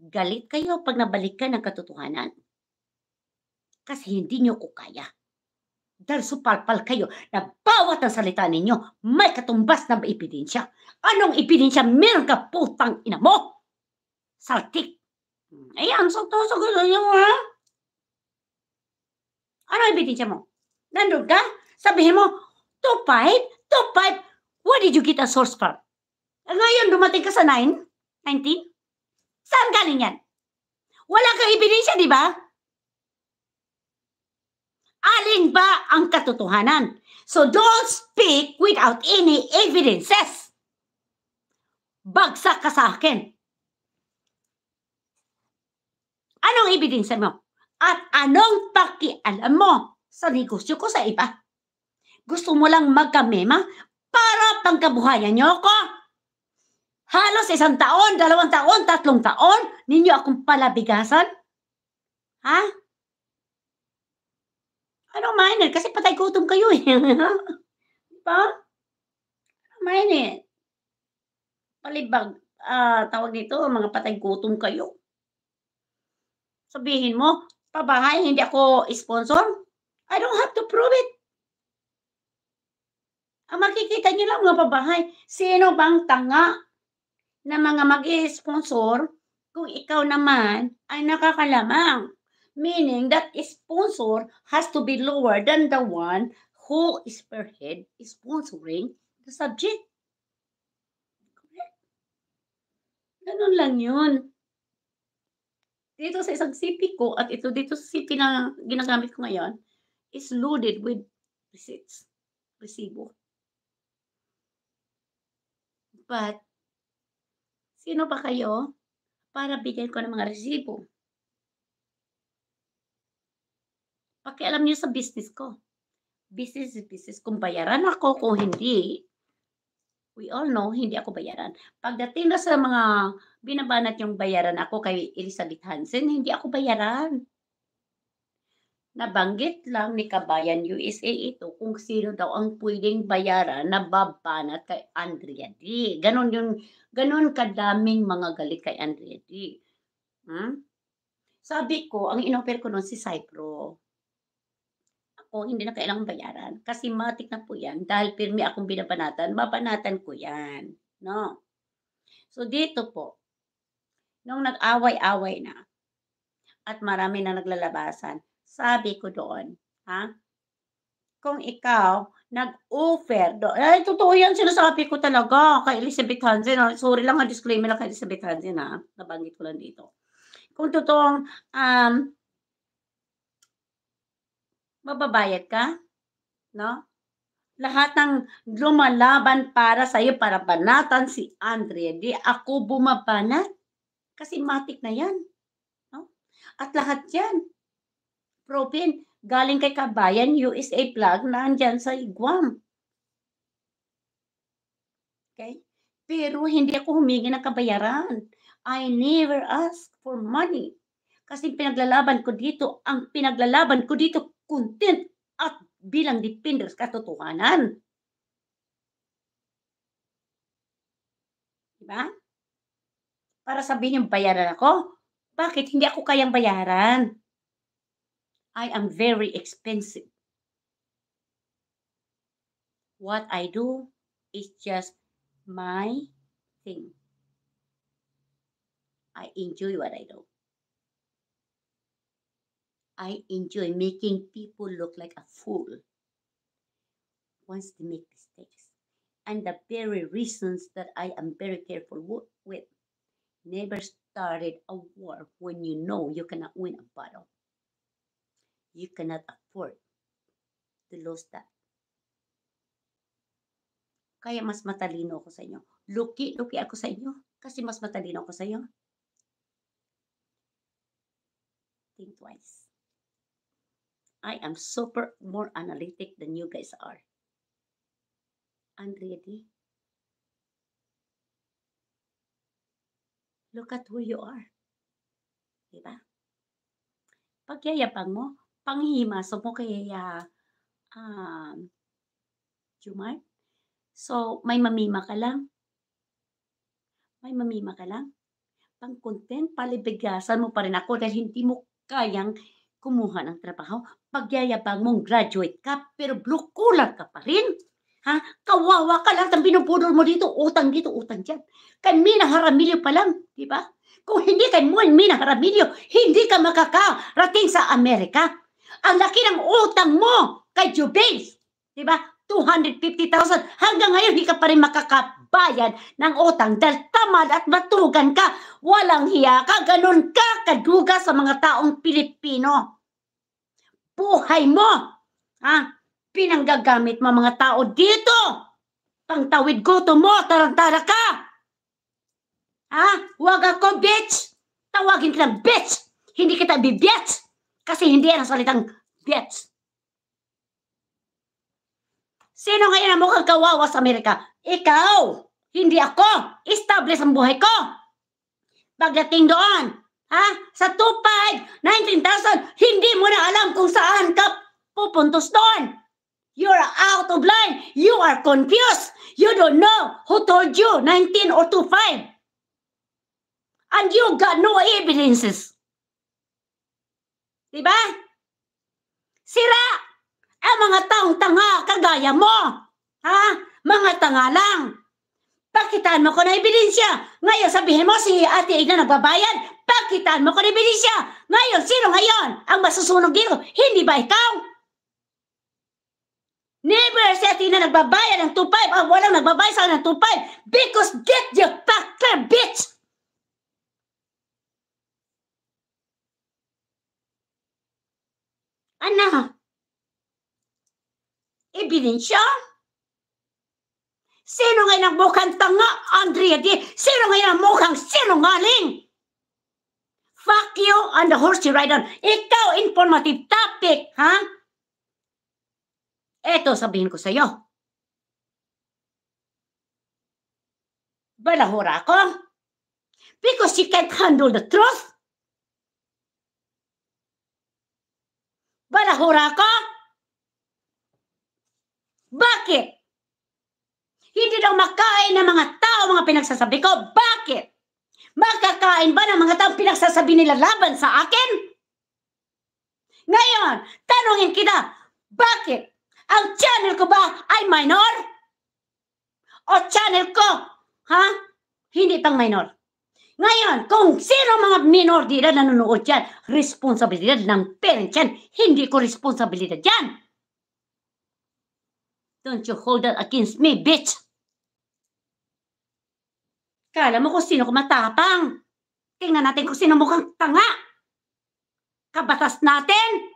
Galit kayo pag nabalikan ka ng katotohanan. Kasi hindi niyo ko kaya. Dahil supalpal kayo na bawat ang salita ninyo may katumbas na epidensya. Anong epidensya meron ka putang ina mo? Saltik. Ayan, sakto-sakto nyo ha? Ano ebidensya mo? Nandun ka? Sabihin mo, top 5? Top 5? Where did you get a source from? Ngayon, dumating ka sa 9? 19? Saan galing yan? Wala kang ebidensya, di ba? Alin ba ang katotohanan? So don't speak without any evidences. Bagsak ka sa akin. Anong ebidensya mo? At anong pakialam mo sa negosyo ko sa iba? Gusto mo lang magkamema para pangkabuhayan niyo ako? Halos isang taon, dalawang taon, tatlong taon, ninyo akong palabigasan? Ha? Ano minor? Kasi patay gutom kayo eh. diba? Ano minor? Palibag, uh, tawag dito, mga patay gutom kayo. Sabihin mo, pabahay, hindi ako sponsor? I don't have to prove it. Ang makikita nyo lang mga pabahay, sino bang tanga na mga mag sponsor kung ikaw naman ay nakakalamang? Meaning that sponsor has to be lower than the one who is per head sponsoring the subject. Correct? Ganun lang yun dito sa isang CP ko at ito dito sa CP na ginagamit ko ngayon is loaded with receipts, resibo. But, sino pa kayo para bigyan ko ng mga resibo? Pakialam niyo sa business ko. Business is business. Kung bayaran ako, kung hindi, we all know, hindi ako bayaran. Pagdating na sa mga binabanat yung bayaran ako kay Elizabeth Hansen, hindi ako bayaran nabanggit lang ni Kabayan USA ito kung sino daw ang pwedeng bayaran na babanat kay Andrea D. Ganon yung, ganon kadaming mga galit kay Andrea D. Hmm? Sabi ko, ang inoper ko noon si Cypro. Ako, hindi na kailangan bayaran. Kasi matik na po yan. Dahil pirmi akong binabanatan, babanatan ko yan. No? So, dito po, nung nag-away-away na, at marami na naglalabasan, sabi ko doon, ha? Kung ikaw nag-offer, do- ay, eh, totoo yan, sinasabi ko talaga kay Elizabeth Hansen. Ha? Ah, sorry lang, ha, ah, disclaimer lang kay Elizabeth Hansen, ha? Ah, nabanggit ko lang dito. Kung totoong, um, mababayad ka, no? Lahat ng lumalaban para sa iyo para banatan si Andrea, di ako bumabanat. Kasi matik na yan. No? At lahat yan, propin galing kay Kabayan USA plug na andyan sa Iguam. Okay? Pero hindi ako humingi ng kabayaran. I never ask for money. Kasi pinaglalaban ko dito, ang pinaglalaban ko dito, content at bilang dependers, katotohanan. Diba? Para sabihin yung bayaran ako, bakit hindi ako kayang bayaran? I am very expensive. What I do is just my thing. I enjoy what I do. I enjoy making people look like a fool once they make mistakes. And the very reasons that I am very careful with. Never started a war when you know you cannot win a battle. you cannot afford to lose that. Kaya mas matalino ako sa inyo. Lucky, lucky ako sa inyo. Kasi mas matalino ako sa inyo. Think twice. I am super more analytic than you guys are. I'm ready. Look at who you are. Diba? Pagyayabang mo, panghima så brukar jag um, Jumar. So, may mamima ka lang. May mamima ka lang. Pang content, palibigasan mo pa rin ako dahil hindi mo kayang kumuha ng trabaho. Pagyayabang mong graduate ka, pero blue ka pa rin. Ha? Kawawa ka lang, binubudol mo dito, utang dito, utang dyan. Kan Mina Haramilyo pa lang, di ba? Kung hindi kan mo Mina Haramilyo, hindi ka makakarating sa Amerika. Ang laki ng utang mo kay Jubins. Di ba? 250,000. Hanggang ngayon, hindi ka pa rin makakabayad ng utang dahil tamad at matugan ka. Walang hiya ka. Ganun ka kaduga sa mga taong Pilipino. Buhay mo. Ha? Pinanggagamit mo mga tao dito. Pangtawid gutom mo. Tarantara ka. Ha? Huwag ako, bitch. Tawagin ka ng bitch. Hindi kita bibitch. Kasi hindi yan ang salitang gets. Sino ngayon ang mukhang kawawa sa Amerika? Ikaw! Hindi ako! Establish ang buhay ko! Pagdating doon, ha? Sa 2-5, 19,000, hindi mo na alam kung saan ka pupuntos doon. You're out of line. You are confused. You don't know who told you 19 or 25. And you got no evidences. Diba? Sira ang mga taong tanga kagaya mo. Ha? Mga tanga lang. Pakitaan mo ko na ebidensya. Ngayon sabihin mo si Ate Ida nagbabayad. Pakitaan mo ko na ebidensya. Ngayon, sino ngayon ang masusunog dito? Hindi ba ikaw? Never si Ate Ida nagbabayad ng 2.5 ang ah, walang nagbabayad sa ng 2.5 because get your fucker bitch! Ana, ebidensya? Sino ngayon ang mukhang tanga, Andrea D? Sino ngayon ang mukhang sinungaling? Fuck you and the horse you ride on. Ikaw, informative topic, ha? Huh? Eto, sabihin ko sa'yo. Balahura ako. Because you can't handle the truth. Balahura ka? Bakit? Hindi daw makain ng mga tao mga pinagsasabi ko. Bakit? Makakain ba ng mga tao pinagsasabi nila laban sa akin? Ngayon, tanungin kita, bakit? Ang channel ko ba ay minor? O channel ko, ha? Hindi pang minor. Ngayon, kung sino mga minor de edad na nanonood yan, responsibilidad ng parents yan. Hindi ko responsibilidad yan. Don't you hold that against me, bitch! Kala mo kung sino kumatapang. Tingnan natin kung sino mukhang tanga. Kabatas natin.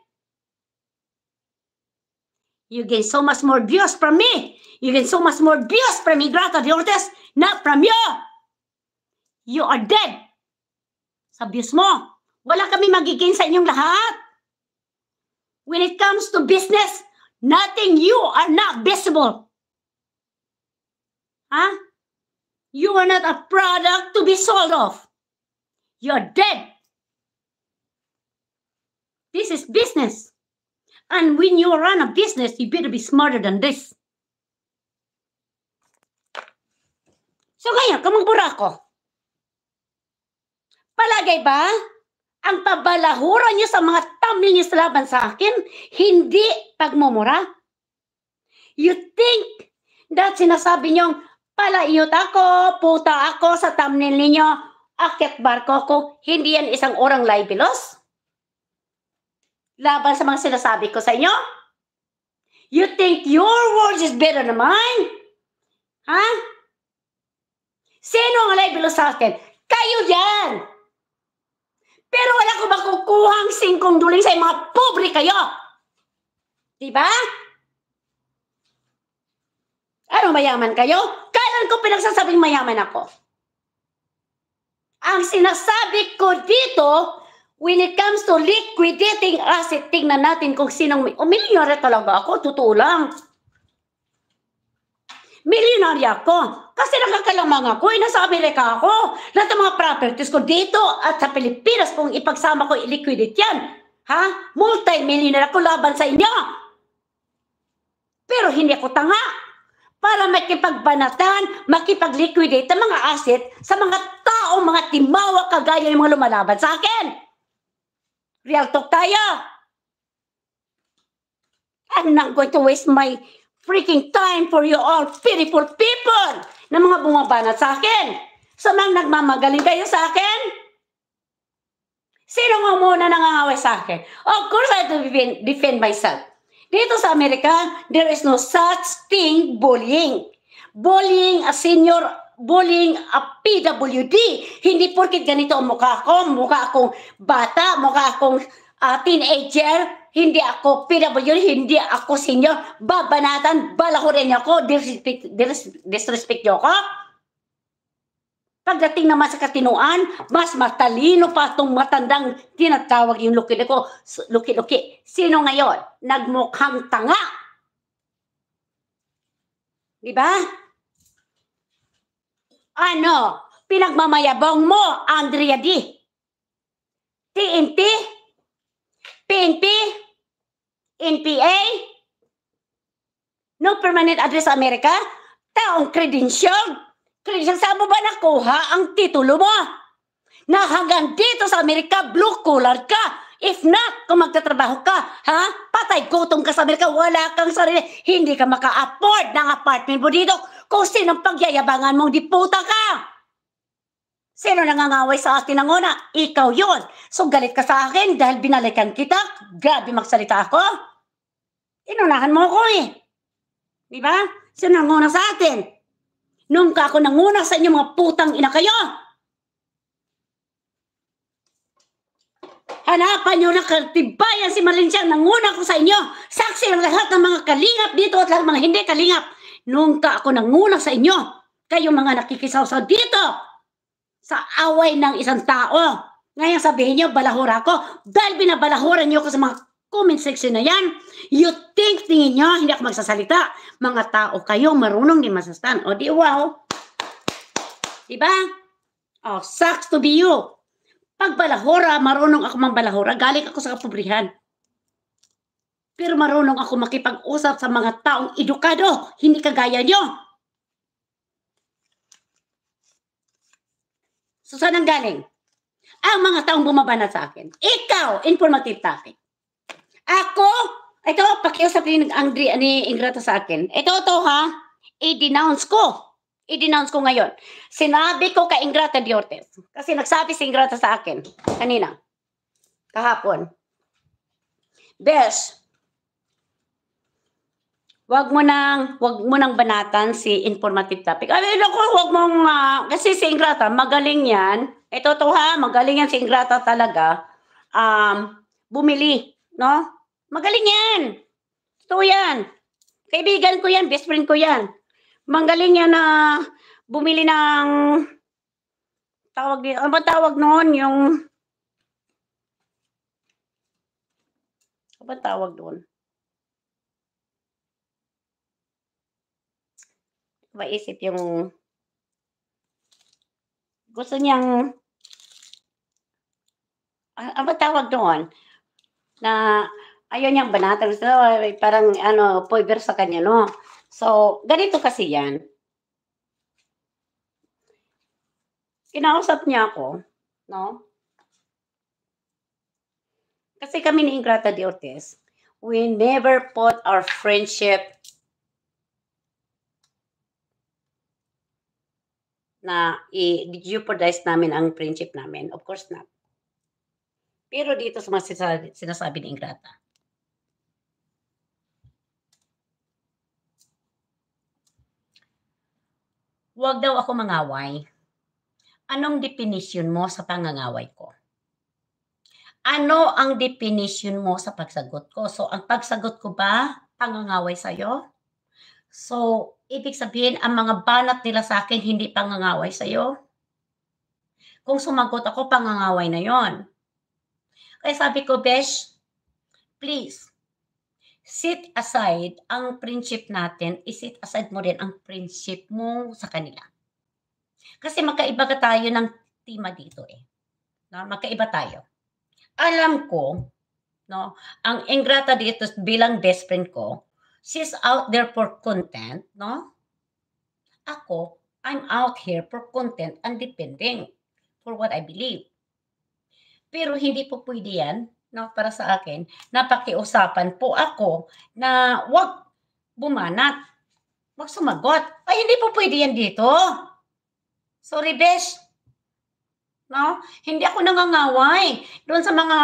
You gain so much more views from me. You gain so much more views from me, Grata de Ortiz, not from you. You are dead! Sa views mo, wala kami magiging sa inyong lahat. When it comes to business, nothing you are not visible. Huh? You are not a product to be sold off. You are dead. This is business. And when you run a business, you better be smarter than this. So ngayon, kamang ako. Palagay ba? Ang pabalahura niyo sa mga tamil niyo sa laban sa akin, hindi pagmumura. You think that sinasabi niyong palayot ako, puta ako sa thumbnail ninyo, akit barko ko, hindi yan isang orang libelous? Laban sa mga sinasabi ko sa inyo? You think your words is better than mine? Ha? Huh? Sino ang libelous sa akin? Kayo yan! Pero wala ko makukuha singkong duling sa mga pobre kayo. Diba? Ano mayaman kayo? Kailan ko pinagsasabing mayaman ako? Ang sinasabi ko dito, when it comes to liquidating asset, tingnan natin kung sinong may... O, milyonary talaga ako, totoo lang. Milyonarya ako. Kasi nakakalamang ako, eh, nasa Amerika ako. Lahat ng mga properties ko dito at sa Pilipinas, kung ipagsama ko, i-liquidate yan. Ha? Multi-millionaire ako laban sa inyo. Pero hindi ako tanga para makipagbanatan, makipagliquidate liquidate ang mga asset sa mga tao, mga timawa kagaya yung mga lumalaban sa akin. Real talk tayo. I'm not going to waste my freaking time for you all pitiful people na mga bumabanat sa akin. Samang nagmamagaling kayo sa akin? Sino nga muna nangangaway sa akin? Of course, I have to defend myself. Dito sa Amerika, there is no such thing bullying. Bullying a senior, bullying a PWD. Hindi porkit ganito ang mukha ko, mukha akong bata, mukha akong uh, teenager, hindi ako pinabuyol, hindi ako senior, babanatan, balahurin niyo ako, disrespect, disrespect niyo ako. Pagdating naman sa katinuan, mas matalino pa itong matandang tinatawag yung luki-luki ko. Luki-luki. Sino ngayon? Nagmukhang tanga. Di ba? Ano? Pinagmamayabong mo, Andrea D. TNT? PNP, NPA, no permanent address sa Amerika, taong credential. Credential, saan mo ba nakuha ang titulo mo? Na hanggang dito sa Amerika, blue collar ka. If not, kung magtatrabaho ka, ha? Patay gutom ka sa Amerika, wala kang sarili, hindi ka maka-afford ng apartment mo dito. Kung sinong pagyayabangan mong diputa ka. Sino nangangaway sa akin ng una? Ikaw yon. So galit ka sa akin dahil binalikan kita? Grabe magsalita ako. Inunahan mo ko eh. Di ba? Sino nanguna sa atin? Noong ka ako nanguna sa inyo mga putang ina kayo. Hanapan nyo na katibayan si Marlene Chang. Nanguna ko sa inyo. Saksi ng lahat ng mga kalingap dito at lahat mga hindi kalingap. Noong ka ako nanguna sa inyo. Kayong mga nakikisaw sa dito sa away ng isang tao. Ngayon sabihin niyo, balahura ko. Dahil binabalahura niyo ko sa mga comment section na yan, you think, tingin niyo, hindi ako magsasalita. Mga tao kayo, marunong din masastan. O di, wow. Diba? Oh, sucks to be you. Pag balahura, marunong ako mang balahura. Galing ako sa kapobrihan. Pero marunong ako makipag-usap sa mga taong edukado, hindi kagaya niyo. So, saan ang galing? Ang mga taong bumabana sa akin. Ikaw, informative topic. Ako, ito, pakiusap ni Andri, ni Ingrata sa akin. Ito, to ha, i-denounce ko. I-denounce ko ngayon. Sinabi ko kay Ingrata Diortes. Kasi nagsabi si Ingrata sa akin kanina. Kahapon. Besh, Wag mo nang wag mo nang banatan si informative topic. Ay, ako, wag mong uh, kasi si Ingrata magaling 'yan. Ito to ha, magaling 'yan si Ingrata talaga. Um, bumili, no? Magaling 'yan. Ito 'yan. Kaibigan ko 'yan, best friend ko 'yan. Magaling 'yan na bumili ng tawag dito, ano ba tawag noon yung ano ba tawag doon? maisip yung gusto niyang ano tawag doon? Na ayaw niyang banatan. So, eh, parang ano, poiver sa kanya, no? So, ganito kasi yan. Kinausap niya ako, no? Kasi kami ni Ingrata de Ortiz, we never put our friendship na i-jeopardize namin ang friendship namin. Of course not. Pero dito sa mga sinasabi ni Ingrata, Huwag daw ako mangaway. Anong definition mo sa pangangaway ko? Ano ang definition mo sa pagsagot ko? So, ang pagsagot ko ba pangangaway sa'yo? So, ibig sabihin, ang mga banat nila sa akin, hindi pangangaway sa'yo. Kung sumagot ako, pangangaway na yon. Kaya sabi ko, Besh, please, sit aside ang friendship natin, isit aside mo rin ang friendship mo sa kanila. Kasi magkaiba ka tayo ng tima dito eh. No, magkaiba tayo. Alam ko, no, ang ingrata dito bilang best friend ko, she's out there for content, no? Ako, I'm out here for content and depending for what I believe. Pero hindi po pwede yan, no, para sa akin, napakiusapan po ako na wag bumanat, wag sumagot. Ay, hindi po pwede yan dito. Sorry, besh. No? Hindi ako nangangaway. Doon sa mga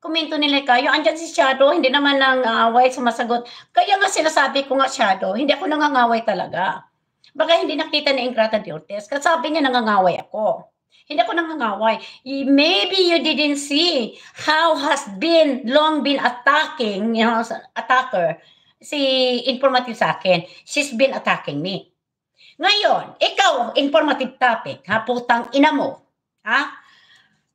komento nila kayo, andyan si Shadow, hindi naman nangaway, masagot. Kaya nga sinasabi ko nga Shadow, hindi ako nangangaway talaga. Baka hindi nakita ni Ingrata de Ortiz. Kasi sabi niya nangangaway ako. Hindi ako nangangaway. Maybe you didn't see how has been long been attacking, you know, attacker si informative sa akin. She's been attacking me. Ngayon, ikaw, informative topic, ha, putang ina mo. Ha?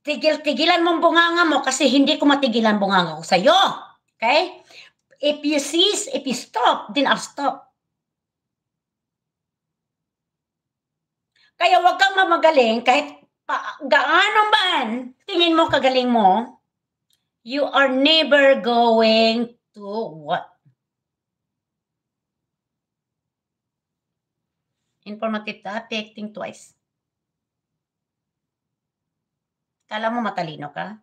tigil-tigilan mong bunganga mo kasi hindi ko matigilan bunganga ko sa'yo. Okay? If you cease, if you stop, then I'll stop. Kaya huwag kang mamagaling kahit pa, gaano man tingin mo kagaling mo, you are never going to what? Informative topic, think twice. Kala mo matalino ka?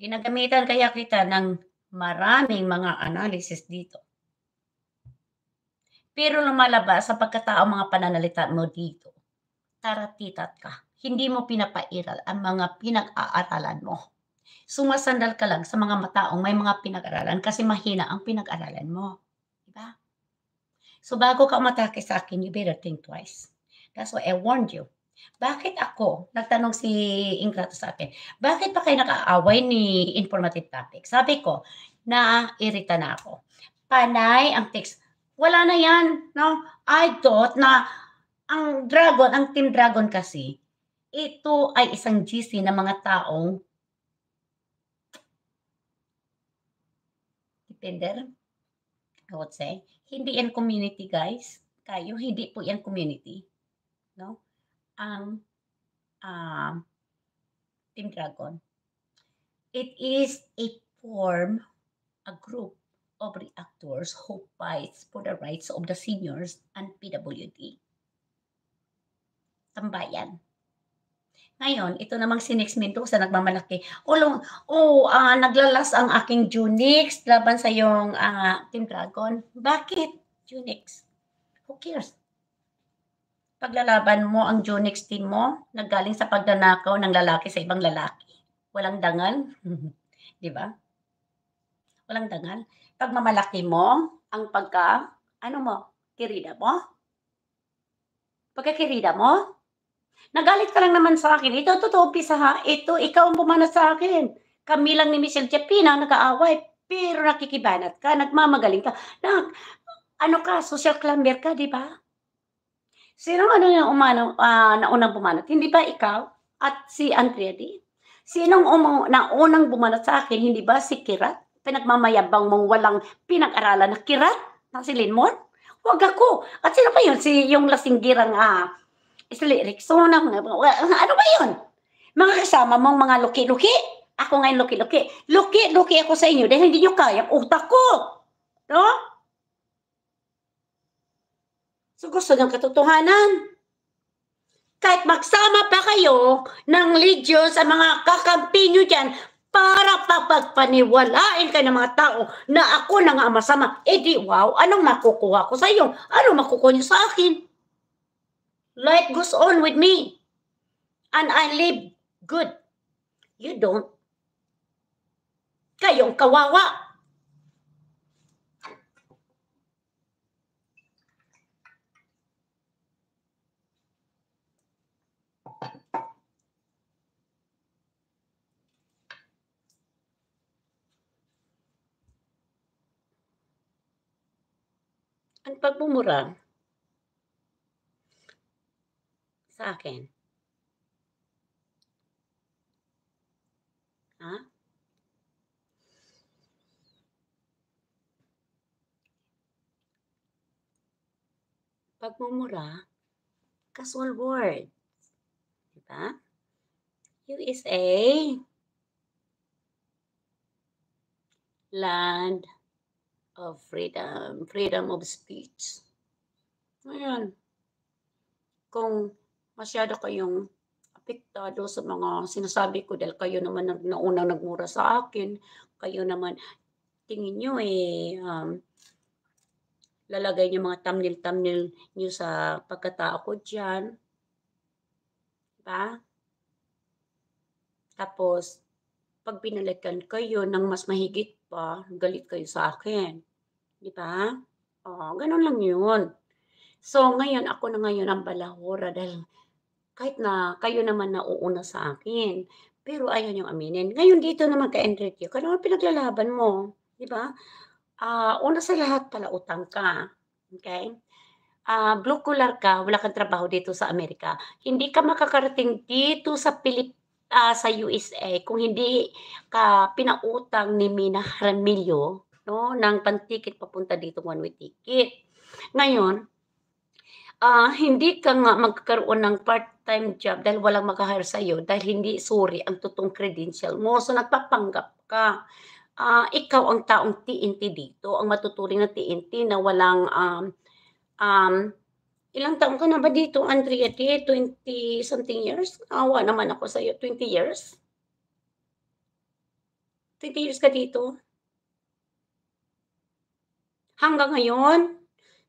Ginagamitan kaya kita ng maraming mga analysis dito. Pero lumalabas sa pagkatao mga pananalita mo dito, taratitat ka. Hindi mo pinapairal ang mga pinag-aaralan mo. Sumasandal ka lang sa mga mataong may mga pinag-aralan kasi mahina ang pinag-aralan mo. So bago ka umatake sa akin, you better think twice. That's why I warned you. Bakit ako, nagtanong si Ingrato sa akin, bakit pa kayo nakaaway ni informative topic? Sabi ko, nairita na ako. Panay ang text. Wala na yan. No? I thought na ang dragon, ang team dragon kasi, ito ay isang GC na mga taong depender, I would say, hindi yan community, guys. Kayo, hindi po yan community. No? Ang um, Team Dragon. It is a form, a group of reactors who fights for the rights of the seniors and PWD. Tambayan. Ngayon, ito namang si Nix sa nagmamalaki. Oh, oh, uh, naglalas ang aking Junix laban sa yung uh, ah, Team Dragon. Bakit, Junix? Who cares? Paglalaban mo ang Junix team mo, naggaling sa pagdanakaw ng lalaki sa ibang lalaki. Walang dangal. Di ba? Walang dangal. Pagmamalaki mo, ang pagka, ano mo, kirida mo? Pagka kirida mo, Nagalit ka lang naman sa akin. Ito, totoo, pisa ha. Ito, ikaw ang bumana sa akin. Kami lang ni Michelle Chapina nag-aaway. Pero nakikibanat ka, nagmamagaling ka. Nak, ano ka, social climber ka, di ba? Sino ano yung umano, uh, na unang bumanat? Hindi ba ikaw at si Andrea D? Sinong um, na unang bumanat sa akin, hindi ba si Kirat? Pinagmamayabang mong walang pinag-aralan na Kirat na si Linmore? Huwag ako. At sino pa yun? Si, yung lasinggirang ah, Sli Rexona, ano ba yun? Mga kasama mong mga luki-luki. Ako ngayon luki-luki. Luki-luki ako sa inyo dahil hindi nyo kaya utak ko. No? So gusto ng katotohanan. Kahit magsama pa kayo ng legion sa mga kakampi nyo dyan, para papagpaniwalaan ka ng mga tao na ako na nga masama. edi eh wow, anong makukuha ko sa iyo? Anong makukuha nyo sa akin? Life goes on with me. And I live good. You don't. Kayong kawawa. Ang pagmumura sa akin? Ha? Pagmumura, casual word. Diba? USA, land of freedom, freedom of speech. Ayan. Kung masyado kayong apektado sa mga sinasabi ko dahil kayo naman nag, naunang nagmura sa akin. Kayo naman, tingin nyo eh, um, lalagay niyo mga thumbnail-thumbnail niyo sa pagkatao ko dyan. Diba? Tapos, pag pinalikan kayo ng mas mahigit pa, galit kayo sa akin. Diba? O, ganun lang yun. So, ngayon, ako na ngayon ang balahura dahil kahit na kayo naman na uuna sa akin. Pero ayaw niyong aminin. Ngayon dito naman kay Enrique, kano ang pinaglalaban mo? Di ba? Uh, una sa lahat pala utang ka. Okay? Uh, ah, blue collar ka, wala kang trabaho dito sa Amerika. Hindi ka makakarating dito sa Pilip uh, sa USA kung hindi ka pinautang ni Mina Jaramillo no, ng pantikit papunta dito one way ticket. Ngayon, uh, hindi ka nga magkaroon ng part part-time job dahil walang mag-hire sa'yo, dahil hindi suri ang totoong credential mo. So, nagpapanggap ka. Uh, ikaw ang taong TNT dito, ang matuturing na TNT na walang um, um, Ilang taon ka na ba dito, Andrea? 20 something years? Awa naman ako sa iyo. 20 years? 20 years ka dito? Hanggang ngayon,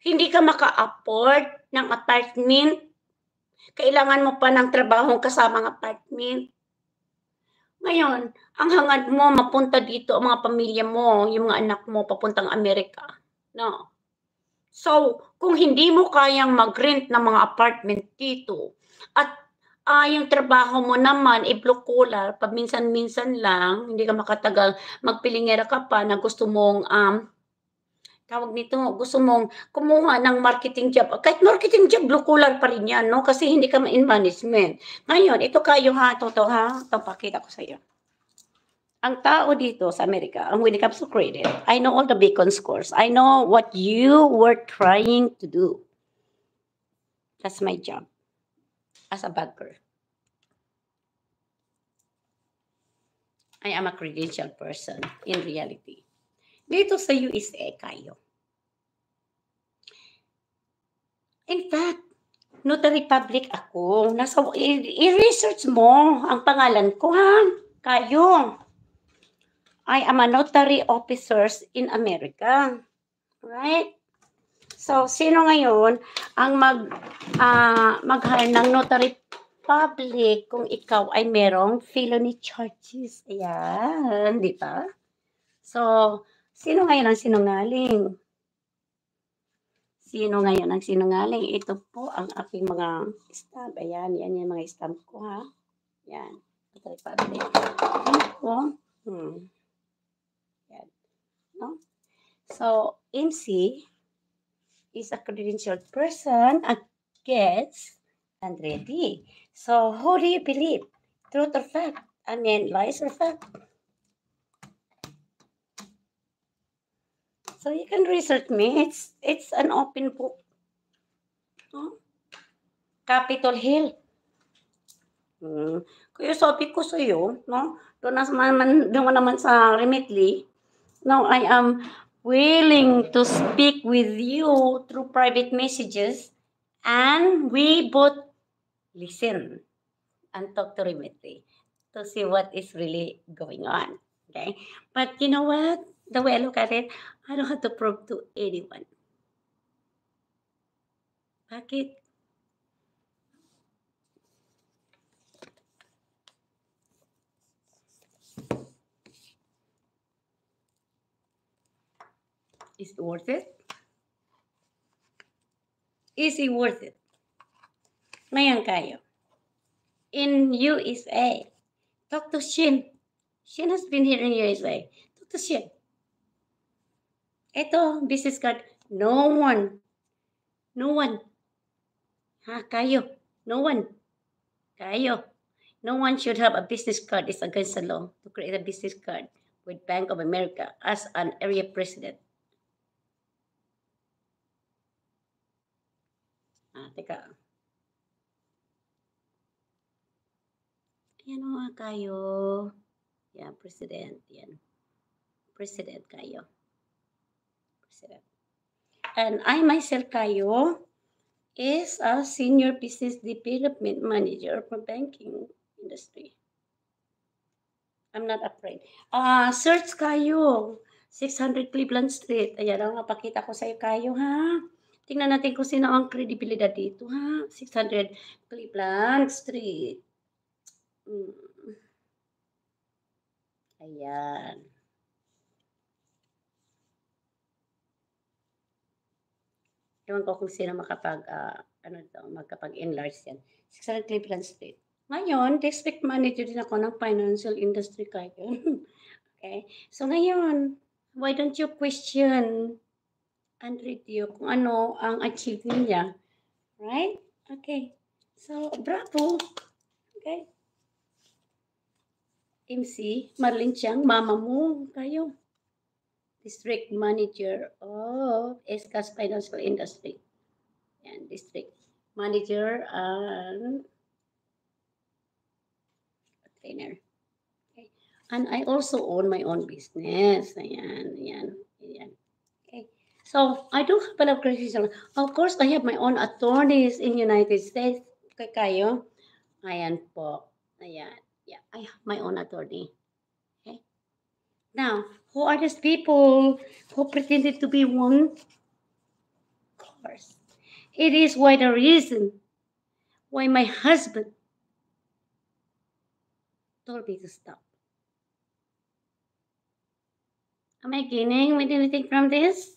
hindi ka maka-afford ng apartment kailangan mo pa ng trabaho kasama ng apartment. Ngayon, ang hangad mo mapunta dito ang mga pamilya mo, yung mga anak mo papuntang Amerika. No. So, kung hindi mo kayang mag-rent ng mga apartment dito at uh, yung trabaho mo naman i eh, blue paminsan-minsan lang, hindi ka makatagal, magpilingera ka pa na gusto mong um, tawag nito, gusto mong kumuha ng marketing job, kahit marketing job, blue collar pa rin yan, no? Kasi hindi ka in management. Ngayon, ito kayo ha, toto ha, ito pakita ko sa iyo. Ang tao dito sa Amerika, ang when it comes to credit, I know all the beacon scores. I know what you were trying to do. That's my job as a banker. I am a credential person in reality. Dito sa USA kayo. In fact, notary public ako. Nasa, i-research mo ang pangalan ko, ha? Kayo. I am a notary officer in America. Right? So, sino ngayon ang mag, uh, mag-hire ng notary public kung ikaw ay merong felony charges? Ayan, di ba? So, Sino ngayon ang sinungaling? Sino ngayon ang sinungaling? Ito po ang aking mga stamp. Ayan, yan yung mga stamp ko ha. Yan. Ito pa rin. Ano po? Hmm. No? So, MC is a credentialed person against and ready. So, who do you believe? Truth or fact? I mean, lies or fact? So you can research me. It's it's an open book. No? Capitol Hill. Mm. Kuya Sophie ko sa iyo, no? Doon na naman, doon naman sa remotely. No, I am willing to speak with you through private messages and we both listen and talk to remotely to see what is really going on. Okay? But you know what? the way I look at it, I don't have to prove to anyone. Bakit? Is it worth it? Is it worth it? Ngayon kayo. In USA, talk to Shin. Shin has been here in USA. Talk to Shin. Ito, business card. No one. No one. Ha, kayo. No one. Kayo. No one should have a business card. It's against the law to create a business card with Bank of America as an area president. Ah, teka. Ayan o kayo. Yan, president. Yan. President kayo myself. And I myself, Kayo, is a senior business development manager for banking industry. I'm not afraid. Uh, search kayo. 600 Cleveland Street. Ayan lang, mapakita ko sa iyo kayo, ha? Tingnan natin kung sino ang credibility dito, ha? 600 Cleveland Street. Hmm. Ayan. Ewan ko kung sino makapag, uh, ano to, magkapag-enlarge yan. 600 Cleveland Street. Ngayon, district manager din ako ng financial industry kayo. okay? So ngayon, why don't you question and review kung ano ang achievement niya? Right? Okay. So, bravo. Okay. MC, Marlene Chiang, mama mo, kayo. District Manager of SCAS Financial Industry. Yan, District Manager and trainer. Okay. And I also own my own business. Ayan, ayan, ayan. Okay. So, I do have a lot of criticism. Of course, I have my own attorneys in United States. Okay, kayo? Ayan po. Ayan. Yeah, I have my own attorney. Okay. Now, who are these people who pretended to be one? Of course. It is why the reason why my husband told me to stop. Am I gaining with anything from this?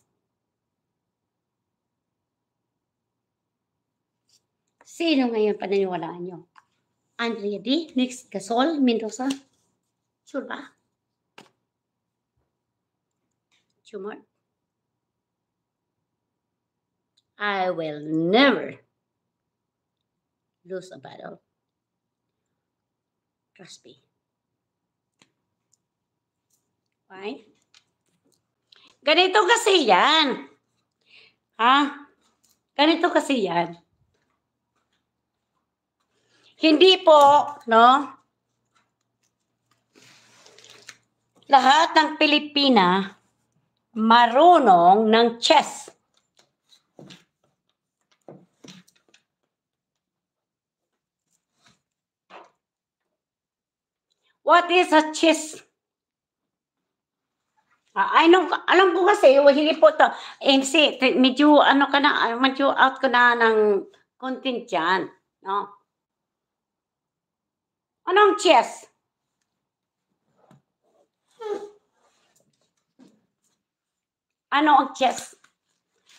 Sino ngayon paniniwalaan nyo? Andrea D. Nix Gasol Mendoza? Sure ba? two more. I will never lose a battle. Trust me. Why? Ganito kasi yan. Ha? Ganito kasi yan. Hindi po, no? Lahat ng Pilipina marunong ng chess. What is a chess? Uh, I know, alam ko kasi, hindi po to. MC, eh, medyo ano ka na, ah, medyo out ko na ng content yan. No? Anong chess? I know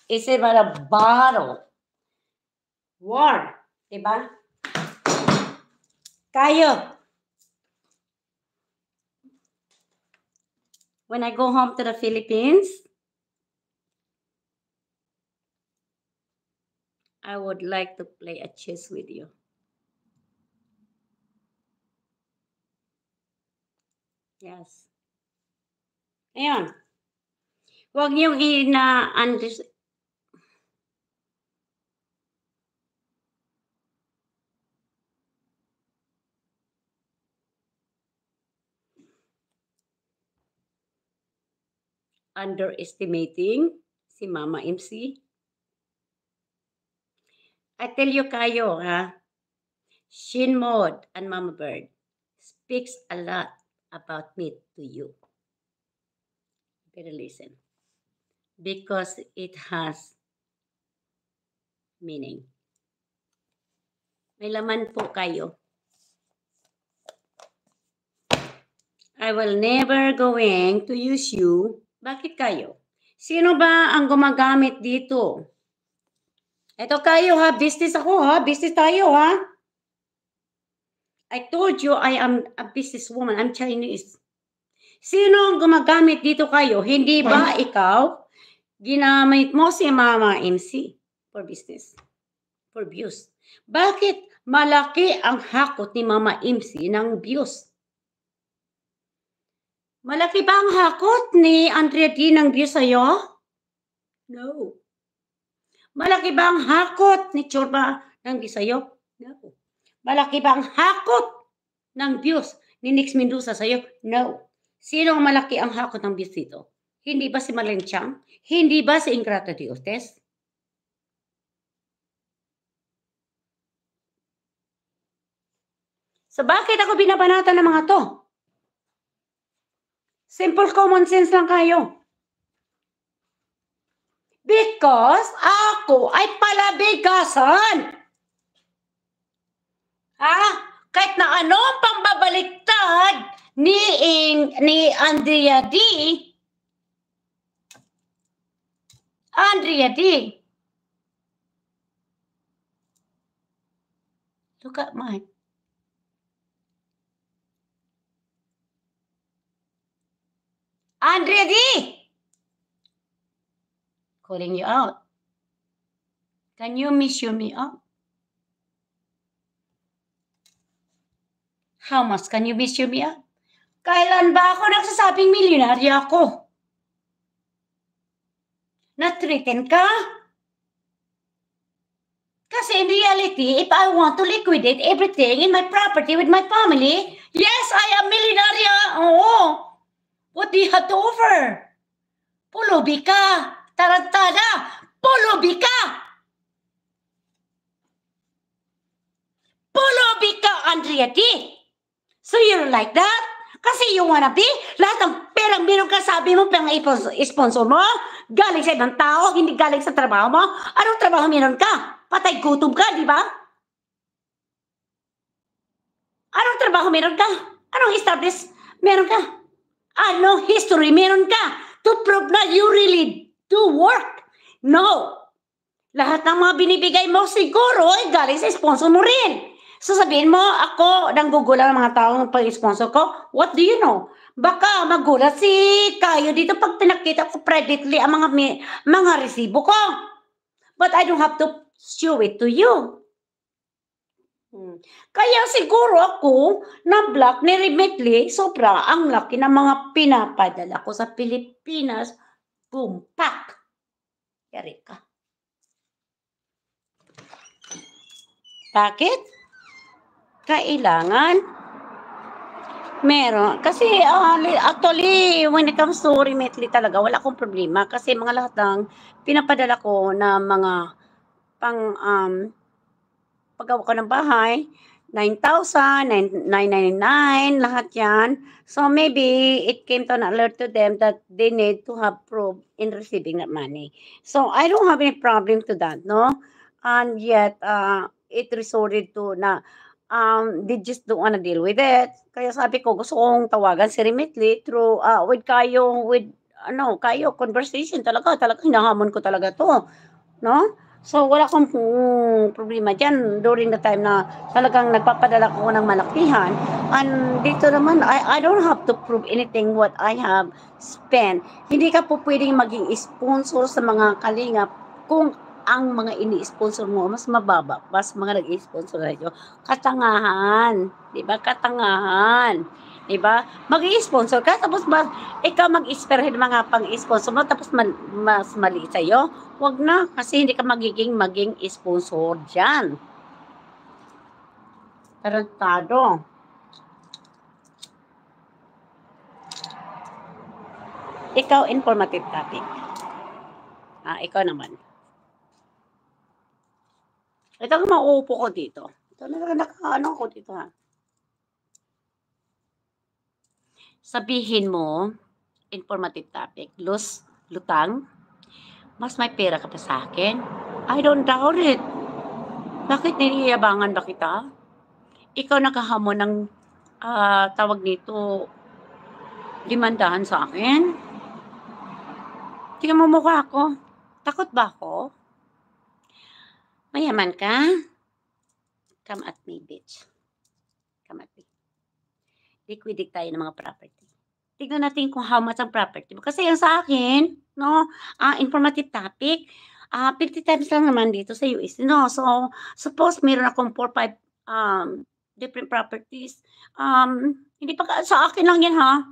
it's about a battle. War. Diba? Kayo. When I go home to the Philippines, I would like to play a chess with you. Yes. Ayan. Huwag niyong ina understand underestimating si Mama MC. I tell you kayo, ha? Shin Mod and Mama Bird speaks a lot about me to you. Better listen because it has meaning. May laman po kayo. I will never going to use you. Bakit kayo? Sino ba ang gumagamit dito? Ito kayo ha, business ako ha, business tayo ha. I told you I am a business woman. I'm Chinese. Sino ang gumagamit dito kayo? Hindi ba ikaw? ginamit mo si Mama MC for business, for views. Bakit malaki ang hakot ni Mama MC ng views? Malaki ba ang hakot ni Andrea D ng views sa'yo? No. Malaki ba ang hakot ni Churba ng views sa'yo? No. Malaki ba ang hakot ng views ni Nix Mendoza sa'yo? No. Sino ang malaki ang hakot ng views dito? Hindi ba si Marlene Hindi ba si Ingrata de Ortiz? So bakit ako binabanata ng mga to? Simple common sense lang kayo. Because ako ay palabigasan. Ha? Kahit na anong pambabaliktad ni, ni Andrea D, Andrea Look at mine. Andrea Calling you out. Can you miss you me out? How much can you miss you me out? Kailan ba ako nagsasabing milyonary ako? na-threaten ka. Kasi in reality, if I want to liquidate everything in my property with my family, yes, I am millionaire. Oo. What do you have to offer? Pulubi ka. Tarantada. Pulubi ka. Pulubi ka, Andrea So you're like that? Kasi you wanna be, lahat ng perang meron ka sabi mo, pang sponsor mo, Galing sa ibang tao, hindi galing sa trabaho mo. Anong trabaho meron ka? Patay gutom ka, di ba? Anong trabaho meron ka? Anong establish meron ka? Anong history meron ka? To prove na you really do work. No. Lahat ng mga binibigay mo siguro ay galing sa sponsor mo rin. Sasabihin mo, ako, nanggugulan ng mga tao ng pag-sponsor ko. What do you know? Baka magulat si kayo dito pag pinakita ko privately ang mga, mga resibo ko. But I don't have to show it to you. Hmm. Kaya siguro ako na black ni remotely, sobra ang laki ng mga pinapadala ko sa Pilipinas. Boom, pack. Erika. ka. Bakit? Kailangan Meron. Kasi uh, actually, when it comes to remotely talaga, wala akong problema. Kasi mga lahat ng pinapadala ko na mga pang um, paggawa ko ng bahay, 9,000, 999, lahat yan. So maybe it came to an alert to them that they need to have proof in receiving that money. So I don't have any problem to that, no? And yet, uh, it resorted to na um, they just don't wanna deal with it. Kaya sabi ko, gusto kong tawagan si Remitly through, uh, with kayo, with, ano, kayo, conversation talaga, talaga, hinahamon ko talaga to. No? So, wala akong mm, problema dyan during the time na talagang nagpapadala ko ng malakihan. And dito naman, I, I don't have to prove anything what I have spent. Hindi ka po pwedeng maging sponsor sa mga kalingap kung ang mga ini-sponsor mo mas mababa mas mga nag-sponsor na ito. Katangahan, 'di ba? Katangahan. 'Di ba? mag sponsor ka tapos mas ikaw mag-isperhin mga pang-sponsor mo tapos man, mas mali sa iyo. Wag na kasi hindi ka magiging maging sponsor diyan. Tarantado. Ikaw, informative topic. Ah, ikaw naman. Ito ang mauupo ko dito. Ito na nakaano ko dito ha. Sabihin mo, informative topic, lose, lutang, mas may pera ka pa sa akin. I don't doubt it. Bakit niniyabangan ba kita? Ikaw nakahamon ng uh, tawag nito, limandahan sa akin. Tingnan mo mukha ako. Takot ba ako? Mayaman ka? Come at me, bitch. Come at me. Liquidig tayo ng mga property. Tignan natin kung how much ang property. Kasi yung sa akin, no, uh, informative topic, uh, ah, 50 times lang naman dito sa US. No? So, suppose meron akong 4-5 um, different properties. Um, hindi pa sa akin lang yan, ha?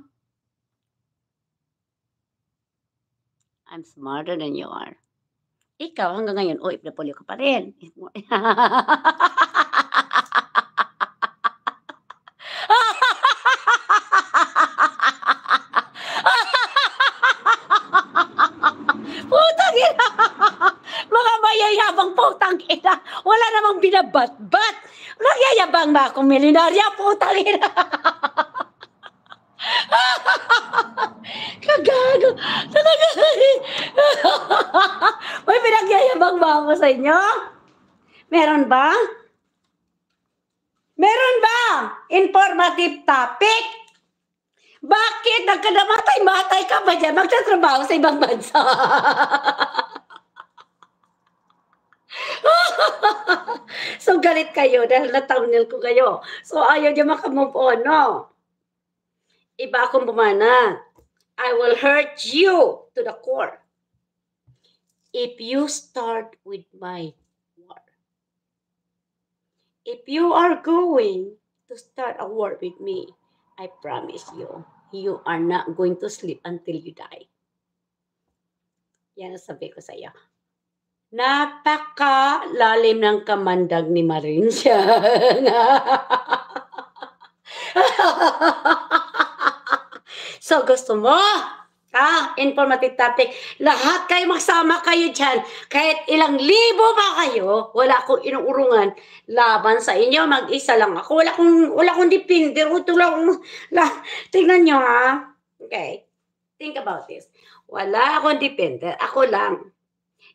I'm smarter than you are. Ikaw, hanggang ngayon, OFW ka pa rin. putang ina! Mga mayayabang putang ina! Wala namang binabat-bat! Nagyayabang ba akong milinarya? Putang ina! Kagago! Talaga! pinagyayabang ba ako sa inyo? Meron ba? Meron ba? Informative topic? Bakit? Nagkanamatay-matay ka ba dyan? Magtatrabaho sa ibang bansa. so, galit kayo dahil na-thumbnail ko kayo. So, ayaw niya makamove on, no? Iba akong bumana. I will hurt you to the core if you start with my war. If you are going to start a war with me, I promise you, you are not going to sleep until you die. Yan ang sabi ko sa iyo. Napaka lalim ng kamandag ni Marin so gusto mo? Ah, informative topic. Lahat kayo magsama kayo dyan. Kahit ilang libo pa kayo, wala akong inuurungan laban sa inyo. Mag-isa lang ako. Wala akong, wala akong dipindi. Ito lang. La, tingnan nyo ha. Okay. Think about this. Wala akong dipindi. Ako lang.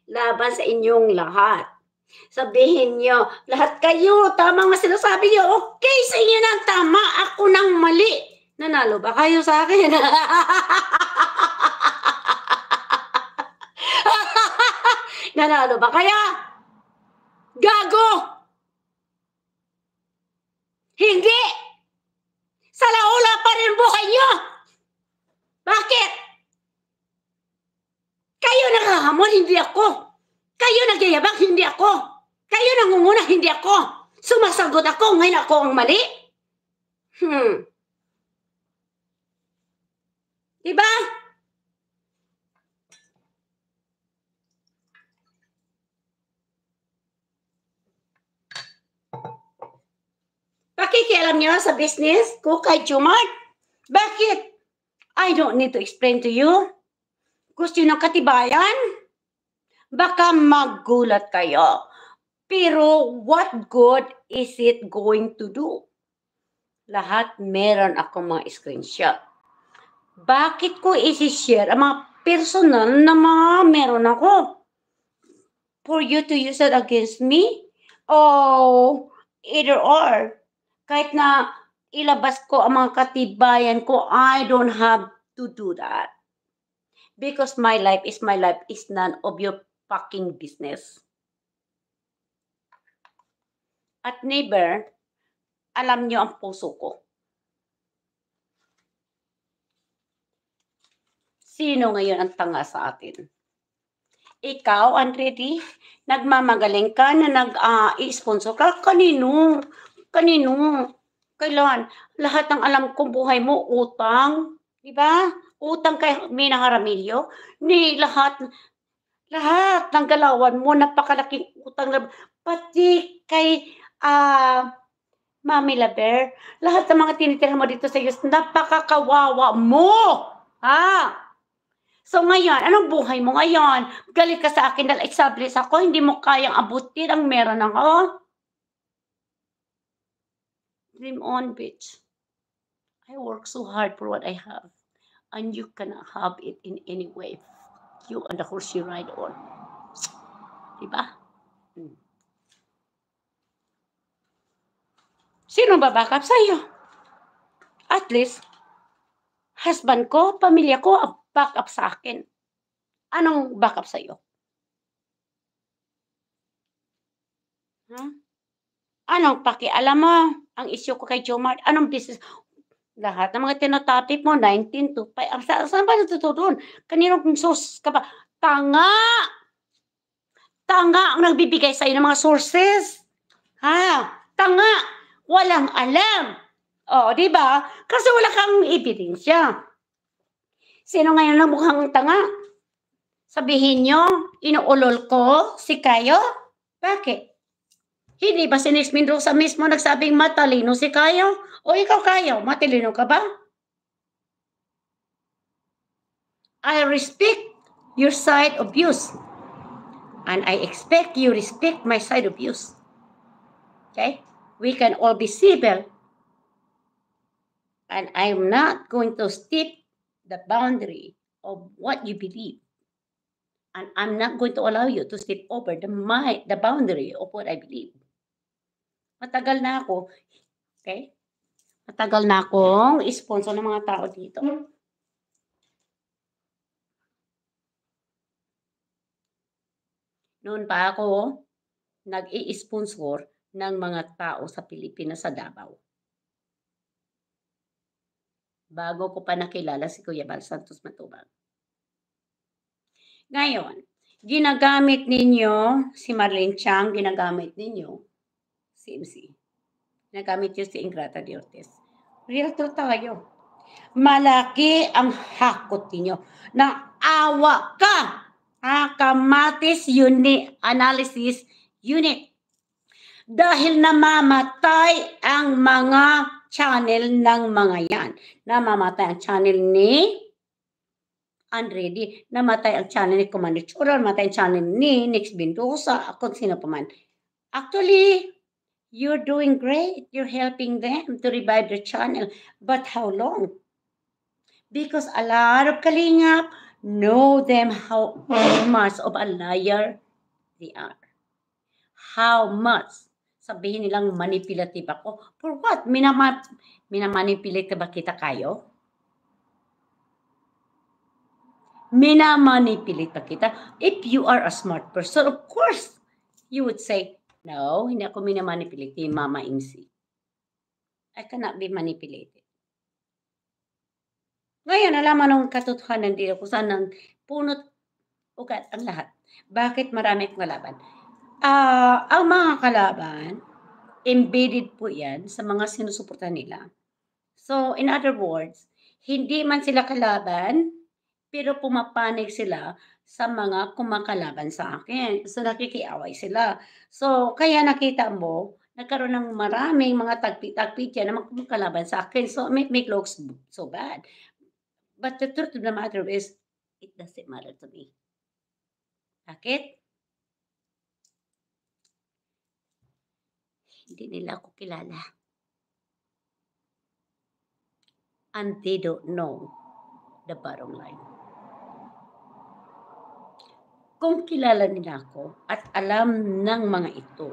Laban sa inyong lahat. Sabihin nyo, lahat kayo, tama nga sinasabi nyo. Okay, sa inyo nang tama. Ako nang mali. Nanalo ba kayo sa akin? Nanalo ba kaya? Gago! Hindi! Sa laula pa rin buhay nyo! Bakit? Kayo naghahamon, hindi ako. Kayo nagyayabang, hindi ako. Kayo nangunguna, hindi ako. Sumasagot ako, ngayon ako ang mali? Hmm. Diba? Diba? Pakikialam nyo sa business ko kay Chumart. Bakit? I don't need to explain to you. Gusto ng katibayan? Baka maggulat kayo. Pero what good is it going to do? Lahat meron ako mga screenshot. Bakit ko isi-share ang mga personal na mga meron ako? For you to use it against me? Oh, either or kahit na ilabas ko ang mga katibayan ko, I don't have to do that. Because my life is my life is none of your fucking business. At neighbor, alam niyo ang puso ko. Sino ngayon ang tanga sa atin? Ikaw, Andretti, nagmamagaling ka na nag-sponsor ah, uh, ka. Kanino? Kanino? Kailan? Lahat ng alam kong buhay mo, utang. Di ba? Utang kay Mina Jaramillo. Ni lahat, lahat ng galawan mo, napakalaking utang. Pati kay uh, Mami Laber, lahat ng mga tinitira mo dito sa iyo, napakakawawa mo! Ha? So ngayon, anong buhay mo ngayon? Galit ka sa akin dahil established ako, hindi mo kayang abutin ang meron ako dream on bitch i work so hard for what i have and you cannot have it in any way you and the horse you ride on diba hmm. sino babakap sa iyo at least husband ko pamilya ko ang backup sa akin anong backup sa iyo huh? Hmm? Anong pakialam mo? Ang issue ko kay Jomar, anong business? Lahat ng mga tinatopic mo, 1925, to 5. sa saan ba natututunan? Kaninong sources ka ba? Tanga! Tanga ang nagbibigay sa'yo ng mga sources. Ha? Tanga! Walang alam. O, oh, di ba? Kasi wala kang ebidensya. Sino ngayon ang mukhang tanga? Sabihin nyo, inuulol ko si Kayo? Bakit? Hindi ba si Nix Mendoza mismo nagsabing matalino si Kayo? O ikaw Kayo, matalino ka ba? I respect your side of views. And I expect you respect my side of views. Okay? We can all be civil. And I'm not going to step the boundary of what you believe. And I'm not going to allow you to step over the, my, the boundary of what I believe. Matagal na ako. Okay? Matagal na akong sponsor ng mga tao dito. Noon pa ako nag-i-sponsor ng mga tao sa Pilipinas sa Davao. Bago ko pa nakilala si Kuya Bal Santos Matubang. Ngayon, ginagamit ninyo, si Marlene Chang, ginagamit ninyo CMC. Nagamit yung si Ingrata de Ortiz. Realtor tayo. Malaki ang hakot ninyo Naawa ka. Ha, kamatis unit, analysis unit. Dahil namamatay ang mga channel ng mga yan. Namamatay ang channel ni Andredi, namatay ang channel ni Commander Chura, namatay ang channel ni Nix Bindusa, kung sino pa man. Actually, You're doing great. You're helping them to revive the channel. But how long? Because a lot of kalingap know them how much of a liar they are. How much? Sabihin nilang manipulative ako. For what? Minama minamanipulate ba kita kayo? Minamanipulate ba kita? If you are a smart person, of course, you would say, No, hindi ako minamanipulate ni Mama Imsi. I cannot be manipulated. Ngayon, alam alaman nung katotohanan dito kung saan ang punot ugat ang lahat. Bakit marami kalaban? Uh, ang mga kalaban, embedded po yan sa mga sinusuporta nila. So, in other words, hindi man sila kalaban, pero pumapanig sila sa mga kumakalaban sa akin. So nakikiaway sila. So kaya nakita mo, nagkaroon ng maraming mga tagpi-tagpi yan na kumakalaban sa akin. So make, make looks so bad. But the truth of the matter is, it doesn't matter to me. Bakit? Hindi nila ako kilala. And they don't know the bottom line. Kung kilala nila ako at alam ng mga ito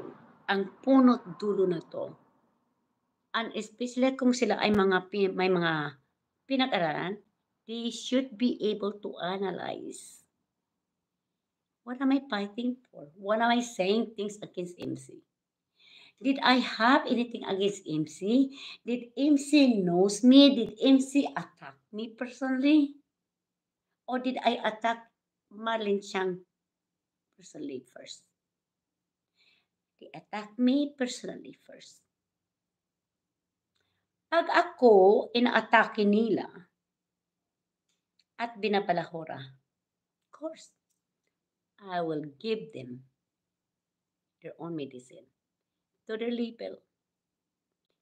ang punot dulo na to, and especially kung sila ay mga may mga pinag-aralan, they should be able to analyze. What am I fighting for? What am I saying things against MC? Did I have anything against MC? Did MC knows me? Did MC attack me personally? Or did I attack Marlene Chang personally first. They attack me personally first. Pag ako inaatake nila at binapalahura, of course, I will give them their own medicine to their label.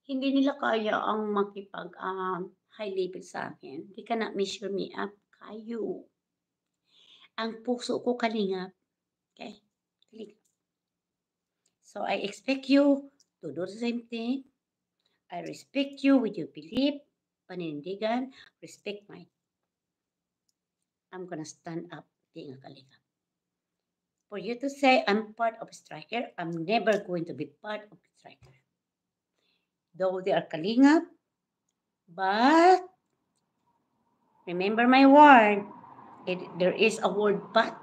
Hindi nila kaya ang makipag uh, high label sa akin. They cannot measure me up. Kayo. Ang puso ko kalingap. Okay, click. So I expect you to do the same thing. I respect you with your belief, panindigan, respect mine. I'm gonna stand up, being a kaliga. For you to say I'm part of striker, I'm never going to be part of striker. Though they are kalinga, but remember my word. It, there is a word but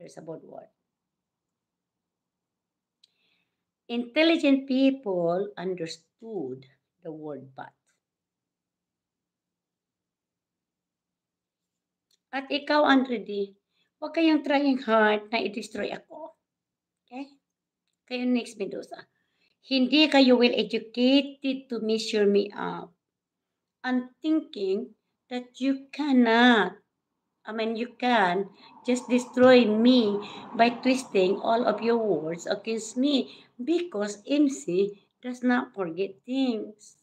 There's a bold word. Intelligent people understood the word but. At ikaw, Andredi, huwag kayong trying hard na i-destroy ako. Okay? Kayo next, Mendoza. Hindi kayo will educated to measure me up. I'm thinking that you cannot I mean, you can just destroy me by twisting all of your words against me because MC does not forget things.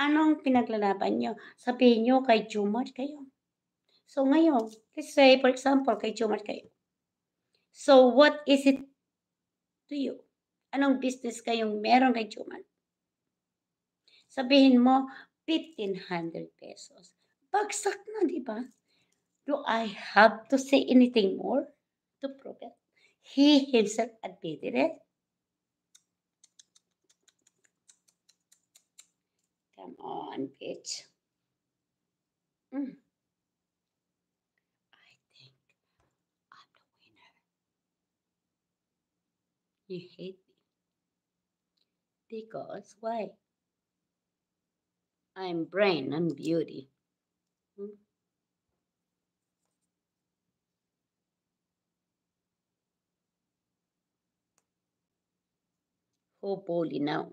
Anong pinaglalaban nyo? Sabihin nyo kay Jumar kayo. So ngayon, let's say for example, kay Jumar kayo. So what is it to you? Anong business kayong meron kay Jumar? Sabihin mo, 1,500 pesos. bagsak na, di ba? Do I have to say anything more to prove it? He himself admitted it. Come on, bitch. Mm. I think I'm the winner. You hate me. Because why? I'm brain, and beauty. Hopoli now.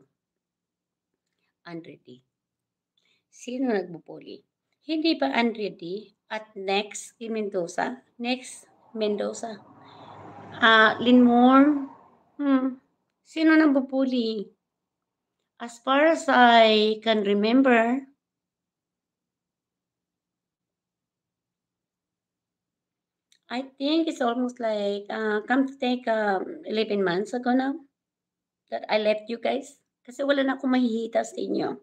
Andretti. Sino nagpupuli? Hindi pa Andretti at next in Mendoza? Next Mendoza. Uh, Linmore. Hmm. Sino nagpupuli? As far as I can remember, I think it's almost like uh, come to take um, 11 months ago now that I left you guys. Kasi wala na akong mahihita sa inyo.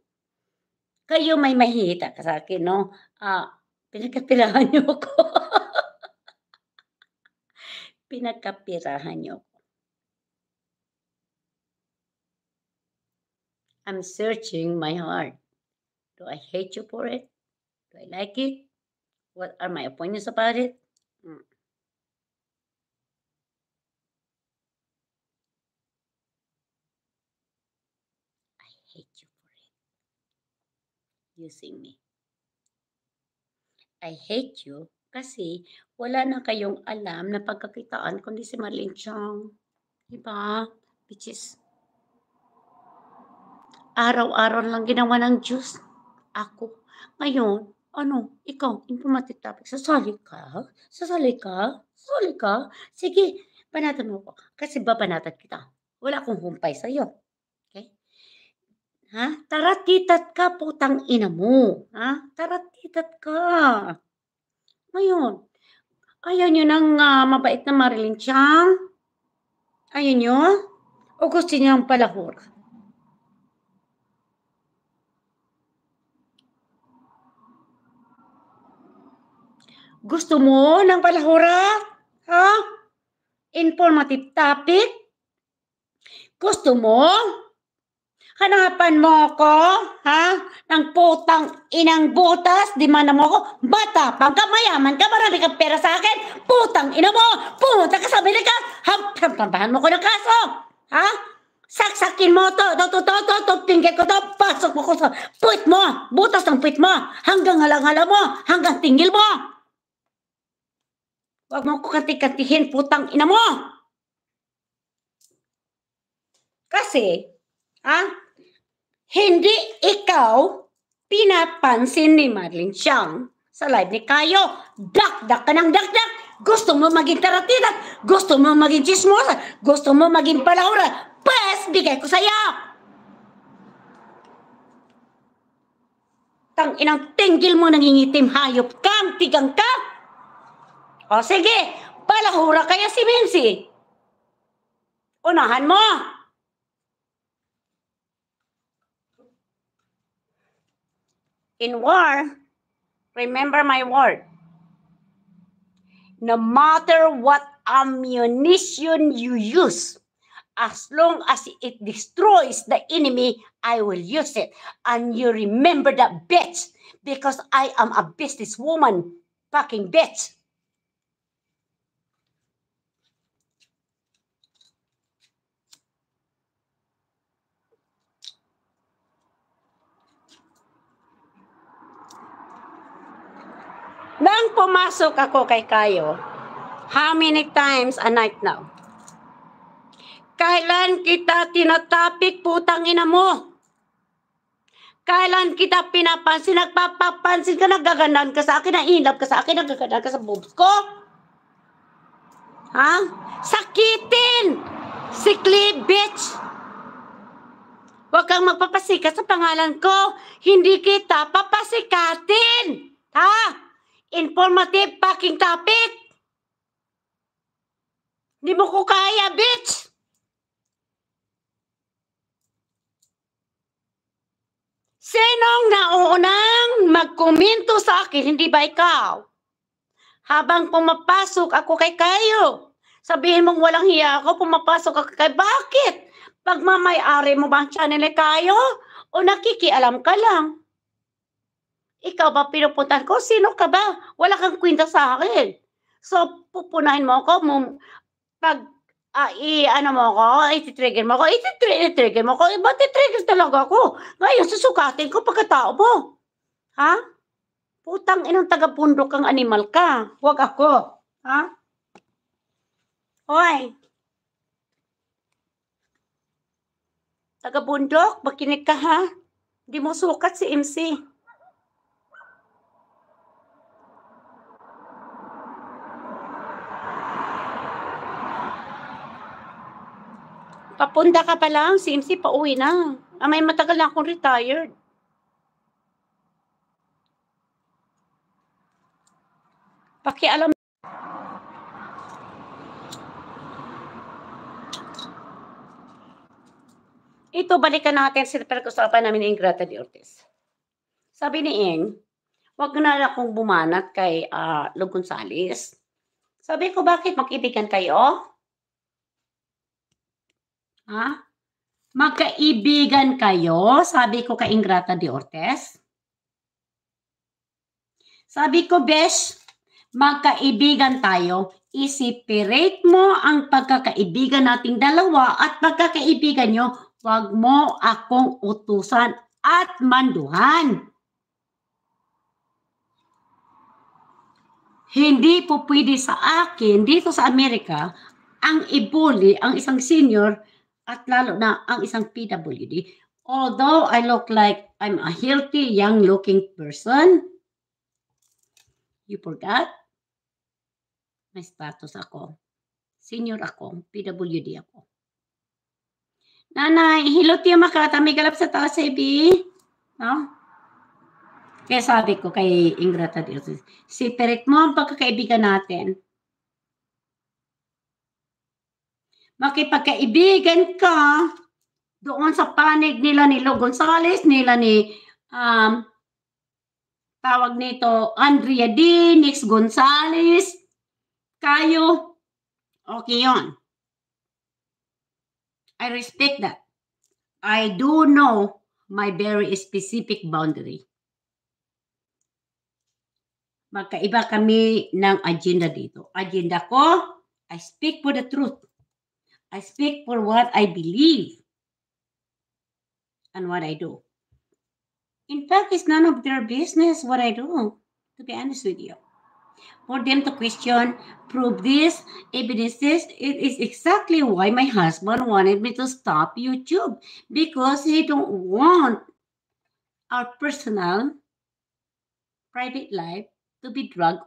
Kayo may mahihita ka sa akin, no? Uh, pinagkapirahan niyo ako. pinagkapirahan niyo ako. I'm searching my heart. Do I hate you for it? Do I like it? What are my opinions about it? Mm. using me. I hate you kasi wala na kayong alam na pagkakitaan kundi si Marlene Chong. Diba? Which is, araw-araw lang ginawa ng juice. Ako. Ngayon, ano, ikaw, informative topic, sasali ka? Sasali ka? Sasali ka? Sige, banatan mo ko. Kasi babanatan kita. Wala akong humpay sa'yo. Ha? Taratitat ka, putang ina mo. Ha? Taratitat ka. Ngayon, ayaw nyo ng uh, ah, mabait na Marilyn Chang? Ayaw nyo? O gusto nyo ng palahura? Gusto mo ng palahura? Ha? Informative topic? Gusto mo? Hanapan mo ako, ha? Nang putang inang butas, di man mo ako, bata, pangkamayaman ka, marami kang pera sa akin, putang ina mo, pumunta ka sa Amerika, ham, ham, mo ko ng kaso, ha? Saksakin mo to, to, to, to, to, to, pinggit ko to, pasok mo ko sa puwit mo, butas ng puwit mo, hanggang halang-hala mo, hanggang tingil mo. Huwag mo ko katikatihin, putang ina mo. Kasi, ha? hindi ikaw pinapansin ni Marlene Chang sa live ni Kayo. Dakdak ka ng dakdak. Gusto mo maging taratirat. Gusto mo maging chismosa. Gusto mo maging palaura. Pwes, bigay ko sa'yo. Tang inang tinggil mo nangingitim hayop kang tigang ka. O sige, palahura kaya si Minsi. Unahan mo. In war, remember my word. No matter what ammunition you use, as long as it destroys the enemy, I will use it. And you remember that bitch because I am a businesswoman, fucking bitch. Nang pumasok ako kay Kayo, how many times a night now? Kailan kita tinatapik, putang ina mo? Kailan kita pinapansin, nagpapapansin ka, nagagandaan ka sa akin, nahilap ka sa akin, nagagandaan ka sa boobs ko? Ha? Sakitin! Sikli, bitch! Huwag kang magpapasikat sa pangalan ko. Hindi kita papasikatin! Ha? informative fucking topic. Hindi mo ko kaya, bitch! Sinong nauunang magkomento sa akin, hindi ba ikaw? Habang pumapasok ako kay kayo, sabihin mong walang hiya ako, pumapasok ako kay bakit? Pagmamay-ari mo ba ang channel kayo? O nakikialam ka lang? Ikaw ba pinupuntahan ko? Sino ka ba? Wala kang kwenta sa akin. So, pupunahin mo ako. Mum, pag uh, ah, i, ano mo ako, iti-trigger mo ako, iti-trigger mo ako, iba eh, titrigger talaga ako. Ngayon, susukatin ko pagkatao mo. Ha? Putang inang taga-pundok kang animal ka. Huwag ako. Ha? Hoy. Taga-bundok, makinig ka ha? Hindi mo sukat si MC. Papunta ka pa lang, CMC, pauwi na. Ah, may matagal na akong retired. Pakialam Ito, balikan natin sa pinag-usapan namin ni Ingrata de Ortiz. Sabi ni Ing, wag na akong bumanat kay uh, ah, Log Sabi ko, bakit mag-ibigan kayo? Ha? Magkaibigan kayo, sabi ko kay Ingrata de Ortez. Sabi ko, Besh, magkaibigan tayo. I-separate mo ang pagkakaibigan nating dalawa at pagkakaibigan nyo, huwag mo akong utusan at manduhan. Hindi po pwede sa akin dito sa Amerika ang ibuli ang isang senior at lalo na ang isang PWD. Although I look like I'm a healthy, young-looking person, you forgot? May status ako. Senior ako. PWD ako. Nanay, hilot yung makata. May galap sa taas, Ebi. Eh, no? Kaya sabi ko kay Ingrata si separate mo ang pagkakaibigan natin. makipagkaibigan ka doon sa panig nila ni Lo Gonzales, nila ni um, tawag nito Andrea D, Nix Gonzales, kayo, okay yon. I respect that. I do know my very specific boundary. Magkaiba kami ng agenda dito. Agenda ko, I speak for the truth. I speak for what I believe and what I do. In fact, it's none of their business what I do, to be honest with you. For them to question, prove this, evidence this, it is exactly why my husband wanted me to stop YouTube because he don't want our personal private life to be dragged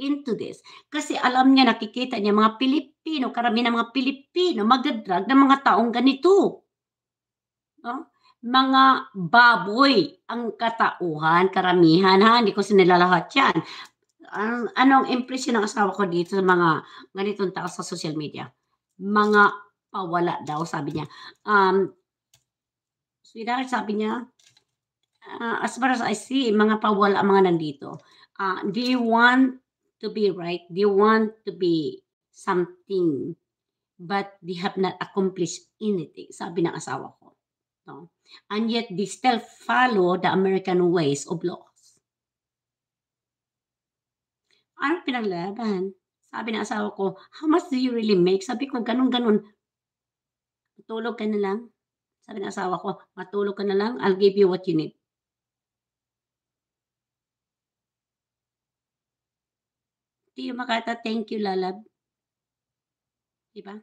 into this. Kasi alam niya, nakikita niya mga Pilipino, karamihan ng mga Pilipino, magadrag ng mga taong ganito. No? Mga baboy ang katauhan, karamihan ha, hindi ko sinilalahat yan. An- anong impression ng asawa ko dito sa mga ganitong tao sa social media? Mga pawala daw, sabi niya. Um, sweetheart, sabi niya, uh, as far as I see, mga pawala ang mga nandito. Uh, do want to be right, they want to be something, but they have not accomplished anything, sabi ng asawa ko. No? And yet, they still follow the American ways of laws. Ano pinaglaban? Sabi ng asawa ko, how much do you really make? Sabi ko, ganun-ganun. Matulog ka na lang. Sabi ng asawa ko, matulog ka na lang, I'll give you what you need. Hindi yung makata, thank you, lalab. Diba?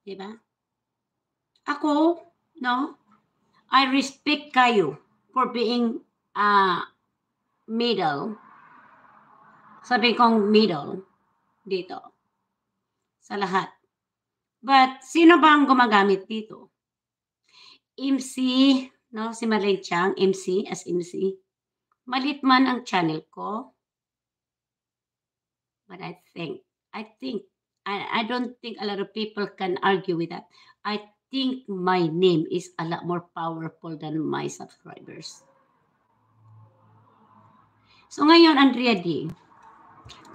Diba? Ako, no? I respect kayo for being uh, middle. Sabi kong middle dito sa lahat. But sino ba ang gumagamit dito? MC, no? Si Marlene Chang, MC as MC. Malit man ang channel ko. But I think, I think, I, I don't think a lot of people can argue with that. I think my name is a lot more powerful than my subscribers. So ngayon, Andrea D.,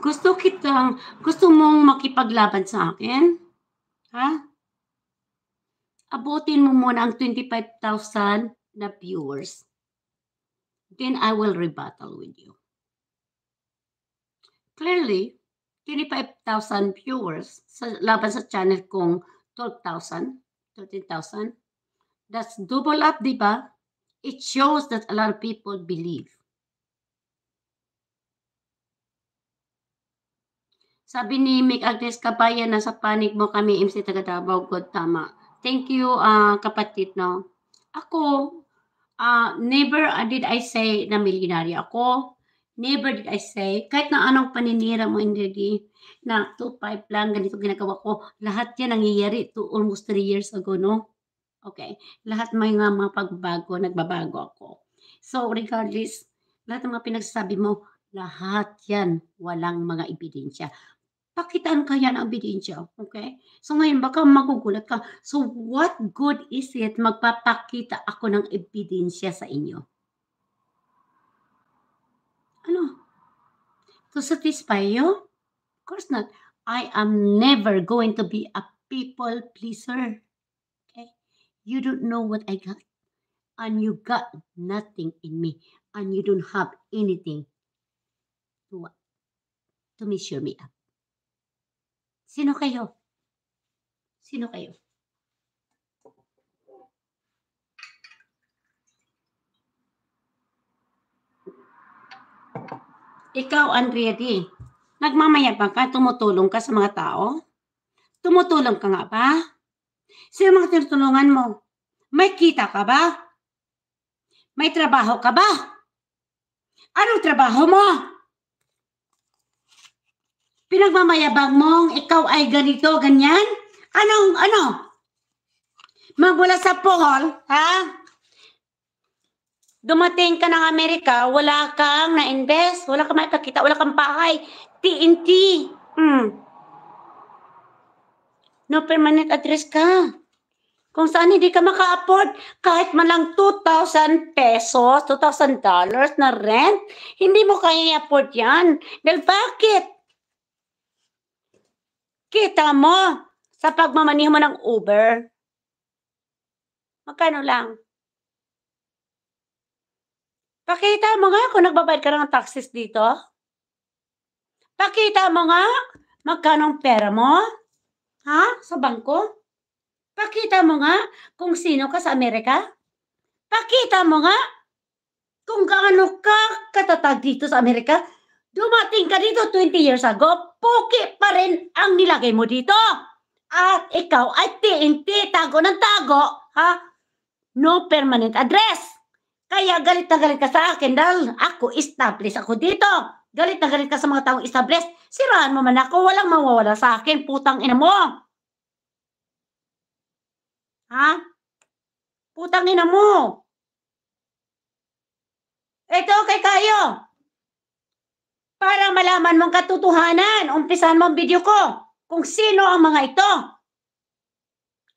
gusto kitang, gusto mong makipaglaban sa akin? Ha? Abutin mo muna ang 25,000 na viewers then I will rebuttal with you. Clearly, 25,000 viewers sa, laban sa channel kong 12,000, 13,000. That's double up, di ba? It shows that a lot of people believe. Sabi ni Mick Agnes Kabayan, nasa panic mo kami, MC Taga Davao, God, tama. Thank you, uh, kapatid, no? Ako, uh, ah, never uh, ah, did I say na milyonaryo ako. Never did I say, kahit na anong paninira mo, hindi, na to 5 lang, ganito ginagawa ko. Lahat yan nangyayari to almost 3 years ago, no? Okay. Lahat may mga, mga pagbabago, nagbabago ako. So, regardless, lahat ng mga pinagsasabi mo, lahat yan walang mga ebidensya pakitaan ka yan ang ebidensya. Okay? So ngayon, baka magugulat ka. So what good is it magpapakita ako ng ebidensya sa inyo? Ano? To satisfy you? Of course not. I am never going to be a people pleaser. Okay? You don't know what I got. And you got nothing in me. And you don't have anything to, to measure me up. Sino kayo? Sino kayo? Ikaw, Andrea D. Nagmamayabang ka, tumutulong ka sa mga tao? Tumutulong ka nga ba? Sino mga tinutulungan mo? May kita ka ba? May trabaho ka ba? Anong trabaho mo? pinagmamayabang mo, ikaw ay ganito, ganyan? Anong, ano? Magmula sa Paul, ha? Dumating ka ng Amerika, wala kang na-invest, wala kang maipakita, wala kang bahay, TNT. Mm. No permanent address ka. Kung saan hindi ka maka-afford kahit man 2,000 pesos, 2,000 dollars na rent, hindi mo kaya i-afford yan. Dahil bakit? Kita mo sa pagmamaneho mo ng Uber. Magkano lang? Pakita mo nga kung nagbabayad ka ng taxes dito. Pakita mo nga magkano ang pera mo. Ha? Sa bangko? Pakita mo nga kung sino ka sa Amerika. Pakita mo nga kung gaano ka katatag dito sa Amerika. Dumating ka dito 20 years ago, puki pa rin ang nilagay mo dito. At ikaw ay TNT, tago ng tago, ha? No permanent address. Kaya galit na galit ka sa akin dahil ako established ako dito. Galit na galit ka sa mga taong established. Siraan mo man ako, walang mawawala sa akin, putang ina mo. Ha? Putang ina mo. Ito, kay kayo. Para malaman mong katotohanan, umpisan mo ang video ko kung sino ang mga ito.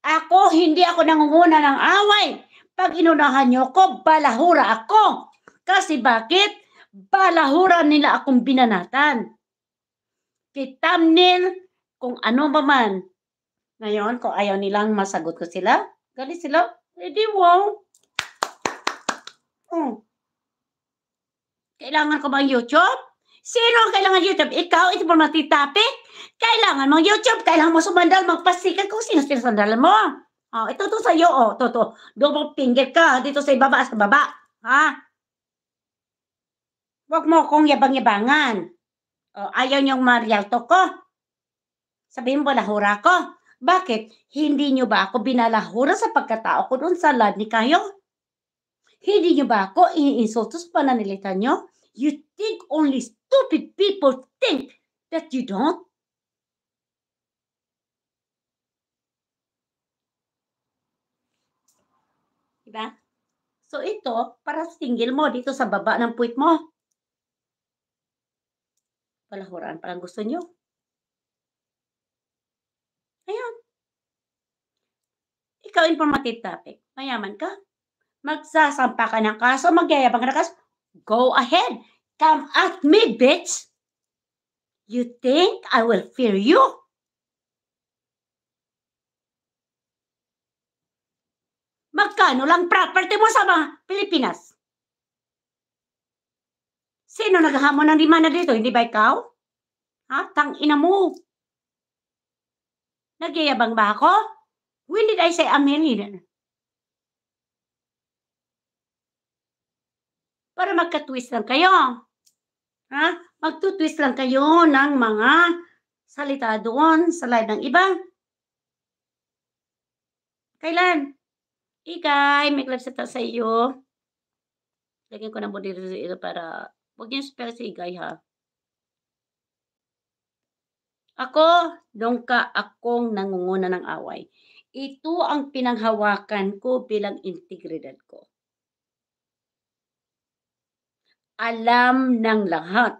Ako, hindi ako nangunguna ng away. Pag inunahan niyo ko, balahura ako. Kasi bakit? Balahura nila akong binanatan. Kay thumbnail, kung ano ba man. Ngayon, kung ayaw nilang masagot ko sila, galit sila, Ready, eh, wow. Hmm. Kailangan ko bang YouTube? Sino ang kailangan YouTube? Ikaw, ito mo matitapi? Kailangan mong YouTube, kailangan mo sumandal, magpasikat kung sino sinasandalan mo. Oh, ito to sa'yo, oh, to to. Double finger ka, dito sa ibaba, sa baba. Ha? Huwag mo kong yabang-yabangan. Oh, ayaw niyong marialto ko. Sabihin mo, lahura ko. Bakit? Hindi niyo ba ako binalahura sa pagkatao ko doon sa lad ni kayo? Hindi niyo ba ako iinsulto sa pananilitan niyo? You think only stupid people think that you don't. Diba? So ito, para sa single mo, dito sa baba ng puwit mo. Palahuran parang gusto nyo. Ayan. Ikaw informative topic. Mayaman ka. Magsasampa ka ng kaso, magyayabang ka ng kaso, Go ahead. Come at me, bitch. You think I will fear you? Magkano lang property mo sa mga Pilipinas? Sino naghahamon ng rimana dito? Hindi ba ikaw? Ha? Tang ina mo. Nagyayabang ba ako? When did I say I'm a millionaire? para magka-twist lang kayo. Ha? Magtutwist lang kayo ng mga salita doon sa live ng iba. Kailan? Ikay, may club sa iyo. Lagyan ko na mo dito para Huwag niyo spell si Igay ha. Ako, dongka akong nangunguna ng away. Ito ang pinanghawakan ko bilang integridad ko alam ng lahat.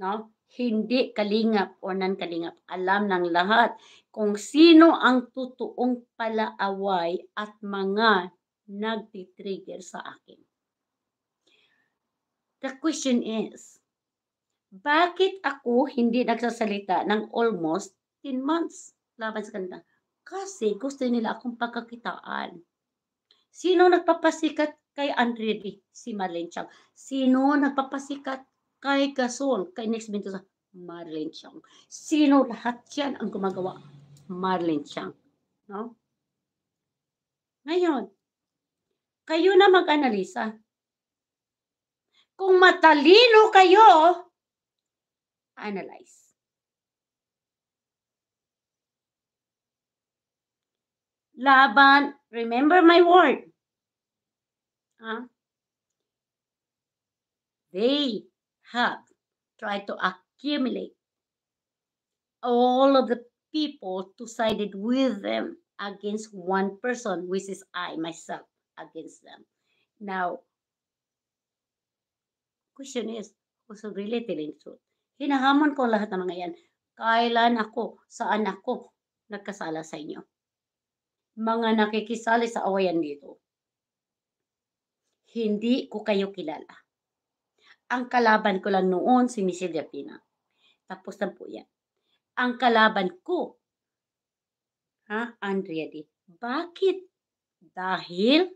No? Hindi kalingap o nan kalingap Alam ng lahat kung sino ang totoong palaaway at mga nagtitrigger sa akin. The question is, bakit ako hindi nagsasalita ng almost 10 months laban sa kanila? Kasi gusto nila akong pagkakitaan. Sino nagpapasikat kay Andre Andredi si Marlene Chang. Sino nagpapasikat kay Gasol, kay Next Mendoza? Marlene Chang. Sino lahat yan ang gumagawa? Marlene Chang. No? Ngayon, kayo na mag-analisa. Kung matalino kayo, analyze. Laban, remember my word uh, they have tried to accumulate all of the people to sided with them against one person, which is I, myself, against them. Now, question is, who's really telling truth? Hinahamon ko lahat ng mga yan. Kailan ako, saan ako nagkasala sa inyo? Mga nakikisali sa awayan dito hindi ko kayo kilala. Ang kalaban ko lang noon si Miss Delfina. Tapos na po yan. Ang kalaban ko, ha, Andrea D. Bakit? Dahil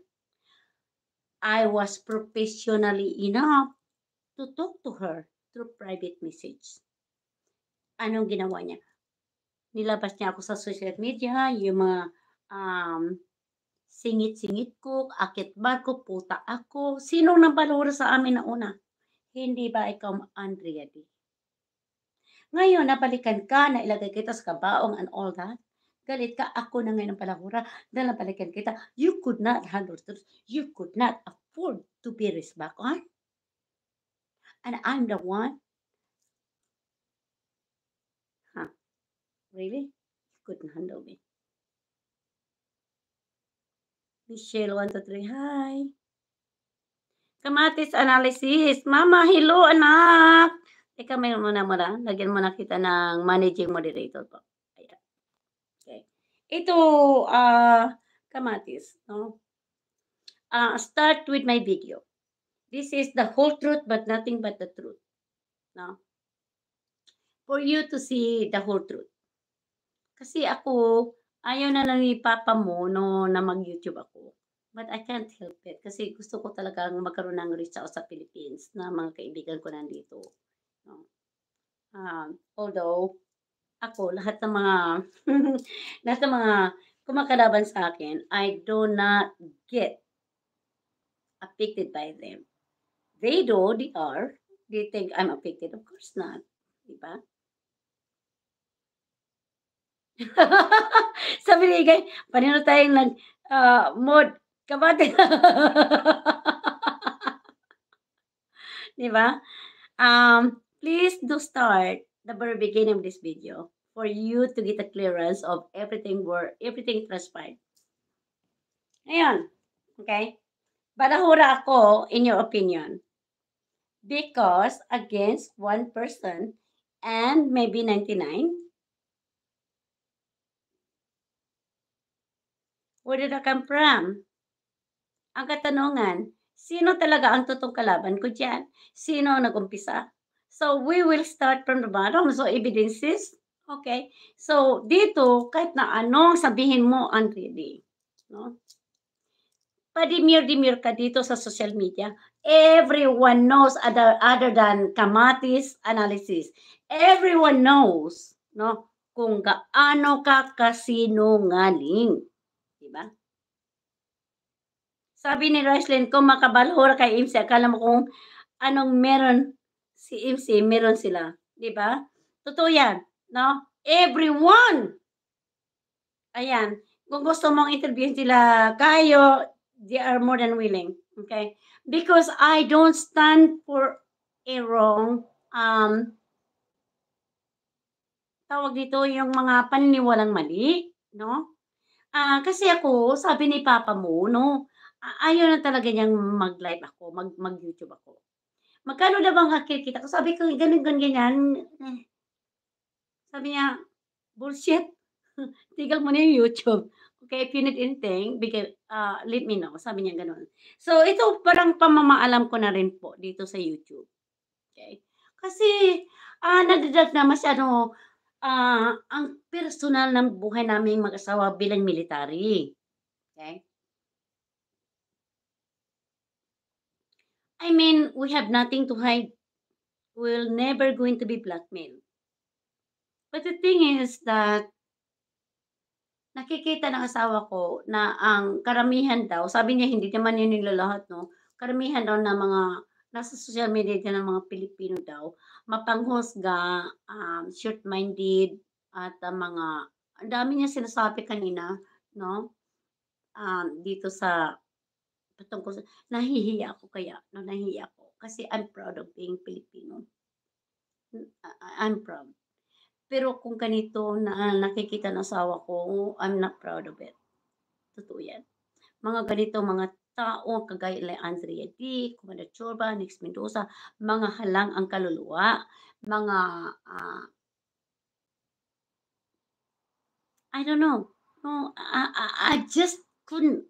I was professionally enough to talk to her through private message. Anong ginawa niya? Nilabas niya ako sa social media, yung mga um, Singit-singit ko, akit barko, puta ako. Sino nang balura sa amin na una? Hindi ba ikaw, Andrea D? Ngayon, nabalikan ka, nailagay kita sa kabaong and all that. Galit ka, ako na ngayon ang palahura dahil nabalikan kita. You could not handle this. You could not afford to be risk back on. And I'm the one. Huh. Really? You couldn't handle me. Michelle, 1, 2, 3, hi. Kamatis analysis. Mama, hello anak. Teka, may muna muna. Lagyan muna kita ng managing moderator po. Ayan. Okay. Ito, uh, kamatis. No? Uh, start with my video. This is the whole truth but nothing but the truth. No? For you to see the whole truth. Kasi ako, Ayaw na lang ni Papa mo no, na mag-YouTube ako. But I can't help it kasi gusto ko talagang magkaroon ng reach out sa Philippines na mga kaibigan ko nandito. No? Uh, although, ako, lahat ng mga, lahat ng mga kumakalaban sa akin, I do not get affected by them. They do, they are, they think I'm affected. Of course not. Diba? know, binigay, panino tayong nag uh, come kapatid. di ba? Um, please do start the very beginning of this video for you to get a clearance of everything where everything transpired. Ngayon, okay? Badahura ako in your opinion. Because against one person and maybe 99 Where did I come from? Ang katanungan, sino talaga ang totoong kalaban ko dyan? Sino ang nagumpisa? So, we will start from the bottom. So, evidences. Okay? So, dito, kahit na ano, sabihin mo, unready. No? Padimir-dimir ka dito sa social media. Everyone knows other, other than Kamatis analysis. Everyone knows no, kung gaano ka kasinungaling. Diba? Sabi ni Roslyn, kung makabalhor kay MC, akala mo kung anong meron si MC, meron sila. Diba? Totoo yan. No? Everyone! Ayan. Kung gusto mong interview sila kayo, they are more than willing. Okay? Because I don't stand for a wrong um, tawag dito yung mga paniniwalang mali, no? Ah, kasi ako, sabi ni papa mo, no, a- ayaw na talaga niyang mag-live ako, mag- mag-YouTube ako. Magkano na bang kikita ko? Sabi ko, ganun, ganun, ganyan. Eh. Sabi niya, bullshit. Tigal mo na yung YouTube. Okay, if you need anything, bigay, uh, ah, let me know. Sabi niya ganun. So, ito parang pamamaalam ko na rin po dito sa YouTube. Okay? Kasi, ah, nagdadag na masyado ah, ang personal ng buhay naming mag-asawa bilang military. Okay? I mean, we have nothing to hide. We'll never going to be blackmailed. But the thing is that nakikita ng asawa ko na ang karamihan daw, sabi niya hindi naman yun nila lahat, no? Karamihan daw na mga nasa social media din ng mga Pilipino daw, mapanghusga, um, short-minded, at uh, mga, ang dami niya sinasabi kanina, no? Um, dito sa, patungkol sa, nahihiya ako kaya, no? Nahihiya ako. Kasi I'm proud of being Filipino. I'm proud. Pero kung ganito na nakikita ng asawa ko, I'm not proud of it. Totoo yan. Mga ganito, mga ta taong kagaya ilay Andrea D, Commander Chorba, Nix Mendoza, mga halang ang kaluluwa, mga, uh, I don't know, no, I, I, I just couldn't,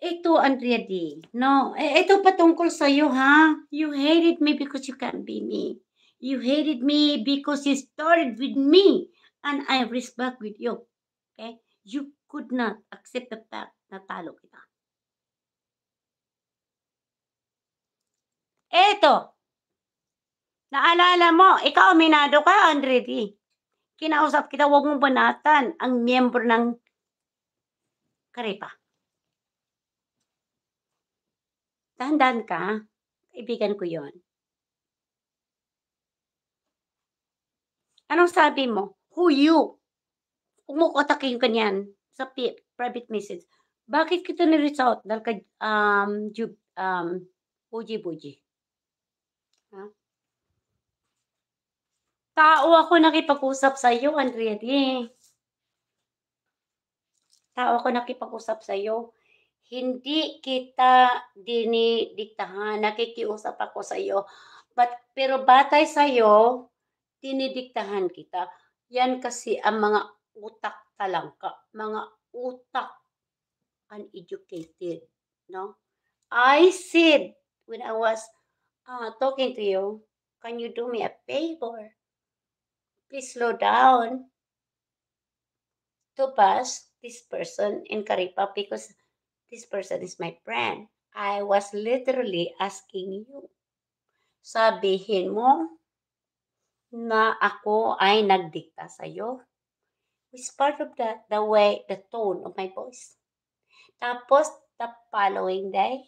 ito, Andrea D. No, e, ito patungkol sa iyo, ha? You hated me because you can't be me. You hated me because you started with me and I respect with you. Okay? You could not accept the fact na talo kita. Eto, naalala mo, ikaw aminado ka, Andre D. Kinausap kita, huwag mong banatan ang miyembro ng Karepa. tahan ka, kaibigan ko yon. Anong sabi mo? Who you? Umukotakin ka niyan sa private message. Bakit kita ni-reach out? Dahil kay um, um, buji-buji. Tao ako nakipag-usap sa iyo, Andrea D. Tao ako nakipag-usap sa iyo. Hindi kita dinidiktahan. Nakikiusap ako sa iyo. But, pero batay sa iyo, dinidiktahan kita. Yan kasi ang mga utak talangka. Mga utak uneducated. No? I said when I was uh, talking to you. Can you do me a favor? Please slow down to pass this person in Karipa because this person is my friend. I was literally asking you. Sabihin mo na ako ay nagdikta sa'yo. It's part of the, the way, the tone of my voice. Tapos, the following day,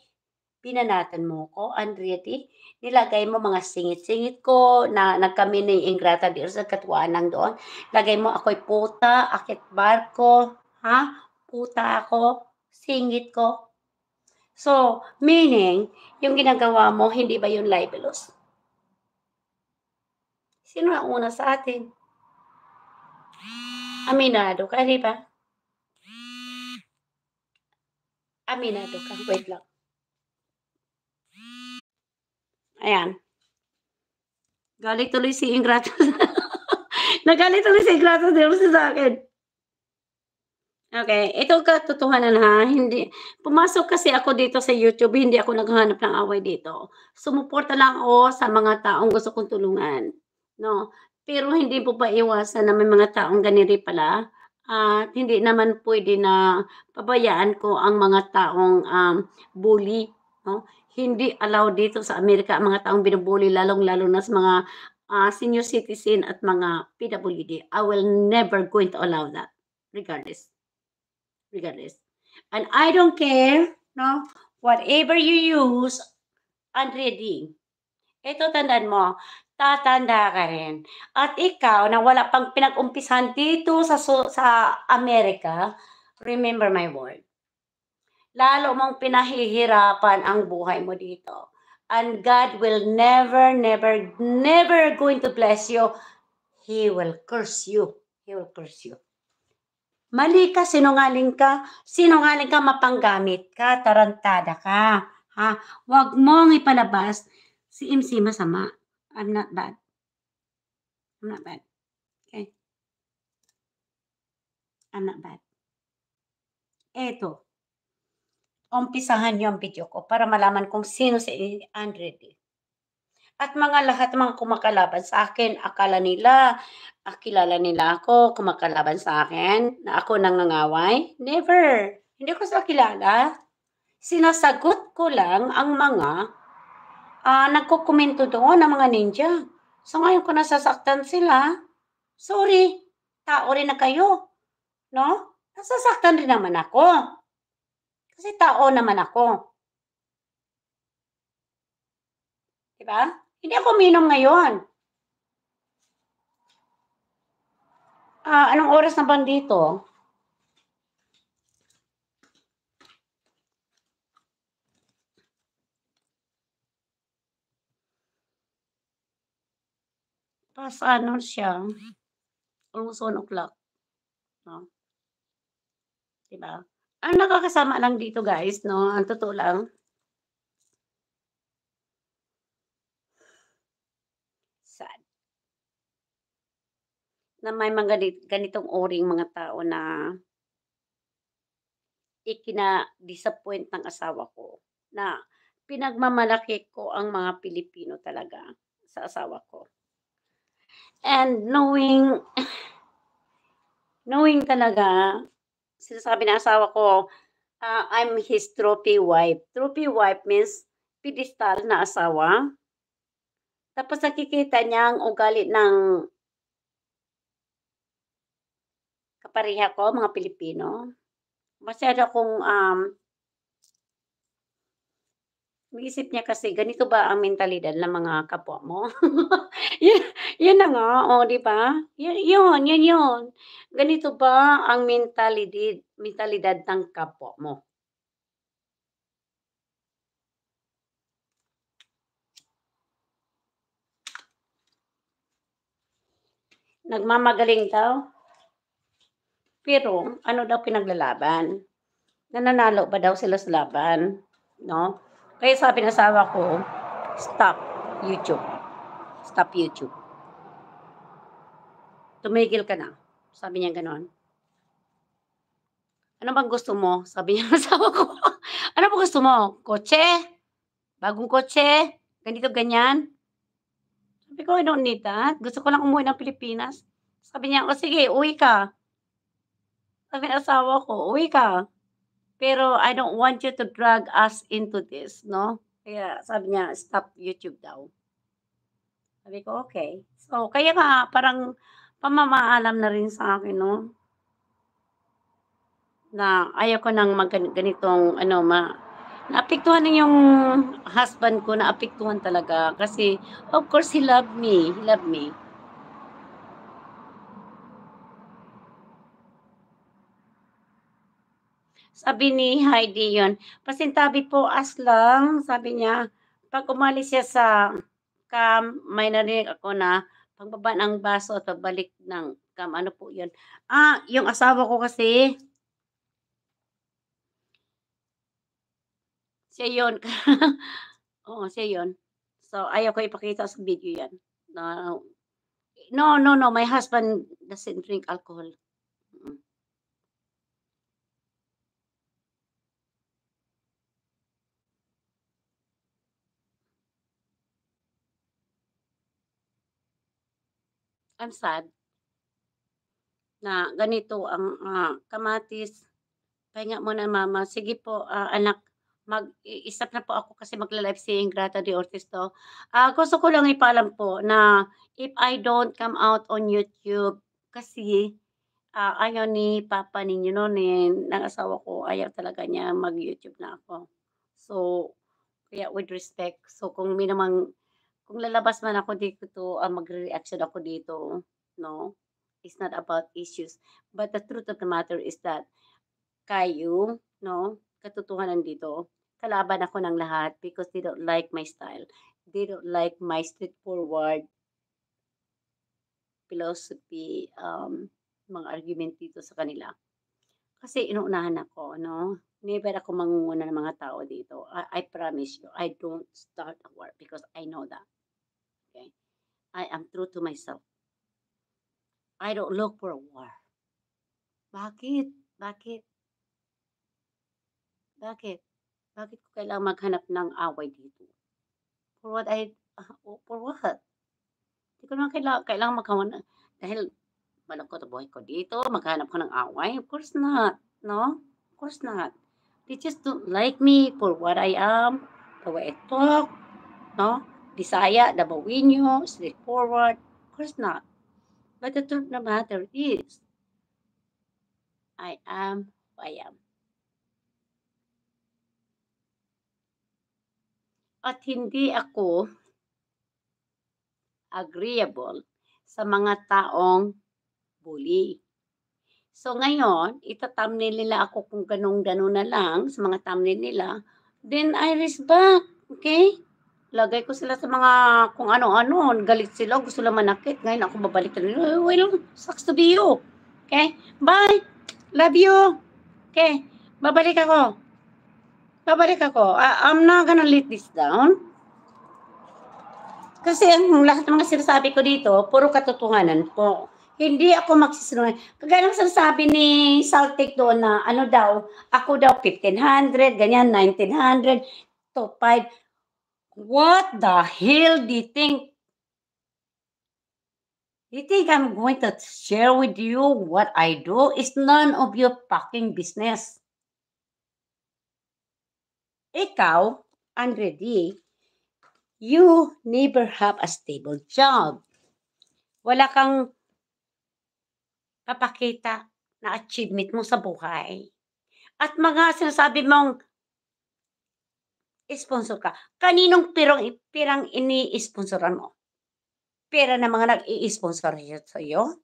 pinanatan mo ko, Andrietti. Nilagay mo mga singit-singit ko na nagkami ni Ingrata di sa katuanang doon. Lagay mo ako'y puta, akit barko, ha? Puta ako, singit ko. So, meaning, yung ginagawa mo, hindi ba yung libelous? Sino ang una sa atin? Aminado ka, di ba? Aminado ka. Wait lang. Ayan. Galit tuloy si Ingrato. Nagalit tuloy si Ingrato Del sa akin. Okay, ito katotohanan ha. Hindi, pumasok kasi ako dito sa YouTube, hindi ako naghahanap ng away dito. Sumuporta lang ako sa mga taong gusto kong tulungan. No? Pero hindi po paiwasan iwasan na may mga taong ganiri pala. At hindi naman pwede na pabayaan ko ang mga taong um, bully. No? hindi allow dito sa Amerika ang mga taong binubuli, lalong-lalo na sa mga uh, senior citizen at mga PWD. I will never going to allow that, regardless. Regardless. And I don't care, no? Whatever you use, and reading. Ito, tandaan mo, tatanda ka rin. At ikaw, na wala pang pinag-umpisan dito sa, sa Amerika, remember my words lalo mong pinahihirapan ang buhay mo dito. And God will never, never, never going to bless you. He will curse you. He will curse you. Mali ka, sinungaling ka, sinungaling ka, mapanggamit ka, tarantada ka. Ha? Huwag mong ipalabas si MC masama. I'm not bad. I'm not bad. Okay? I'm not bad. Eto, umpisahan niyo ang video ko para malaman kung sino si Andretti. At mga lahat mga kumakalaban sa akin, akala nila, akilala nila ako, kumakalaban sa akin, na ako nangangaway. Never. Hindi ko sila kilala. Sinasagot ko lang ang mga uh, ah, nagkukomento doon ng mga ninja. So ngayon ko nasasaktan sila. Sorry, tao rin na kayo. No? Nasasaktan rin naman ako. Kasi tao naman ako. Diba? Hindi ako minom ngayon. Ah, anong oras na ba dito? Pas ano siya? Almost 1 o'clock. No? Ah. Diba? ang nakakasama lang dito guys, no, ang totoo lang, sad. Na may mga ganitong oring mga tao na ikina-disappoint ng asawa ko. Na pinagmamalaki ko ang mga Pilipino talaga sa asawa ko. And knowing, knowing talaga sinasabi ng asawa ko, uh, I'm his trophy wife. Trophy wife means pedestal na asawa. Tapos nakikita niya ang ugali ng kapareha ko, mga Pilipino. Masyado akong um, Iisip niya kasi, ganito ba ang mentalidad ng mga kapwa mo? yun, yun na nga, o, oh, di ba? Yun, yun, yun, Ganito ba ang mentalidad, mentalidad ng kapwa mo? Nagmamagaling daw? Pero, ano daw pinaglalaban? Nananalo ba daw sila sa laban? No? Kaya sabi ng asawa ko, stop YouTube. Stop YouTube. Tumigil ka na. Sabi niya ganon. Ano bang gusto mo? Sabi niya ng asawa ko. ano bang gusto mo? Kotse? Bagong kotse? Ganito, ganyan? Sabi ko, I don't need that. Gusto ko lang umuwi ng Pilipinas. Sabi niya, o sige, uwi ka. Sabi ng asawa ko, uwi ka. Pero I don't want you to drag us into this, no? Kaya sabi niya, stop YouTube daw. Sabi ko, okay. So, kaya nga, parang pamamaalam na rin sa akin, no? Na ayaw ko nang mag ganitong, ano, ma, naapektuhan na yung husband ko, naapektuhan talaga. Kasi, of course, he loved me. He loved me. Sabi ni Heidi yon pasintabi po as lang, sabi niya, pag umalis siya sa cam, may narinig ako na pagbaba ng baso at pagbalik ng cam, ano po yun? Ah, yung asawa ko kasi, siya yun. Oo, siya yun. So, ayaw ko ipakita sa video yan. No, no, no, no, my husband doesn't drink alcohol. I'm sad na ganito ang uh, kamatis. Pahinga mo na mama. Sige po uh, anak, mag-isap na po ako kasi magla-live si Ingrata de Ortiz to. Uh, gusto ko lang ipaalam po na if I don't come out on YouTube kasi uh, ayaw ni papa ninyo no, ni, eh, ng asawa ko, ayaw talaga niya mag-YouTube na ako. So, kaya with respect. So, kung may namang kung lalabas man ako dito to, uh, magre-reaction ako dito, no? It's not about issues. But the truth of the matter is that kayo, no? Katotohanan dito, kalaban ako ng lahat because they don't like my style. They don't like my straightforward philosophy, um, mga argument dito sa kanila. Kasi inuunahan ako, no? never ako mangunguna ng mga tao dito. I, I promise you, I don't start a war because I know that. Okay? I am true to myself. I don't look for a war. Bakit? Bakit? Bakit? Bakit ko kailangang maghanap ng away dito? For what I, uh, for what? Hindi ko naman kailangan, kailangan magkawan dahil malungkot ang buhay ko dito, maghanap ko ng away. Of course not, no? Of course not. They just don't like me for what I am, the way I talk, no? Bisaya, Dabawenyo, straightforward? Of course not. But the truth of the matter is, I am who I am. At hindi ako agreeable sa mga taong bully. So ngayon, itatamnil nila ako kung ganong-ganon na lang sa mga thumbnail nila, then I risk back, okay? Lagay ko sila sa mga kung ano-ano. Galit sila. Gusto lang manakit. Ngayon ako babalik. Well, sucks to be you. Okay? Bye. Love you. Okay. Babalik ako. Babalik ako. I ah, I'm not gonna let this down. Kasi ang lahat ng mga sinasabi ko dito, puro katotohanan po. Hindi ako magsisinungaling. Kagaya ng sinasabi ni Saltik doon na ano daw, ako daw 1500, ganyan, 1900, top 5 What the hell do you think? You think I'm going to share with you what I do? It's none of your fucking business. Ikaw, Andre D, you never have a stable job. Wala kang papakita na achievement mo sa buhay. At mga sinasabi mong sponsor ka. Kaninong pirang, pirang ini-sponsoran mo? Pera na mga nag-i-sponsor sa iyo?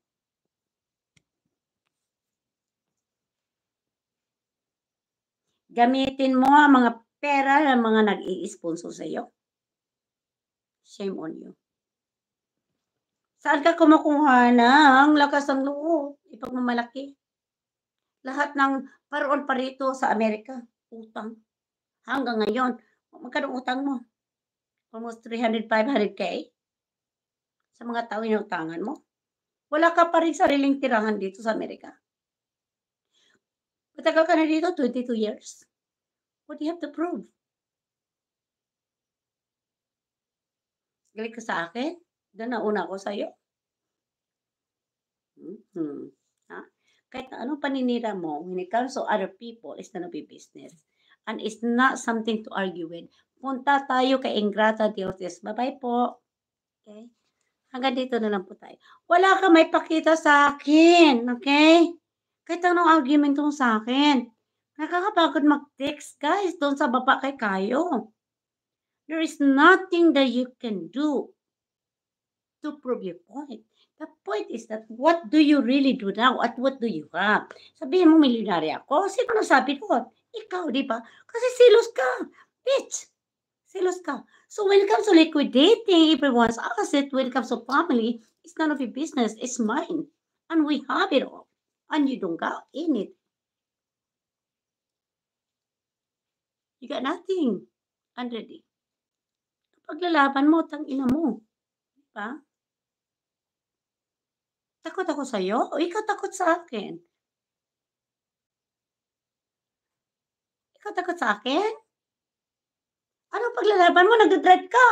Gamitin mo ang mga pera ng mga nag-i-sponsor sa iyo. Shame on you. Saan ka kumukuha ng lakas ng loob? Ipagmamalaki. Lahat ng paroon parito sa Amerika, utang. Hanggang ngayon, magkano utang mo? Almost 300, 500k sa mga tao inutangan mo. Wala ka pa rin sariling tirahan dito sa Amerika. Matagal ka na dito, 22 years. What do you have to prove? Galit ka sa akin? Doon na una ko sa'yo. Mm-hmm. Ha? Ah, kahit anong paninira mo, when it comes to other people, is na business and it's not something to argue with. Punta tayo kay Ingrata de Ortiz. Bye-bye po. Okay? Hanggang dito na lang po tayo. Wala ka may pakita sa akin. Okay? Kahit anong argument sa akin. Nakakapagod mag-text, guys. Doon sa baba kay kayo. There is nothing that you can do to prove your point. The point is that what do you really do now at what do you have? Sabihin mo, milyonarya ako. Sino nasabi doon? Ikaw, di ba? Kasi silos ka. Bitch! Silos ka. So when it comes to liquidating everyone's asset, when it comes to family, it's none of your business. It's mine. And we have it all. And you don't got in it. You got nothing. And ready. Kapag lalaban mo, tang ina mo. Diba? Takot ako sa'yo o ikaw takot sa akin? ka takot sa akin? Ano paglalaban mo? Nagdadrive ka.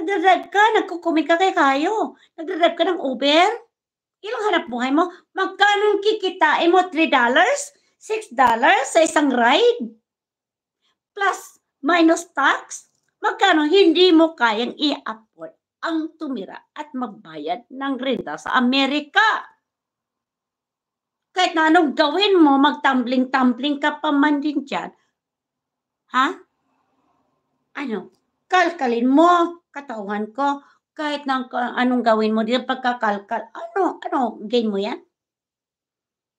Nagdadrive ka. Nagkukumit ka kay kayo. Nagdadrive ka ng Uber. Ilang hanap buhay mo? Magkano kikita mo? $3? $6 sa isang ride? Plus, minus tax? Magkano hindi mo kayang i-afford ang tumira at magbayad ng renta sa Amerika? kahit na anong gawin mo, magtumbling-tumbling ka pa man din dyan, Ha? Ano? Kalkalin mo, katauhan ko, kahit nang, anong gawin mo dito, pagkakalkal, ano, ano, gain mo yan?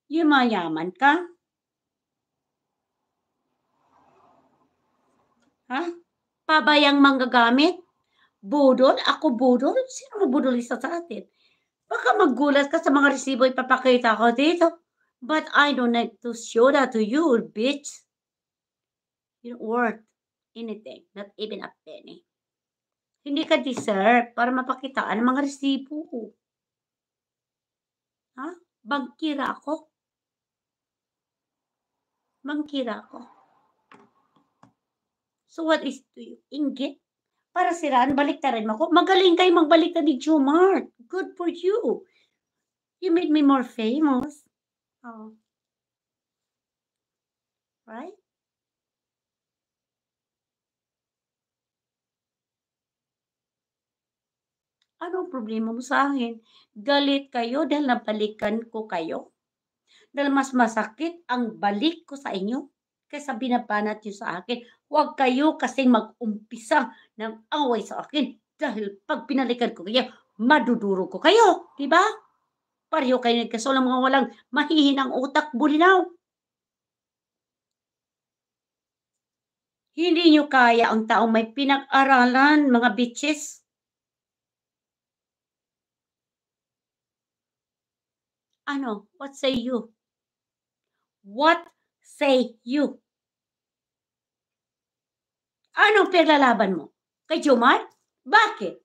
Yumayaman ka? Ha? Pabayang manggagamit? Budol? Ako budol? Sino mo budol isa sa atin? Baka magulat ka sa mga resibo ipapakita ko dito. But I don't like to show that to you, bitch. You're worth anything, not even a penny. Hindi ka deserve para mapakita ang mga resibo ko. Ha? Bangkira ako. Bangkira ako. So what is to you? Ingit. Para siraan, baliktarin mo ako. Magaling kayo magbalikta ni Jumart. Good for you. You made me more famous. Oh. Right? Ano problema mo sa akin? Galit kayo dahil nabalikan ko kayo? Dahil mas masakit ang balik ko sa inyo kaysa binabanat nyo sa akin. Huwag kayo kasi mag-umpisa ng away sa akin dahil pag pinalikan ko kayo, maduduro ko kayo. Di ba? Pareho kayo kasi nagkasolang mga walang mahihinang utak, bulinaw. Hindi nyo kaya ang taong may pinag-aralan, mga bitches. ano? What say you? What say you? Anong paglalaban mo? Kay Jumar? Bakit?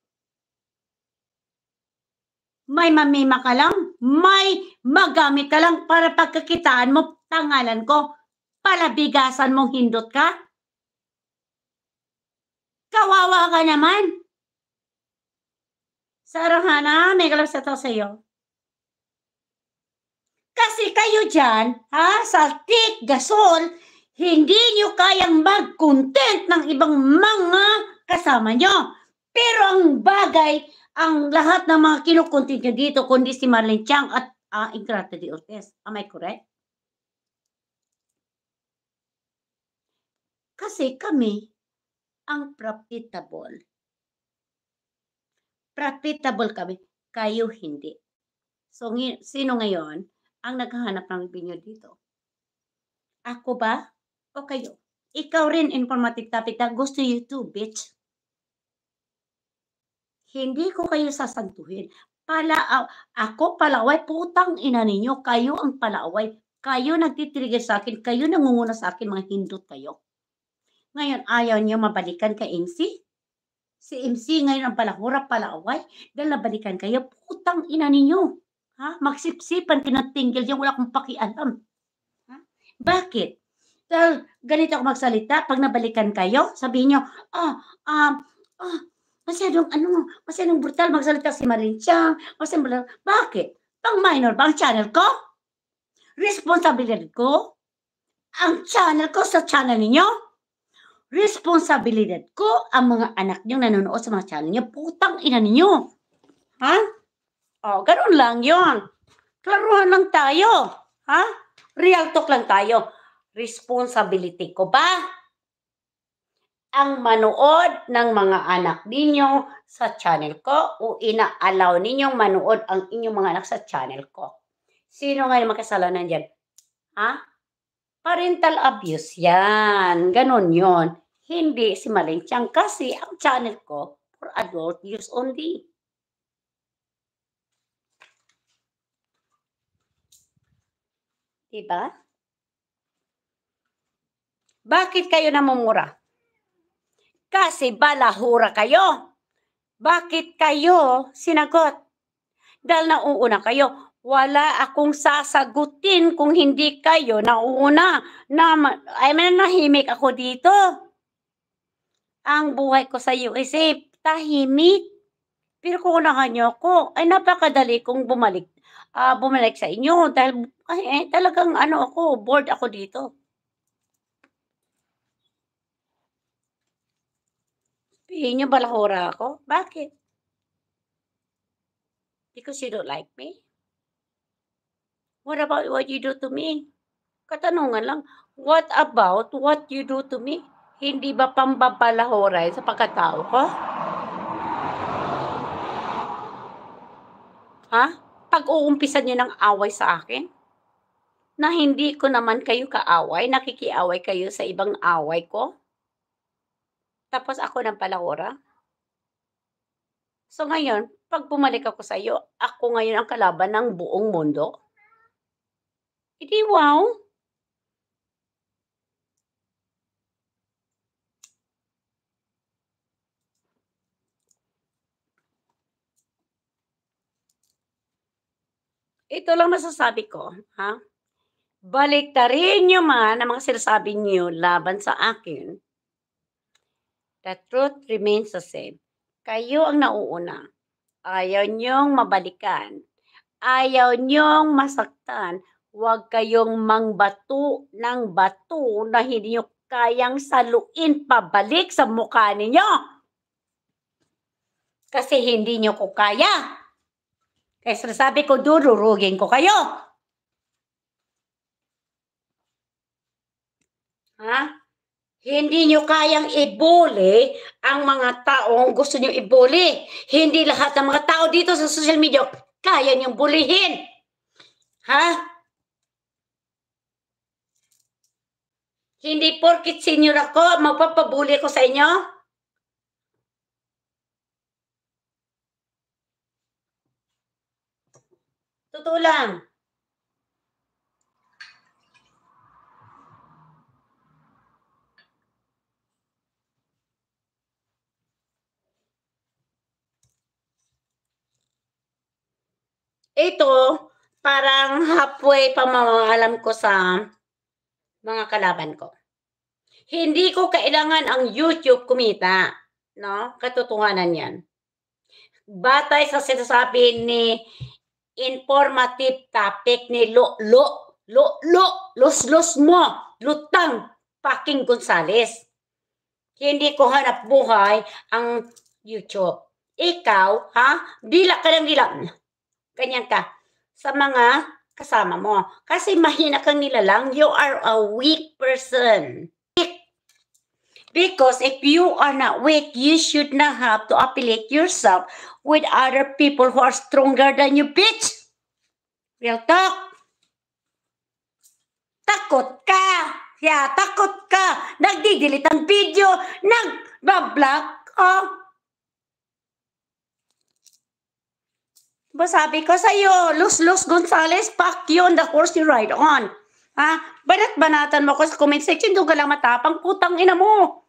May mamima ka lang? May magamit ka lang para pagkakitaan mo tangalan ko? Palabigasan mong hindot ka? Kawawa ka naman! Sarahana, may galap sa to sa iyo. Kasi kayo dyan, ha, sa tik gasol, hindi nyo kayang mag-content ng ibang mga kasama nyo. Pero ang bagay, ang lahat ng mga kinukontent nyo dito, kundi si Marlene Chang at uh, ah, Ingrata de Ortiz. Am I correct? Kasi kami ang profitable. Profitable kami. Kayo hindi. So, sino ngayon? ang naghahanap ng opinion dito. Ako ba o kayo? Ikaw rin informative topic na gusto you too, bitch. Hindi ko kayo sasantuhin. Pala, ako palaway, putang ina ninyo, kayo ang palaway. Kayo nagtitrigger sa akin, kayo nangunguna sa akin, mga hindot tayo. Ngayon, ayaw niyo mabalikan kay MC? Si MC ngayon ang palahura, palaway, dahil nabalikan kayo, putang ina ninyo. Ha? Magsipsipan, tinatinggil yan, wala akong pakialam. Ha? Bakit? Well, ganito ako magsalita. Pag nabalikan kayo, sabihin nyo, ah, oh, um, ah, oh, masyadong, ano, masyadong brutal magsalita si Marin Chang. Masyadong, bakit? Pang minor ba ang channel ko? Responsibility ko? Ang channel ko sa channel ninyo? Responsibility ko ang mga anak nyo nanonood sa mga channel nyo. Putang ina ninyo. Ha? Oh, ganun lang yon. Klaruhan lang tayo. Ha? Real talk lang tayo. Responsibility ko ba? Ang manood ng mga anak ninyo sa channel ko o inaalaw ninyong manood ang inyong mga anak sa channel ko. Sino ngayon makasalanan dyan? Ha? Parental abuse yan. Ganon yon. Hindi si Maling kasi ang channel ko for adult use only. Diba? Bakit kayo namumura? Kasi balahura kayo. Bakit kayo sinagot? Dahil nauuna kayo. Wala akong sasagutin kung hindi kayo nauuna. Na, I mean, nahimik ako dito. Ang buhay ko sa USF, tahimik. Pero kung unahan niyo ako, ay napakadali kong bumalik uh, bumalik sa inyo dahil ay, eh, talagang ano ako, bored ako dito. Sabihin nyo, balahura ako. Bakit? Because you don't like me? What about what you do to me? Katanungan lang, what about what you do to me? Hindi ba pambabalahora sa pagkatao ko? Ha? Huh? pag-uumpisa niyo ng away sa akin? Na hindi ko naman kayo kaaway, nakikiaway kayo sa ibang away ko? Tapos ako ng palawara? So ngayon, pag bumalik ako sa iyo, ako ngayon ang kalaban ng buong mundo? Hindi, wow! Ito lang masasabi ko, ha? Baliktarin nyo man ang mga sinasabi nyo laban sa akin. The truth remains the same. Kayo ang nauuna. Ayaw nyong mabalikan. Ayaw nyong masaktan. Huwag kayong mangbato ng bato na hindi nyo kayang saluin pabalik sa mukha ninyo. Kasi hindi nyo ko kaya. Kaysa sabi ko, dururugin ko kayo. Ha? Hindi nyo kayang ibuli ang mga taong gusto nyo ibuli. Hindi lahat ng mga tao dito sa social media kaya niyong bulihin. Ha? Hindi porkit senior ako, magpapabuli ko sa inyo. Totoo lang. Ito, parang halfway pamamalam ko sa mga kalaban ko. Hindi ko kailangan ang YouTube kumita. No? Katotohanan yan. Batay sa sinasabi ni informative topic ni Lo Lo Lo Lo Los Los mo Lutang Paking Gonzales. Hindi ko hanap buhay ang YouTube. Ikaw, ha? Dila ka ng dila. Ganyan ka. Sa mga kasama mo. Kasi mahina kang nilalang, you are a weak person. Because if you are not weak, you should not have to affiliate yourself with other people who are stronger than you, bitch. Real talk. Takot ka. Yeah, takot ka. Nagdidelete ang video. Nag-block. Oh, Diba sabi ko sa'yo, Luz Luz Gonzales, fuck you on the horse you ride on. Ha? Banat-banatan mo ko sa comment section, doon ka lang matapang, putang ina mo.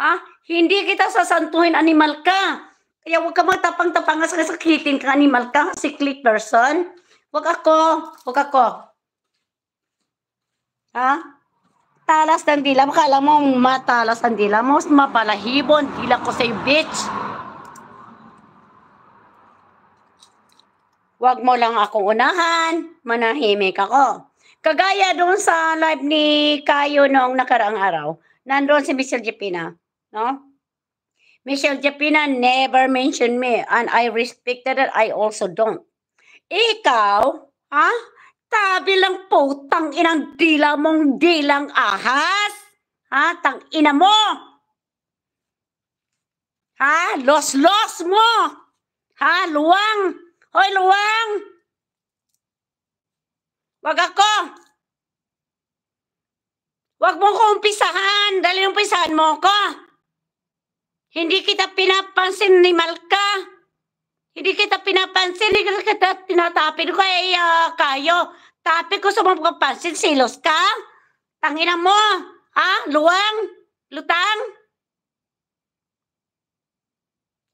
Ha? Hindi kita sasantuhin, animal ka. Kaya huwag ka magtapang-tapang sa sakitin ka, animal ka, siklit person. Huwag ako, huwag ako. Ha? Talas ng dila mo. Kala mo, matalas ang dila mo. Mapalahibon, dila ko sa'yo, bitch. Huwag mo lang akong unahan. Manahimik ako. Kagaya doon sa live ni Kayo noong nakaraang araw, nandoon si Mr. Jepina. No? Michelle Japina never mentioned me and I respected it. I also don't. Ikaw, ha? Tabi lang putang inang dila mong dilang ahas. Ha? Tang ina mo. Ha? Los-los mo. Ha? Luwang. Hoy, luwang. Wag ako. Wag mo ko umpisahan. Dali umpisahan mo ko. Hindi kita pinapansin ni Malka. Hindi kita pinapansin. Hindi kita tinatapin ko. Eh, uh, kayo. Tapi ko sa mga pansin, silos ka. Tangina mo. Ha? Luwang? Lutang?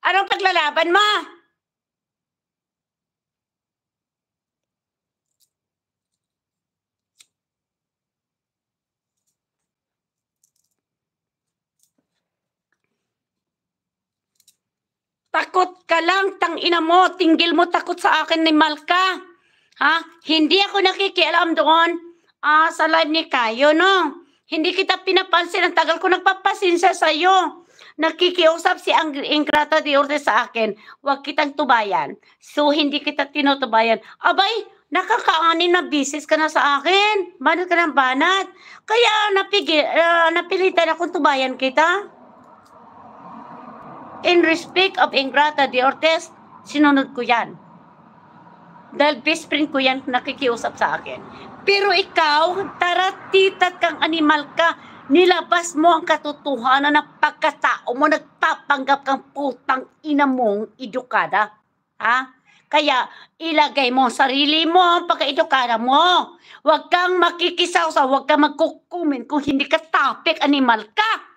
Anong paglalaban mo? Takot ka lang, tang ina mo, tinggil mo takot sa akin ni Malka. Ha? Hindi ako nakikialam doon ah, sa live ni Kayo, no? Hindi kita pinapansin. Ang tagal ko nagpapasinsya sa iyo. Nakikiusap si Ang Ingrata de Orte sa akin. Huwag kitang tubayan. So, hindi kita tinutubayan. Abay, nakakaanin na bisis ka na sa akin. Banat ka ng banat. Kaya napigil, uh, ah, napilitan akong tubayan kita. In respect of Ingrata de Ortiz, sinunod ko yan. Dahil best friend ko yan nakikiusap sa akin. Pero ikaw, taratitat kang animal ka, nilabas mo ang katotohanan ng pagkatao mo, nagpapanggap kang putang ina mong edukada. Ha? Kaya ilagay mo sarili mo ang pagkaedukada mo. Huwag kang makikisaw sa, huwag kang magkukumin kung hindi ka topic animal ka.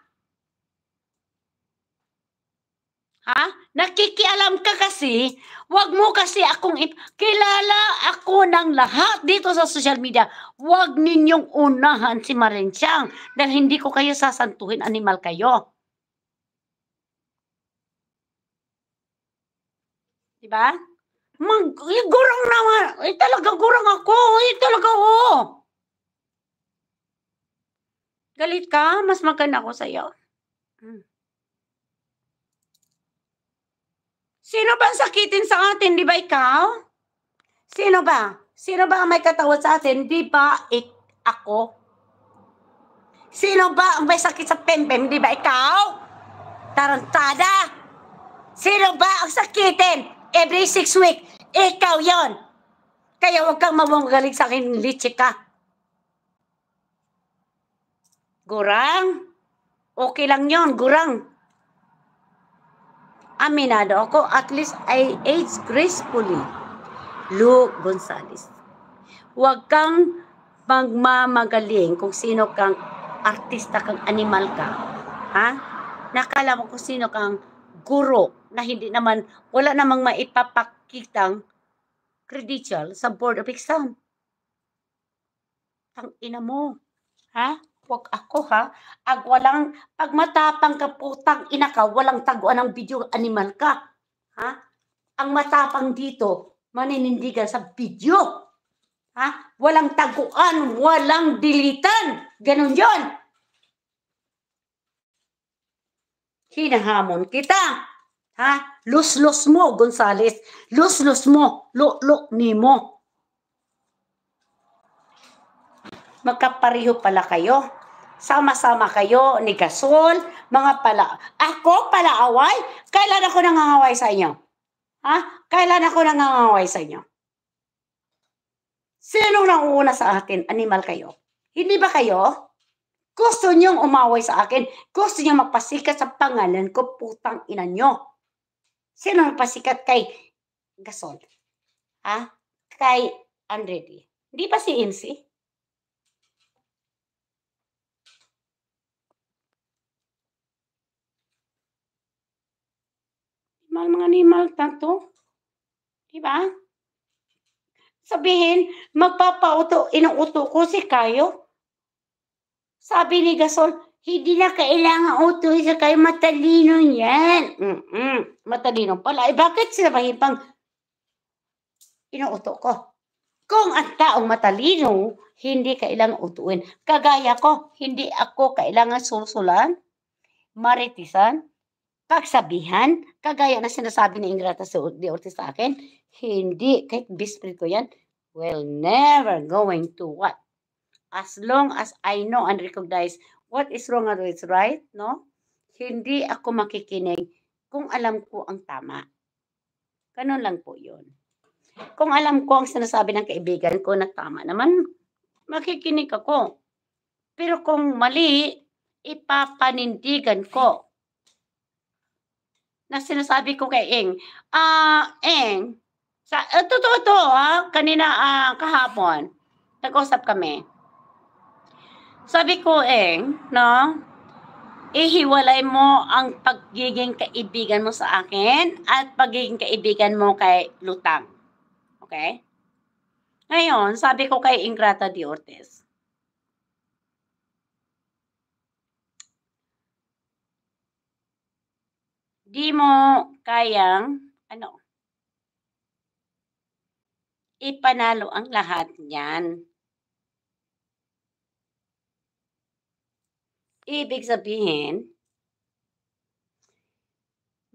Ha? Ah, nakikialam ka kasi, wag mo kasi akong ip- kilala ako ng lahat dito sa social media. Wag ninyong unahan si Marensyang dahil hindi ko kayo sasantuhin, animal kayo. Di ba? Mag, eh, gurang naman. Ay, eh, talaga gurang ako. Ay, eh, talaga ako. Oh. Galit ka? Mas maganda ako sa'yo. Hmm. Sino ba ang sakitin sa atin? Di ba ikaw? Sino ba? Sino ba ang may katawad sa atin? Di ba ik ako? Sino ba ang may sakit sa pempem? Di ba ikaw? Tarantada! Sino ba ang sakitin? Every six week, ikaw yon. Kaya huwag kang mawanggaling sa akin, litsi ka. Gurang? Okay lang yon, gurang. Aminado ako, at least I age gracefully. Luke Gonzales. Huwag kang magmamagaling kung sino kang artista kang animal ka. Ha? Nakala mo kung sino kang guro na hindi naman, wala namang maipapakitang credential sa Board of Exam. Ang ina mo. Ha? pag ako ha, ag walang, pag matapang ka putang ina ka, walang taguan ng video animal ka. Ha? Ang matapang dito, maninindigan sa video. Ha? Walang taguan, walang dilitan. Ganon yon. Hinahamon kita. Ha? Los-los mo, Gonzales. Los-los mo. Lo-lo ni mo. Magkapareho pala kayo. Sama-sama kayo ni Gasol, mga pala. Ako pala away? Kailan ako nangangaway sa inyo? Ha? Kailan ako nangangaway sa inyo? Sino nangunguna sa atin? Animal kayo. Hindi ba kayo? Gusto niyong umaway sa akin. Gusto niyong magpasikat sa pangalan ko, putang ina niyo. Sino nagpasikat kay Gasol? Ha? Kay Andretti? Hindi ba si Insi? Mahal mga animal na to. Diba? Sabihin, magpapauto, inuuto ko si Kayo. Sabi ni Gasol, hindi na kailangan utuhin sa kayo, matalino yan. Mm-mm, matalino pala. Eh bakit sinabahin pang inuuto ko? Kung ang taong matalino, hindi kailangan utuin. Kagaya ko, hindi ako kailangan susulan, maritisan, pagsabihan, kagaya na sinasabi ni Ingrata de Ortiz sa akin, hindi, kahit bisprit ko yan, will never going to what? As long as I know and recognize what is wrong and what is right, no? Hindi ako makikinig kung alam ko ang tama. Ganun lang po yun. Kung alam ko ang sinasabi ng kaibigan ko na tama naman, makikinig ako. Pero kung mali, ipapanindigan ko na sinasabi ko kay Eng. Ah, uh, Eng, sa, uh, totoo to, ha? kanina uh, kahapon, nag-usap kami. Sabi ko, Eng, no? Ihiwalay mo ang pagiging kaibigan mo sa akin at pagiging kaibigan mo kay Lutang. Okay? Ngayon, sabi ko kay Ingrata de Ortiz, di mo kayang ano ipanalo ang lahat niyan. Ibig sabihin,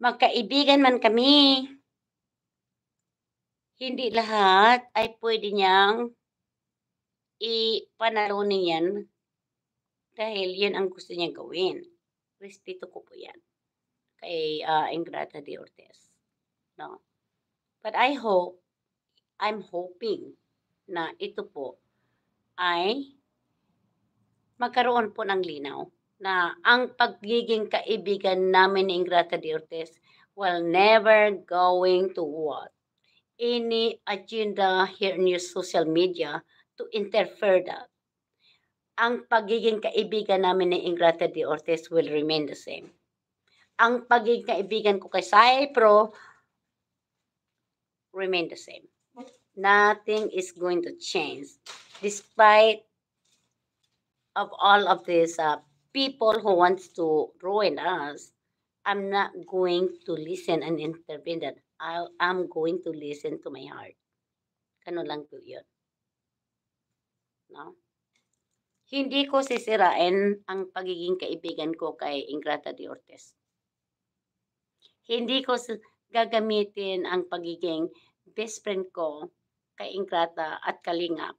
magkaibigan man kami, hindi lahat ay pwede niyang ipanalo niyan dahil yan ang gusto niya gawin. Respeto ko po yan kay uh, Ingrata de Ortiz. No? But I hope, I'm hoping na ito po ay magkaroon po ng linaw na ang pagiging kaibigan namin ni Ingrata de Ortiz will never going to what? Any agenda here in your social media to interfere that ang pagiging kaibigan namin ni Ingrata de Ortiz will remain the same ang pagiging kaibigan ko kay Cypro remain the same. Nothing is going to change despite of all of these uh, people who wants to ruin us. I'm not going to listen and intervene that. I am going to listen to my heart. Ano lang po yun. No? Hindi ko sisirain ang pagiging kaibigan ko kay Ingrata de Ortiz. Hindi ko gagamitin ang pagiging best friend ko kay Ingrata at Kalingap.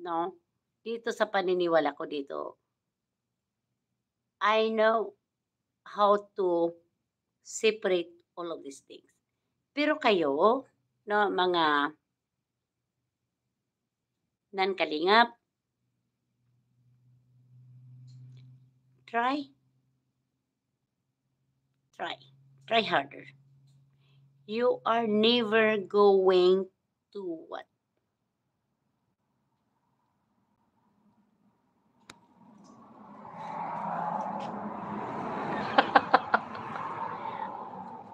No? Dito sa paniniwala ko dito. I know how to separate all of these things. Pero kayo, no, mga nan-kalingap, try. Try. Try harder. You are never going to what?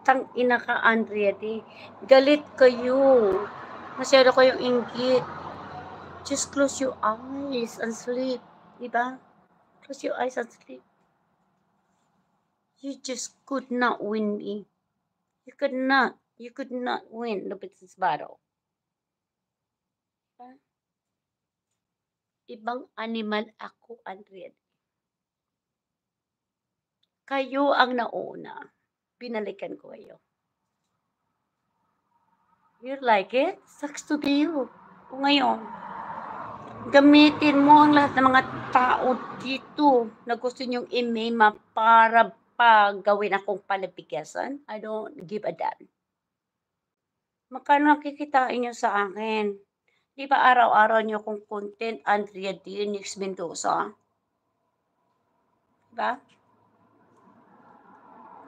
tang ina ka, Andrea D. Galit kayo. Masyado kayong inggit. Just close your eyes and sleep. Diba? Close your eyes and sleep you just could not win me. You could not. You could not win the business battle. Diba? Ibang animal ako, Andrea. Kayo ang nauna. Binalikan ko kayo. You like it? Sucks to be you. ngayon, gamitin mo ang lahat ng mga tao dito na gusto niyong imema para paggawin akong palabigasan, I don't give a damn. Magkano nakikitain niyo sa akin? Di ba araw-araw niyo kong content, Andrea D. Nix Mendoza? Diba?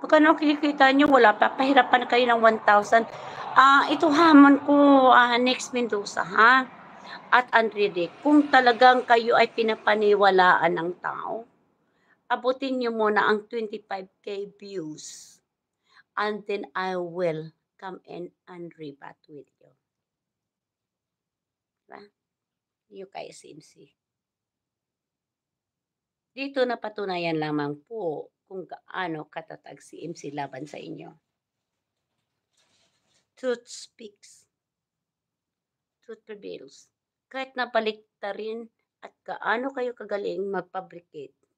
Magkano kikita nyo? Wala pa. Pahirapan kayo ng 1,000. Ah, uh, ito hamon ko, uh, ah, next Mendoza, ha? At Andre D. Kung talagang kayo ay pinapaniwalaan ng tao, abutin nyo muna ang 25k views and then I will come in and rebat with you. Diba? You guys see. Dito na patunayan lamang po kung gaano katatag si MC laban sa inyo. Truth speaks. Truth prevails. Kahit napalikta rin at gaano kayo kagaling mag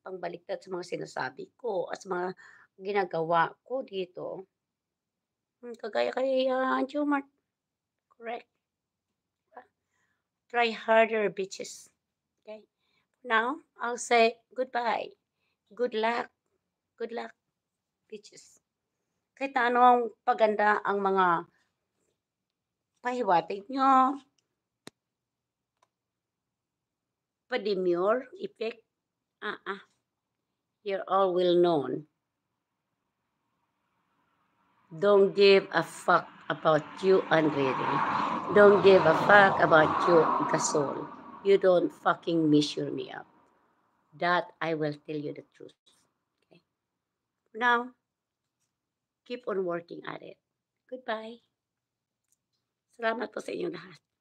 pambaliktad sa mga sinasabi ko at sa mga ginagawa ko dito. Hmm, kagaya kay uh, ah, Jumart. Correct. Try harder, bitches. Okay. Now, I'll say goodbye. Good luck. Good luck, bitches. Kahit na anong paganda ang mga pahiwatig nyo, pa effect, ah, ah, You're all well known. Don't give a fuck about you, Andrere. Don't give a fuck about you, Gasol. You don't fucking measure me up. That I will tell you the truth. Okay? Now, keep on working at it. Goodbye. Salamat po sa inyong lahat.